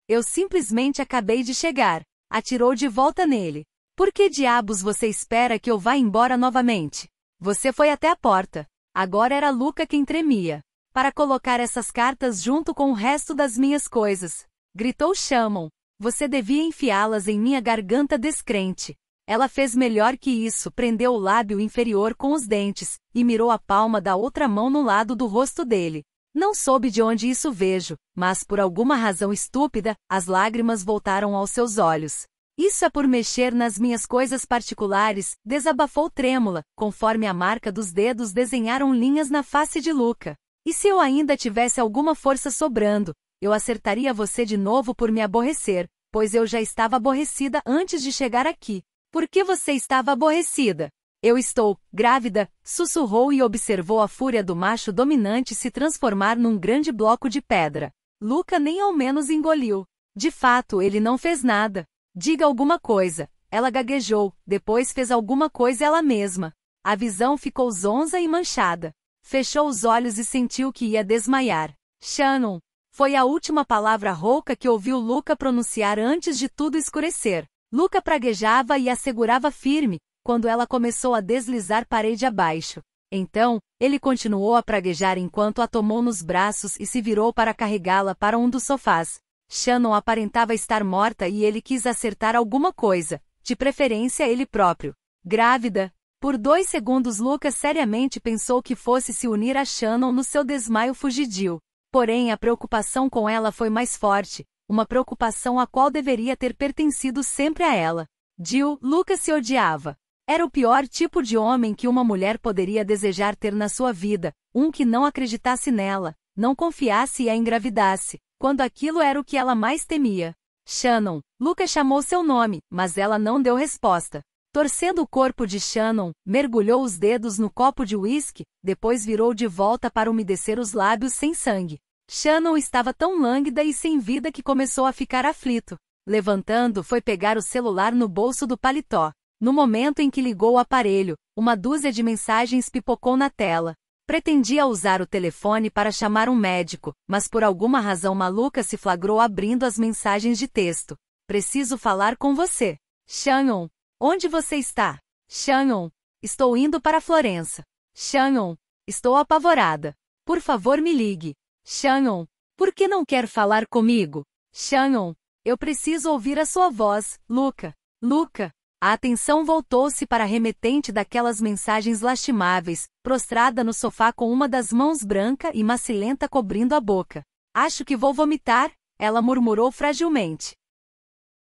Speaker 1: Eu simplesmente acabei de chegar. Atirou de volta nele. Por que diabos você espera que eu vá embora novamente? Você foi até a porta. Agora era Luca quem tremia. Para colocar essas cartas junto com o resto das minhas coisas. Gritou Chamon. Você devia enfiá-las em minha garganta descrente. Ela fez melhor que isso, prendeu o lábio inferior com os dentes e mirou a palma da outra mão no lado do rosto dele. Não soube de onde isso vejo, mas por alguma razão estúpida, as lágrimas voltaram aos seus olhos. Isso é por mexer nas minhas coisas particulares, desabafou trêmula, conforme a marca dos dedos desenharam linhas na face de Luca. E se eu ainda tivesse alguma força sobrando, eu acertaria você de novo por me aborrecer, pois eu já estava aborrecida antes de chegar aqui. Por que você estava aborrecida? Eu estou grávida, sussurrou e observou a fúria do macho dominante se transformar num grande bloco de pedra. Luca nem ao menos engoliu. De fato, ele não fez nada. Diga alguma coisa. Ela gaguejou, depois fez alguma coisa ela mesma. A visão ficou zonza e manchada. Fechou os olhos e sentiu que ia desmaiar. Shannon. Foi a última palavra rouca que ouviu Luca pronunciar antes de tudo escurecer. Luca praguejava e assegurava firme, quando ela começou a deslizar parede abaixo. Então, ele continuou a praguejar enquanto a tomou nos braços e se virou para carregá-la para um dos sofás. Shannon aparentava estar morta e ele quis acertar alguma coisa, de preferência ele próprio. Grávida. Por dois segundos Lucas seriamente pensou que fosse se unir a Shannon no seu desmaio fugidio. Porém a preocupação com ela foi mais forte, uma preocupação a qual deveria ter pertencido sempre a ela. Jill, Lucas se odiava. Era o pior tipo de homem que uma mulher poderia desejar ter na sua vida, um que não acreditasse nela, não confiasse e a engravidasse, quando aquilo era o que ela mais temia. Shannon. Lucas chamou seu nome, mas ela não deu resposta. Torcendo o corpo de Shannon, mergulhou os dedos no copo de uísque, depois virou de volta para umedecer os lábios sem sangue. Shannon estava tão lânguida e sem vida que começou a ficar aflito. Levantando, foi pegar o celular no bolso do paletó. No momento em que ligou o aparelho, uma dúzia de mensagens pipocou na tela. Pretendia usar o telefone para chamar um médico, mas por alguma razão maluca se flagrou abrindo as mensagens de texto. Preciso falar com você. Shannon, onde você está? Shannon, estou indo para Florença. Shannon, estou apavorada. Por favor, me ligue. Shannon, por que não quer falar comigo? Shannon, eu preciso ouvir a sua voz, Luca. Luca, a atenção voltou-se para a remetente daquelas mensagens lastimáveis, prostrada no sofá com uma das mãos branca e macilenta cobrindo a boca. Acho que vou vomitar, ela murmurou fragilmente.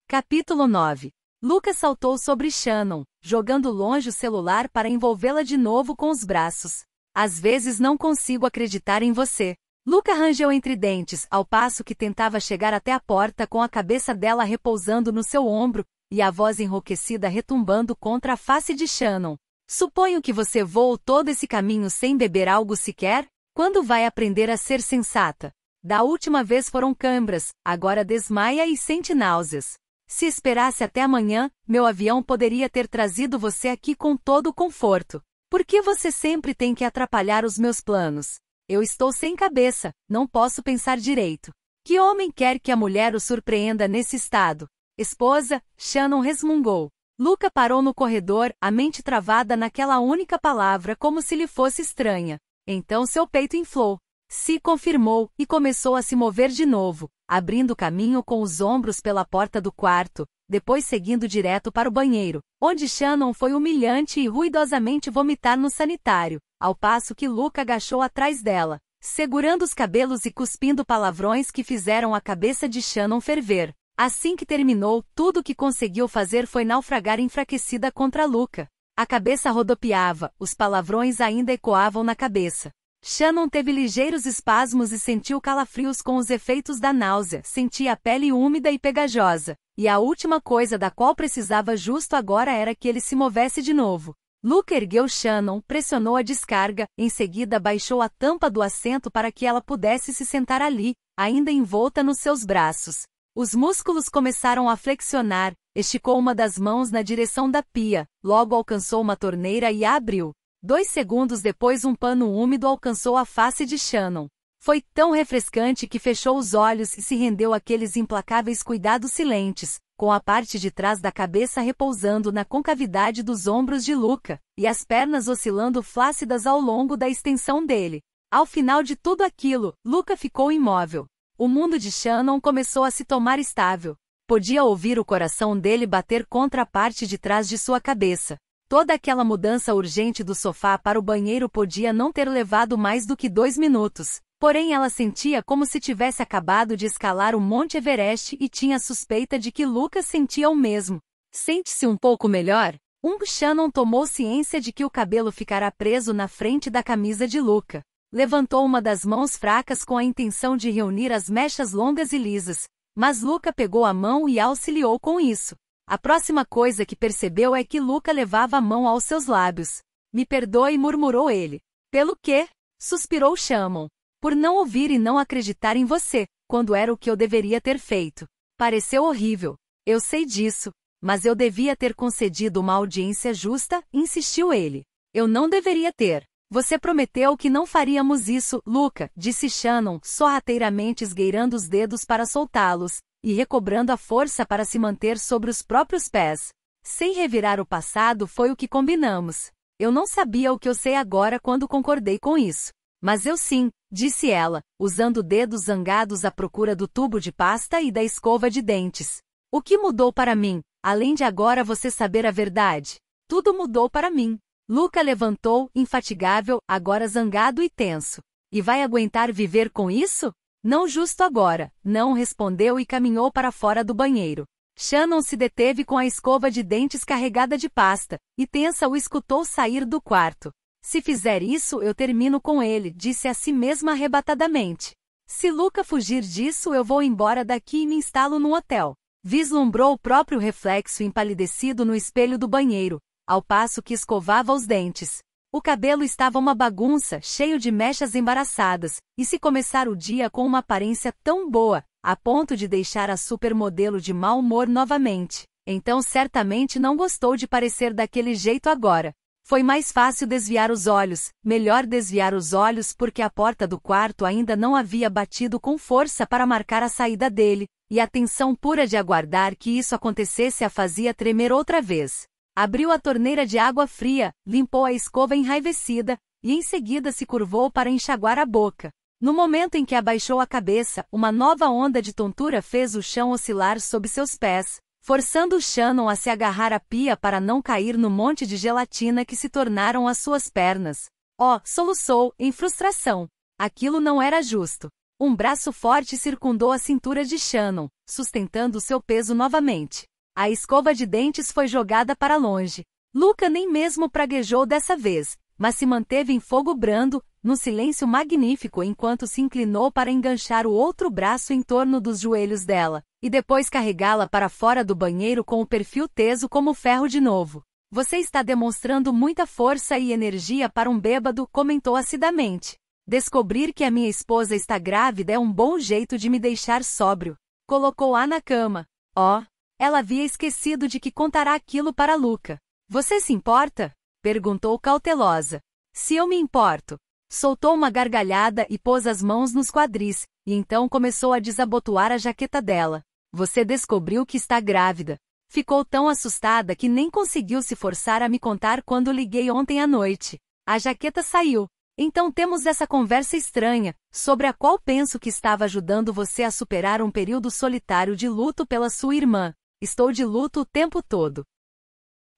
Speaker 1: Capítulo 9 Lucas saltou sobre Shannon, jogando longe o celular para envolvê-la de novo com os braços. Às vezes não consigo acreditar em você. Luca rangeu entre dentes ao passo que tentava chegar até a porta com a cabeça dela repousando no seu ombro, e a voz enrouquecida retumbando contra a face de Shannon. Suponho que você voou todo esse caminho sem beber algo sequer? Quando vai aprender a ser sensata? Da última vez foram câimbras, agora desmaia e sente náuseas. Se esperasse até amanhã, meu avião poderia ter trazido você aqui com todo o conforto. Por que você sempre tem que atrapalhar os meus planos? Eu estou sem cabeça, não posso pensar direito. Que homem quer que a mulher o surpreenda nesse estado? Esposa, Shannon resmungou. Luca parou no corredor, a mente travada naquela única palavra como se lhe fosse estranha. Então seu peito inflou. Se confirmou e começou a se mover de novo, abrindo caminho com os ombros pela porta do quarto, depois seguindo direto para o banheiro, onde Shannon foi humilhante e ruidosamente vomitar no sanitário, ao passo que Luca agachou atrás dela, segurando os cabelos e cuspindo palavrões que fizeram a cabeça de Shannon ferver. Assim que terminou, tudo o que conseguiu fazer foi naufragar enfraquecida contra Luca. A cabeça rodopiava, os palavrões ainda ecoavam na cabeça. Shannon teve ligeiros espasmos e sentiu calafrios com os efeitos da náusea, sentia a pele úmida e pegajosa. E a última coisa da qual precisava justo agora era que ele se movesse de novo. Luke ergueu Shannon, pressionou a descarga, em seguida baixou a tampa do assento para que ela pudesse se sentar ali, ainda envolta nos seus braços. Os músculos começaram a flexionar, esticou uma das mãos na direção da pia, logo alcançou uma torneira e a abriu. Dois segundos depois, um pano úmido alcançou a face de Shannon. Foi tão refrescante que fechou os olhos e se rendeu àqueles implacáveis cuidados silentes, com a parte de trás da cabeça repousando na concavidade dos ombros de Luca, e as pernas oscilando flácidas ao longo da extensão dele. Ao final de tudo aquilo, Luca ficou imóvel, o mundo de Shannon começou a se tomar estável. Podia ouvir o coração dele bater contra a parte de trás de sua cabeça. Toda aquela mudança urgente do sofá para o banheiro podia não ter levado mais do que dois minutos. Porém, ela sentia como se tivesse acabado de escalar o Monte Everest e tinha suspeita de que Lucas sentia o mesmo. Sente-se um pouco melhor? Um Shannon tomou ciência de que o cabelo ficará preso na frente da camisa de Luca. Levantou uma das mãos fracas com a intenção de reunir as mechas longas e lisas, mas Luca pegou a mão e auxiliou com isso. A próxima coisa que percebeu é que Luca levava a mão aos seus lábios. Me perdoe, murmurou ele. Pelo quê? Suspirou Chamon. Por não ouvir e não acreditar em você, quando era o que eu deveria ter feito. Pareceu horrível. Eu sei disso. Mas eu devia ter concedido uma audiência justa, insistiu ele. Eu não deveria ter. Você prometeu que não faríamos isso, Luca, disse Shannon, sorrateiramente esgueirando os dedos para soltá-los, e recobrando a força para se manter sobre os próprios pés. Sem revirar o passado foi o que combinamos. Eu não sabia o que eu sei agora quando concordei com isso. Mas eu sim, disse ela, usando dedos zangados à procura do tubo de pasta e da escova de dentes. O que mudou para mim, além de agora você saber a verdade? Tudo mudou para mim. Luca levantou, infatigável, agora zangado e tenso. E vai aguentar viver com isso? Não justo agora, não respondeu e caminhou para fora do banheiro. Shannon se deteve com a escova de dentes carregada de pasta, e tensa o escutou sair do quarto. Se fizer isso, eu termino com ele, disse a si mesma arrebatadamente. Se Luca fugir disso, eu vou embora daqui e me instalo num hotel. Vislumbrou o próprio reflexo empalidecido no espelho do banheiro, ao passo que escovava os dentes. O cabelo estava uma bagunça, cheio de mechas embaraçadas, e se começar o dia com uma aparência tão boa, a ponto de deixar a supermodelo de mau humor novamente, então certamente não gostou de parecer daquele jeito agora. Foi mais fácil desviar os olhos, melhor desviar os olhos porque a porta do quarto ainda não havia batido com força para marcar a saída dele, e a tensão pura de aguardar que isso acontecesse a fazia tremer outra vez. Abriu a torneira de água fria, limpou a escova enraivecida, e em seguida se curvou para enxaguar a boca. No momento em que abaixou a cabeça, uma nova onda de tontura fez o chão oscilar sob seus pés, forçando Shannon a se agarrar à pia para não cair no monte de gelatina que se tornaram as suas pernas. Oh, soluçou, em frustração. Aquilo não era justo. Um braço forte circundou a cintura de Shannon, sustentando seu peso novamente. A escova de dentes foi jogada para longe. Luca nem mesmo praguejou dessa vez, mas se manteve em fogo brando, num silêncio magnífico enquanto se inclinou para enganchar o outro braço em torno dos joelhos dela, e depois carregá-la para fora do banheiro com o perfil teso como ferro de novo. Você está demonstrando muita força e energia para um bêbado, comentou acidamente. Descobrir que a minha esposa está grávida é um bom jeito de me deixar sóbrio. Colocou-a na cama. Ó, oh, ela havia esquecido de que contará aquilo para Luca. Você se importa? perguntou cautelosa. Se eu me importo. Soltou uma gargalhada e pôs as mãos nos quadris, e então começou a desabotoar a jaqueta dela. Você descobriu que está grávida. Ficou tão assustada que nem conseguiu se forçar a me contar quando liguei ontem à noite. A jaqueta saiu. Então temos essa conversa estranha, sobre a qual penso que estava ajudando você a superar um período solitário de luto pela sua irmã. Estou de luto o tempo todo.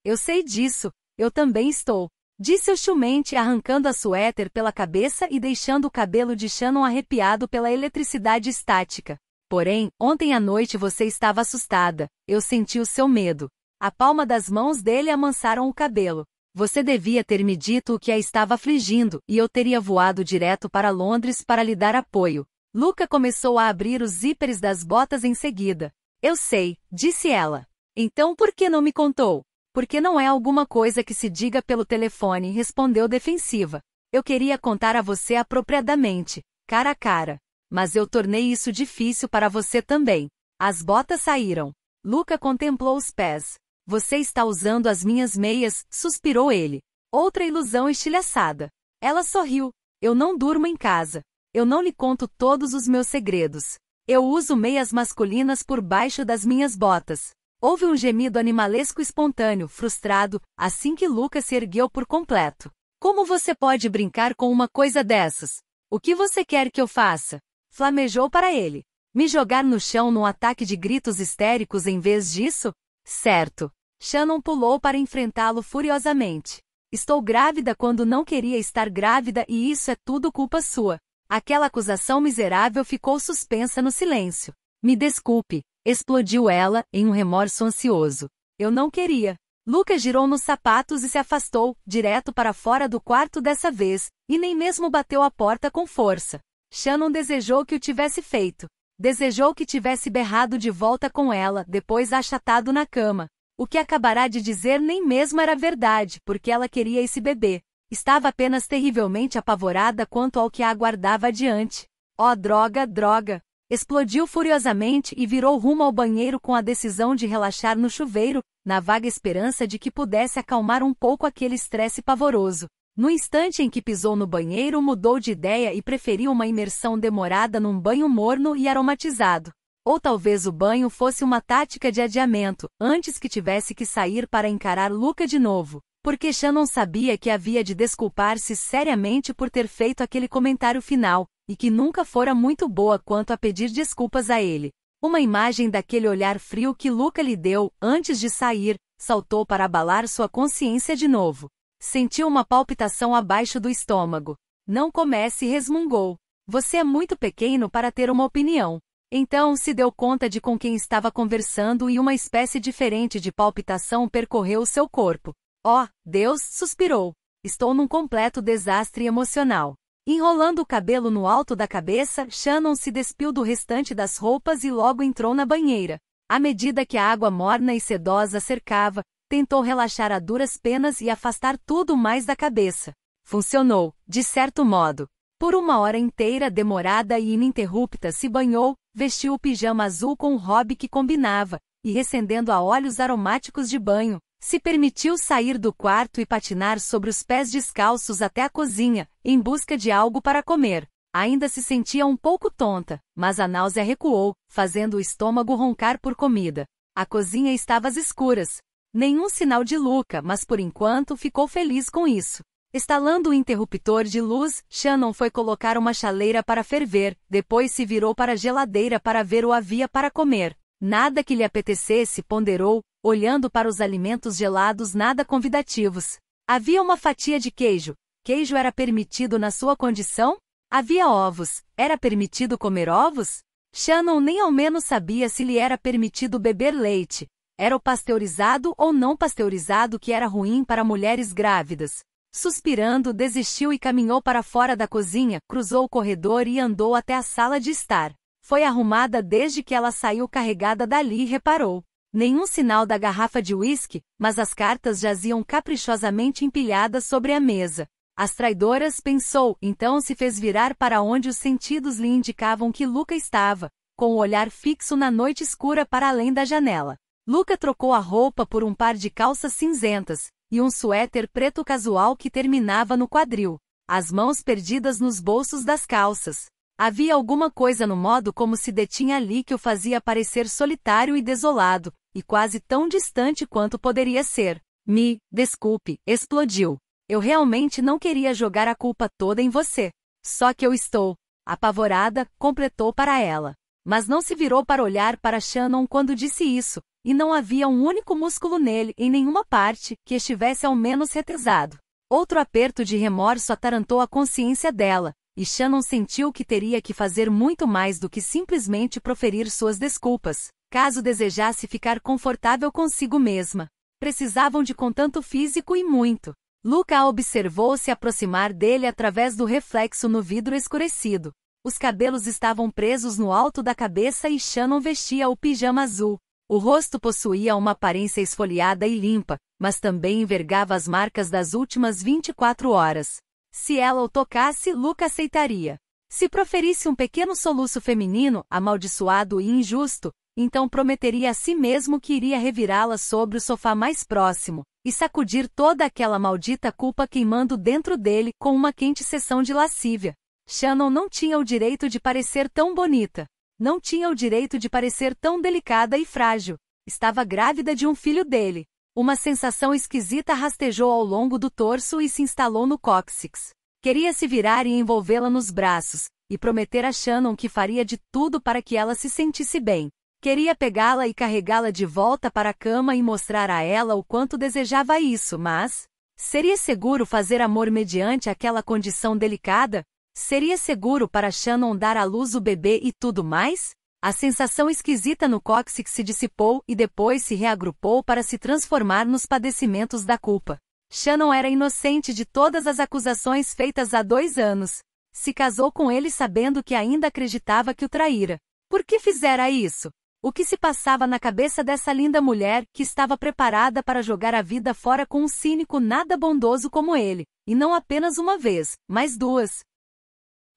Speaker 1: Eu sei disso, eu também estou, disse hostilmente arrancando a suéter pela cabeça e deixando o cabelo de Shannon arrepiado pela eletricidade estática. Porém, ontem à noite você estava assustada, eu senti o seu medo. A palma das mãos dele amansaram o cabelo. Você devia ter me dito o que a estava afligindo, e eu teria voado direto para Londres para lhe dar apoio. Luca começou a abrir os zíperes das botas em seguida. Eu sei, disse ela. Então por que não me contou? Porque não é alguma coisa que se diga pelo telefone, respondeu defensiva. Eu queria contar a você apropriadamente, cara a cara. Mas eu tornei isso difícil para você também. As botas saíram. Luca contemplou os pés. Você está usando as minhas meias, suspirou ele. Outra ilusão estilhaçada. Ela sorriu. Eu não durmo em casa. Eu não lhe conto todos os meus segredos. Eu uso meias masculinas por baixo das minhas botas. Houve um gemido animalesco espontâneo, frustrado, assim que Lucas se ergueu por completo. Como você pode brincar com uma coisa dessas? O que você quer que eu faça? Flamejou para ele. Me jogar no chão num ataque de gritos histéricos em vez disso? Certo. Shannon pulou para enfrentá-lo furiosamente. Estou grávida quando não queria estar grávida e isso é tudo culpa sua. Aquela acusação miserável ficou suspensa no silêncio. Me desculpe, explodiu ela, em um remorso ansioso. Eu não queria. Lucas girou nos sapatos e se afastou, direto para fora do quarto dessa vez, e nem mesmo bateu a porta com força. Shannon desejou que o tivesse feito. Desejou que tivesse berrado de volta com ela, depois achatado na cama. O que acabará de dizer nem mesmo era verdade, porque ela queria esse bebê. Estava apenas terrivelmente apavorada quanto ao que a aguardava adiante. Oh, droga, droga! Explodiu furiosamente e virou rumo ao banheiro com a decisão de relaxar no chuveiro, na vaga esperança de que pudesse acalmar um pouco aquele estresse pavoroso. No instante em que pisou no banheiro, mudou de ideia e preferiu uma imersão demorada num banho morno e aromatizado. Ou talvez o banho fosse uma tática de adiamento, antes que tivesse que sair para encarar Luca de novo. Porque Shannon sabia que havia de desculpar-se seriamente por ter feito aquele comentário final, e que nunca fora muito boa quanto a pedir desculpas a ele. Uma imagem daquele olhar frio que Luca lhe deu, antes de sair, saltou para abalar sua consciência de novo. Sentiu uma palpitação abaixo do estômago. Não comece, resmungou. Você é muito pequeno para ter uma opinião. Então se deu conta de com quem estava conversando e uma espécie diferente de palpitação percorreu seu corpo. Oh, Deus, suspirou. Estou num completo desastre emocional. Enrolando o cabelo no alto da cabeça, Shannon se despiu do restante das roupas e logo entrou na banheira. À medida que a água morna e sedosa cercava, tentou relaxar a duras penas e afastar tudo mais da cabeça. Funcionou, de certo modo. Por uma hora inteira demorada e ininterrupta se banhou, vestiu o pijama azul com o hobby que combinava, e recendendo a óleos aromáticos de banho, se permitiu sair do quarto e patinar sobre os pés descalços até a cozinha, em busca de algo para comer. Ainda se sentia um pouco tonta, mas a náusea recuou, fazendo o estômago roncar por comida. A cozinha estava às escuras. Nenhum sinal de Luca, mas por enquanto ficou feliz com isso. Estalando o interruptor de luz, Shannon foi colocar uma chaleira para ferver, depois se virou para a geladeira para ver o havia para comer. Nada que lhe apetecesse, ponderou, olhando para os alimentos gelados nada convidativos. Havia uma fatia de queijo. Queijo era permitido na sua condição? Havia ovos. Era permitido comer ovos? Shannon nem ao menos sabia se lhe era permitido beber leite. Era o pasteurizado ou não pasteurizado que era ruim para mulheres grávidas. Suspirando, desistiu e caminhou para fora da cozinha, cruzou o corredor e andou até a sala de estar. Foi arrumada desde que ela saiu carregada dali e reparou. Nenhum sinal da garrafa de uísque, mas as cartas jaziam caprichosamente empilhadas sobre a mesa. As traidoras, pensou, então se fez virar para onde os sentidos lhe indicavam que Luca estava, com o olhar fixo na noite escura para além da janela. Luca trocou a roupa por um par de calças cinzentas e um suéter preto casual que terminava no quadril, as mãos perdidas nos bolsos das calças. Havia alguma coisa no modo como se detinha ali que o fazia parecer solitário e desolado, e quase tão distante quanto poderia ser. Me, desculpe, explodiu. Eu realmente não queria jogar a culpa toda em você. Só que eu estou. Apavorada, completou para ela. Mas não se virou para olhar para Shannon quando disse isso, e não havia um único músculo nele, em nenhuma parte, que estivesse ao menos retesado. Outro aperto de remorso atarantou a consciência dela, e Shannon sentiu que teria que fazer muito mais do que simplesmente proferir suas desculpas caso desejasse ficar confortável consigo mesma. Precisavam de contanto físico e muito. Luca a observou se aproximar dele através do reflexo no vidro escurecido. Os cabelos estavam presos no alto da cabeça e Shannon vestia o pijama azul. O rosto possuía uma aparência esfoliada e limpa, mas também envergava as marcas das últimas 24 horas. Se ela o tocasse, Luca aceitaria. Se proferisse um pequeno soluço feminino, amaldiçoado e injusto, então prometeria a si mesmo que iria revirá-la sobre o sofá mais próximo, e sacudir toda aquela maldita culpa queimando dentro dele com uma quente sessão de lascívia. Shannon não tinha o direito de parecer tão bonita. Não tinha o direito de parecer tão delicada e frágil. Estava grávida de um filho dele. Uma sensação esquisita rastejou ao longo do torso e se instalou no cóccix. Queria se virar e envolvê-la nos braços, e prometer a Shannon que faria de tudo para que ela se sentisse bem. Queria pegá-la e carregá-la de volta para a cama e mostrar a ela o quanto desejava isso, mas. Seria seguro fazer amor mediante aquela condição delicada? Seria seguro para Shannon dar à luz o bebê e tudo mais? A sensação esquisita no cóccix se dissipou e depois se reagrupou para se transformar nos padecimentos da culpa. Shannon era inocente de todas as acusações feitas há dois anos. Se casou com ele sabendo que ainda acreditava que o traíra. Por que fizera isso? O que se passava na cabeça dessa linda mulher, que estava preparada para jogar a vida fora com um cínico nada bondoso como ele, e não apenas uma vez, mas duas.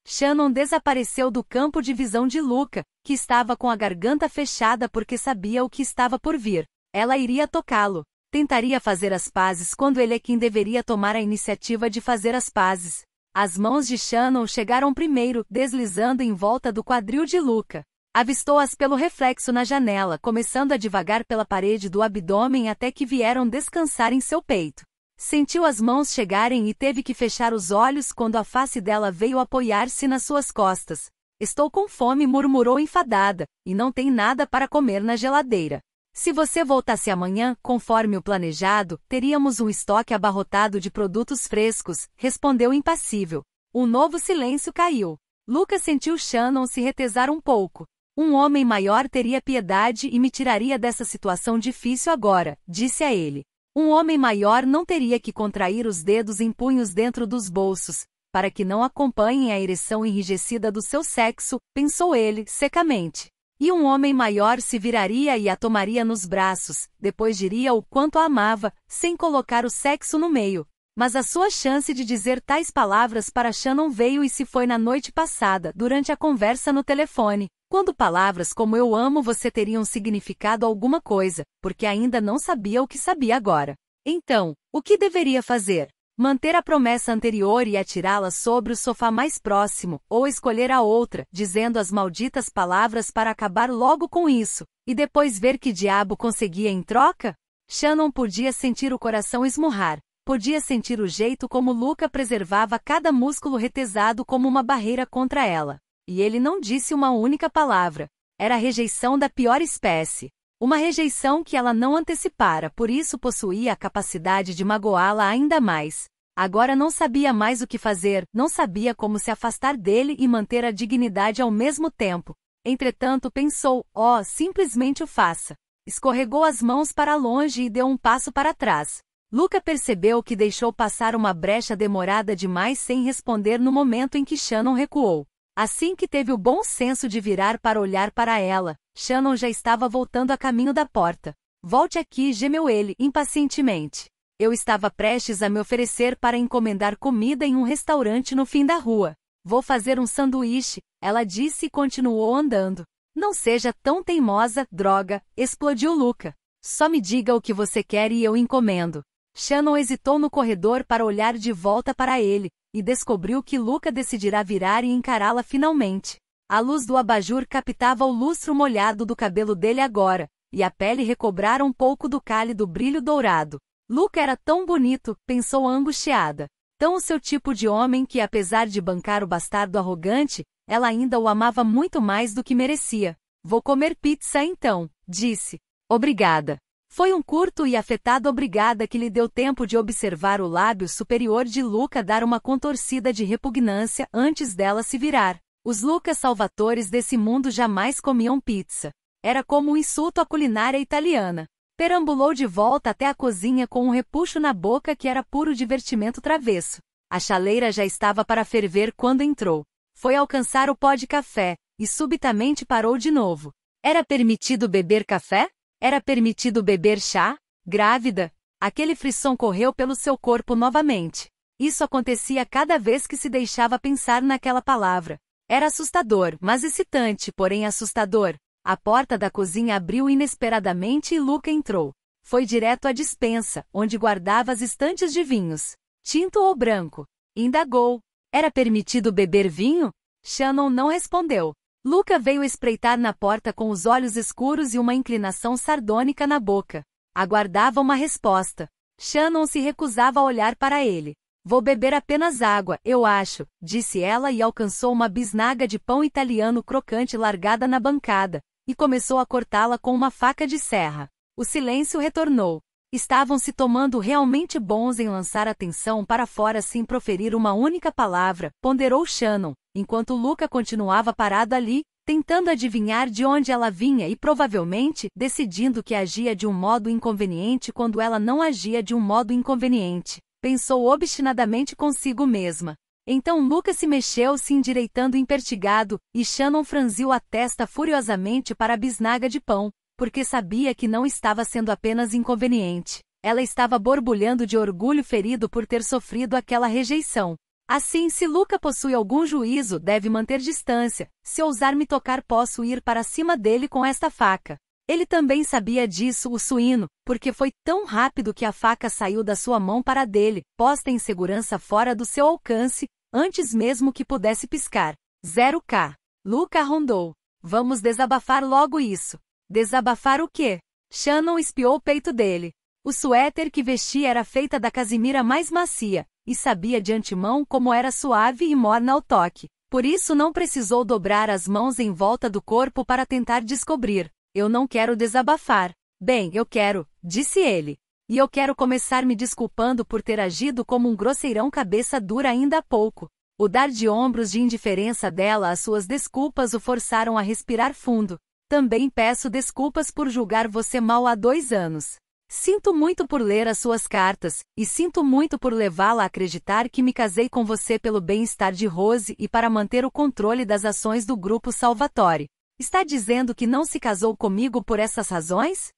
Speaker 1: Shannon desapareceu do campo de visão de Luca, que estava com a garganta fechada porque sabia o que estava por vir. Ela iria tocá-lo. Tentaria fazer as pazes quando ele é quem deveria tomar a iniciativa de fazer as pazes. As mãos de Shannon chegaram primeiro, deslizando em volta do quadril de Luca. Avistou-as pelo reflexo na janela, começando a divagar pela parede do abdômen até que vieram descansar em seu peito. Sentiu as mãos chegarem e teve que fechar os olhos quando a face dela veio apoiar-se nas suas costas. Estou com fome, murmurou enfadada, e não tem nada para comer na geladeira. Se você voltasse amanhã, conforme o planejado, teríamos um estoque abarrotado de produtos frescos, respondeu impassível. Um novo silêncio caiu. Lucas sentiu Shannon se retesar um pouco. Um homem maior teria piedade e me tiraria dessa situação difícil agora, disse a ele. Um homem maior não teria que contrair os dedos em punhos dentro dos bolsos, para que não acompanhem a ereção enrijecida do seu sexo, pensou ele, secamente. E um homem maior se viraria e a tomaria nos braços, depois diria o quanto a amava, sem colocar o sexo no meio. Mas a sua chance de dizer tais palavras para Shannon veio e se foi na noite passada, durante a conversa no telefone. Quando palavras como eu amo você teriam significado alguma coisa, porque ainda não sabia o que sabia agora. Então, o que deveria fazer? Manter a promessa anterior e atirá-la sobre o sofá mais próximo, ou escolher a outra, dizendo as malditas palavras para acabar logo com isso, e depois ver que diabo conseguia em troca? Shannon podia sentir o coração esmurrar, podia sentir o jeito como Luca preservava cada músculo retesado como uma barreira contra ela. E ele não disse uma única palavra. Era rejeição da pior espécie. Uma rejeição que ela não antecipara, por isso possuía a capacidade de magoá-la ainda mais. Agora não sabia mais o que fazer, não sabia como se afastar dele e manter a dignidade ao mesmo tempo. Entretanto, pensou: oh, simplesmente o faça. Escorregou as mãos para longe e deu um passo para trás. Luca percebeu que deixou passar uma brecha demorada demais sem responder no momento em que Shannon recuou. Assim que teve o bom senso de virar para olhar para ela, Shannon já estava voltando a caminho da porta. Volte aqui, gemeu ele, impacientemente. Eu estava prestes a me oferecer para encomendar comida em um restaurante no fim da rua. Vou fazer um sanduíche, ela disse e continuou andando. Não seja tão teimosa, droga, explodiu Luca. Só me diga o que você quer e eu encomendo. Shannon hesitou no corredor para olhar de volta para ele, e descobriu que Luca decidirá virar e encará-la finalmente. A luz do abajur captava o lustro molhado do cabelo dele agora, e a pele recobrara um pouco do cálido brilho dourado. Luca era tão bonito, pensou angustiada. Tão o seu tipo de homem que, apesar de bancar o bastardo arrogante, ela ainda o amava muito mais do que merecia. Vou comer pizza então, disse. Obrigada. Foi um curto e afetado obrigada que lhe deu tempo de observar o lábio superior de Luca dar uma contorcida de repugnância antes dela se virar. Os Lucas salvatores desse mundo jamais comiam pizza. Era como um insulto à culinária italiana. Perambulou de volta até a cozinha com um repuxo na boca que era puro divertimento travesso. A chaleira já estava para ferver quando entrou. Foi alcançar o pó de café, e subitamente parou de novo. Era permitido beber café? Era permitido beber chá? Grávida? Aquele frisson correu pelo seu corpo novamente. Isso acontecia cada vez que se deixava pensar naquela palavra. Era assustador, mas excitante, porém assustador. A porta da cozinha abriu inesperadamente e Luca entrou. Foi direto à dispensa, onde guardava as estantes de vinhos. Tinto ou branco? Indagou. Era permitido beber vinho? Shannon não respondeu. Luca veio espreitar na porta com os olhos escuros e uma inclinação sardônica na boca. Aguardava uma resposta. Shannon se recusava a olhar para ele. Vou beber apenas água, eu acho, disse ela e alcançou uma bisnaga de pão italiano crocante largada na bancada, e começou a cortá-la com uma faca de serra. O silêncio retornou estavam se tomando realmente bons em lançar atenção para fora sem proferir uma única palavra, ponderou Shannon, enquanto Luca continuava parado ali, tentando adivinhar de onde ela vinha e provavelmente decidindo que agia de um modo inconveniente quando ela não agia de um modo inconveniente, pensou obstinadamente consigo mesma. Então Luca se mexeu se endireitando impertigado, e Shannon franziu a testa furiosamente para a bisnaga de pão, porque sabia que não estava sendo apenas inconveniente. Ela estava borbulhando de orgulho ferido por ter sofrido aquela rejeição. Assim, se Luca possui algum juízo, deve manter distância. Se ousar me tocar, posso ir para cima dele com esta faca. Ele também sabia disso, o suíno, porque foi tão rápido que a faca saiu da sua mão para dele, posta em segurança fora do seu alcance, antes mesmo que pudesse piscar. 0K. Luca rondou. Vamos desabafar logo isso. Desabafar o quê? Shannon espiou o peito dele. O suéter que vestia era feita da casimira mais macia, e sabia de antemão como era suave e morna ao toque. Por isso não precisou dobrar as mãos em volta do corpo para tentar descobrir. Eu não quero desabafar. Bem, eu quero, disse ele. E eu quero começar me desculpando por ter agido como um grosseirão cabeça dura ainda há pouco. O dar de ombros de indiferença dela às suas desculpas o forçaram a respirar fundo, também peço desculpas por julgar você mal há dois anos. Sinto muito por ler as suas cartas, e sinto muito por levá-la a acreditar que me casei com você pelo bem-estar de Rose e para manter o controle das ações do grupo Salvatore. Está dizendo que não se casou comigo por essas razões?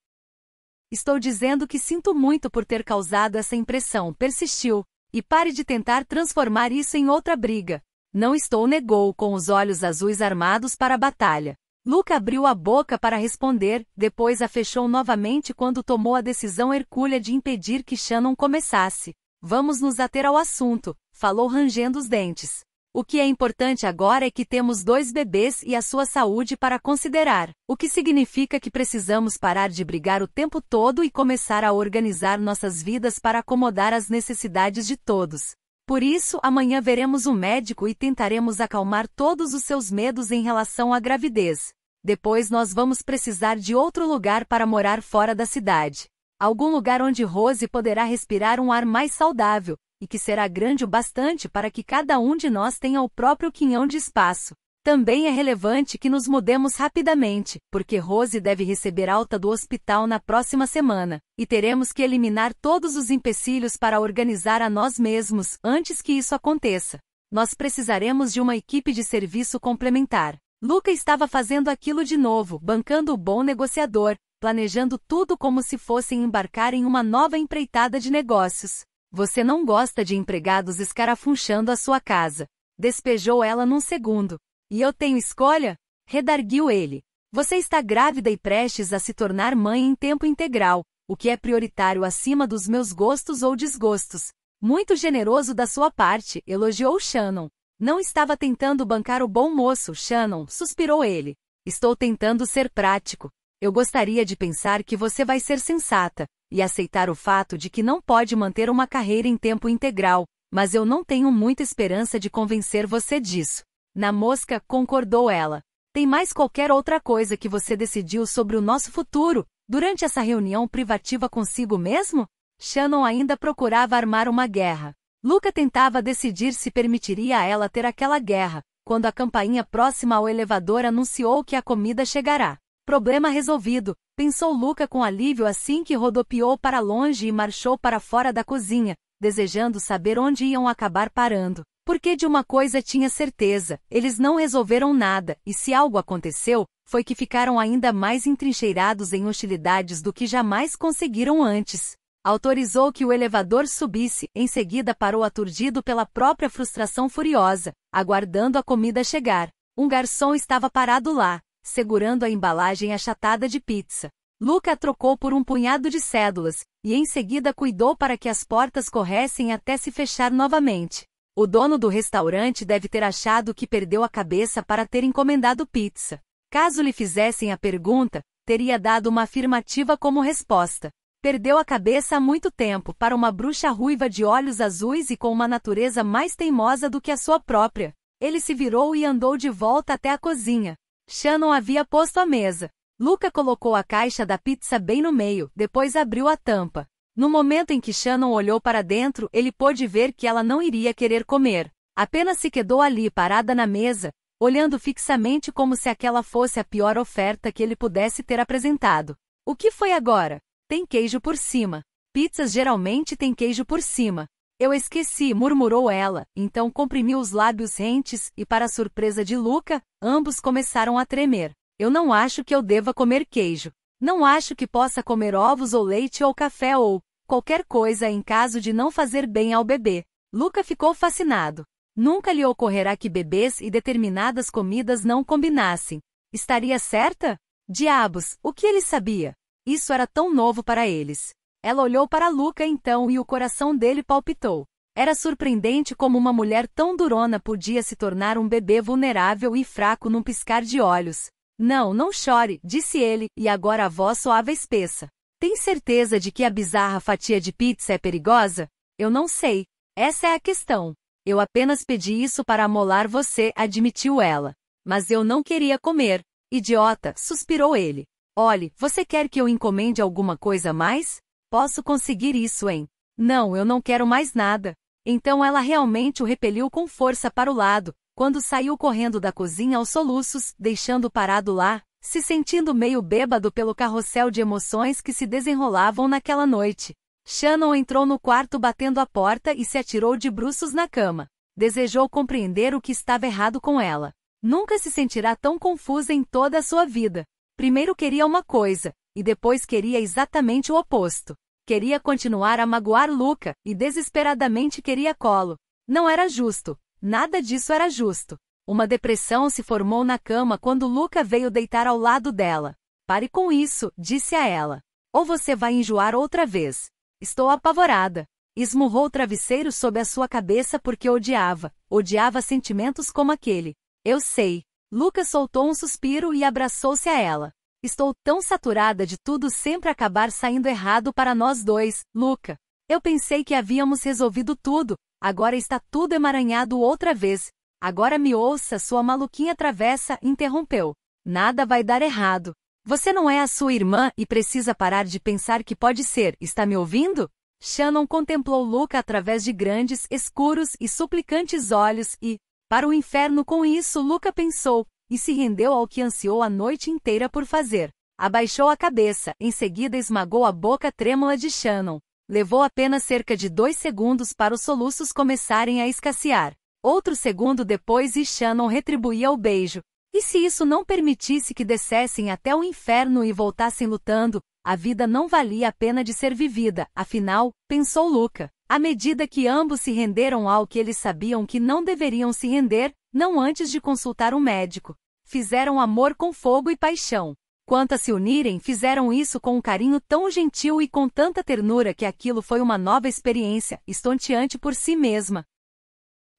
Speaker 1: Estou dizendo que sinto muito por ter causado essa impressão, persistiu, e pare de tentar transformar isso em outra briga. Não estou negou com os olhos azuis armados para a batalha. Luca abriu a boca para responder, depois a fechou novamente quando tomou a decisão hercúlea de impedir que Shannon começasse. Vamos nos ater ao assunto, falou rangendo os dentes. O que é importante agora é que temos dois bebês e a sua saúde para considerar, o que significa que precisamos parar de brigar o tempo todo e começar a organizar nossas vidas para acomodar as necessidades de todos. Por isso, amanhã veremos um médico e tentaremos acalmar todos os seus medos em relação à gravidez. Depois nós vamos precisar de outro lugar para morar fora da cidade. Algum lugar onde Rose poderá respirar um ar mais saudável, e que será grande o bastante para que cada um de nós tenha o próprio quinhão de espaço. Também é relevante que nos mudemos rapidamente, porque Rose deve receber alta do hospital na próxima semana, e teremos que eliminar todos os empecilhos para organizar a nós mesmos antes que isso aconteça. Nós precisaremos de uma equipe de serviço complementar. Luca estava fazendo aquilo de novo, bancando o bom negociador, planejando tudo como se fossem embarcar em uma nova empreitada de negócios. Você não gosta de empregados escarafunchando a sua casa. Despejou ela num segundo, e eu tenho escolha? Redarguiu ele. Você está grávida e prestes a se tornar mãe em tempo integral, o que é prioritário acima dos meus gostos ou desgostos. Muito generoso da sua parte, elogiou Shannon. Não estava tentando bancar o bom moço, Shannon, suspirou ele. Estou tentando ser prático. Eu gostaria de pensar que você vai ser sensata e aceitar o fato de que não pode manter uma carreira em tempo integral, mas eu não tenho muita esperança de convencer você disso. Na mosca, concordou ela. Tem mais qualquer outra coisa que você decidiu sobre o nosso futuro, durante essa reunião privativa consigo mesmo? Shannon ainda procurava armar uma guerra. Luca tentava decidir se permitiria a ela ter aquela guerra, quando a campainha próxima ao elevador anunciou que a comida chegará. Problema resolvido, pensou Luca com alívio assim que rodopiou para longe e marchou para fora da cozinha, desejando saber onde iam acabar parando. Porque de uma coisa tinha certeza, eles não resolveram nada, e se algo aconteceu, foi que ficaram ainda mais entrincheirados em hostilidades do que jamais conseguiram antes. Autorizou que o elevador subisse, em seguida parou aturdido pela própria frustração furiosa, aguardando a comida chegar. Um garçom estava parado lá, segurando a embalagem achatada de pizza. Luca trocou por um punhado de cédulas, e em seguida cuidou para que as portas corressem até se fechar novamente. O dono do restaurante deve ter achado que perdeu a cabeça para ter encomendado pizza. Caso lhe fizessem a pergunta, teria dado uma afirmativa como resposta. Perdeu a cabeça há muito tempo para uma bruxa ruiva de olhos azuis e com uma natureza mais teimosa do que a sua própria. Ele se virou e andou de volta até a cozinha. Shannon havia posto a mesa. Luca colocou a caixa da pizza bem no meio, depois abriu a tampa. No momento em que Shannon olhou para dentro, ele pôde ver que ela não iria querer comer. Apenas se quedou ali parada na mesa, olhando fixamente como se aquela fosse a pior oferta que ele pudesse ter apresentado. O que foi agora? Tem queijo por cima. Pizzas geralmente têm queijo por cima. Eu esqueci, murmurou ela, então comprimiu os lábios rentes e, para surpresa de Luca, ambos começaram a tremer. Eu não acho que eu deva comer queijo. Não acho que possa comer ovos ou leite ou café ou qualquer coisa em caso de não fazer bem ao bebê. Luca ficou fascinado. Nunca lhe ocorrerá que bebês e determinadas comidas não combinassem. Estaria certa? Diabos, o que ele sabia? Isso era tão novo para eles. Ela olhou para Luca então e o coração dele palpitou. Era surpreendente como uma mulher tão durona podia se tornar um bebê vulnerável e fraco num piscar de olhos. Não, não chore, disse ele, e agora a voz soava espessa. Tem certeza de que a bizarra fatia de pizza é perigosa? Eu não sei. Essa é a questão. Eu apenas pedi isso para amolar você, admitiu ela. Mas eu não queria comer. Idiota, suspirou ele. Olhe, você quer que eu encomende alguma coisa mais? Posso conseguir isso, hein? Não, eu não quero mais nada. Então ela realmente o repeliu com força para o lado, quando saiu correndo da cozinha aos soluços, deixando parado lá, se sentindo meio bêbado pelo carrossel de emoções que se desenrolavam naquela noite. Shannon entrou no quarto batendo a porta e se atirou de bruços na cama. Desejou compreender o que estava errado com ela. Nunca se sentirá tão confusa em toda a sua vida. Primeiro queria uma coisa, e depois queria exatamente o oposto. Queria continuar a magoar Luca, e desesperadamente queria colo. Não era justo. Nada disso era justo. Uma depressão se formou na cama quando Luca veio deitar ao lado dela. Pare com isso, disse a ela. Ou você vai enjoar outra vez. Estou apavorada. Esmurrou o travesseiro sob a sua cabeça porque odiava, odiava sentimentos como aquele. Eu sei. Luca soltou um suspiro e abraçou-se a ela. Estou tão saturada de tudo sempre acabar saindo errado para nós dois, Luca. Eu pensei que havíamos resolvido tudo, agora está tudo emaranhado outra vez, Agora me ouça, sua maluquinha travessa, interrompeu. Nada vai dar errado. Você não é a sua irmã e precisa parar de pensar que pode ser, está me ouvindo? Shannon contemplou Luca através de grandes, escuros e suplicantes olhos e, para o inferno com isso, Luca pensou, e se rendeu ao que ansiou a noite inteira por fazer. Abaixou a cabeça, em seguida esmagou a boca trêmula de Shannon. Levou apenas cerca de dois segundos para os soluços começarem a escassear. Outro segundo depois e Shannon retribuía o beijo. E se isso não permitisse que descessem até o inferno e voltassem lutando, a vida não valia a pena de ser vivida, afinal, pensou Luca. À medida que ambos se renderam ao que eles sabiam que não deveriam se render, não antes de consultar um médico. Fizeram amor com fogo e paixão. Quanto a se unirem, fizeram isso com um carinho tão gentil e com tanta ternura que aquilo foi uma nova experiência, estonteante por si mesma.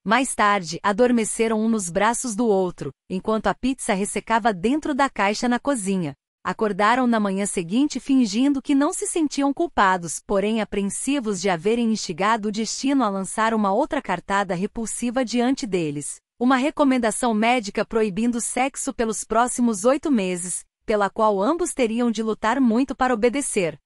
Speaker 1: Mais tarde, adormeceram um nos braços do outro, enquanto a pizza ressecava dentro da caixa na cozinha. Acordaram na manhã seguinte fingindo que não se sentiam culpados, porém apreensivos de haverem instigado o destino a lançar uma outra cartada repulsiva diante deles. Uma recomendação médica proibindo sexo pelos próximos oito meses, pela qual ambos teriam de lutar muito para obedecer.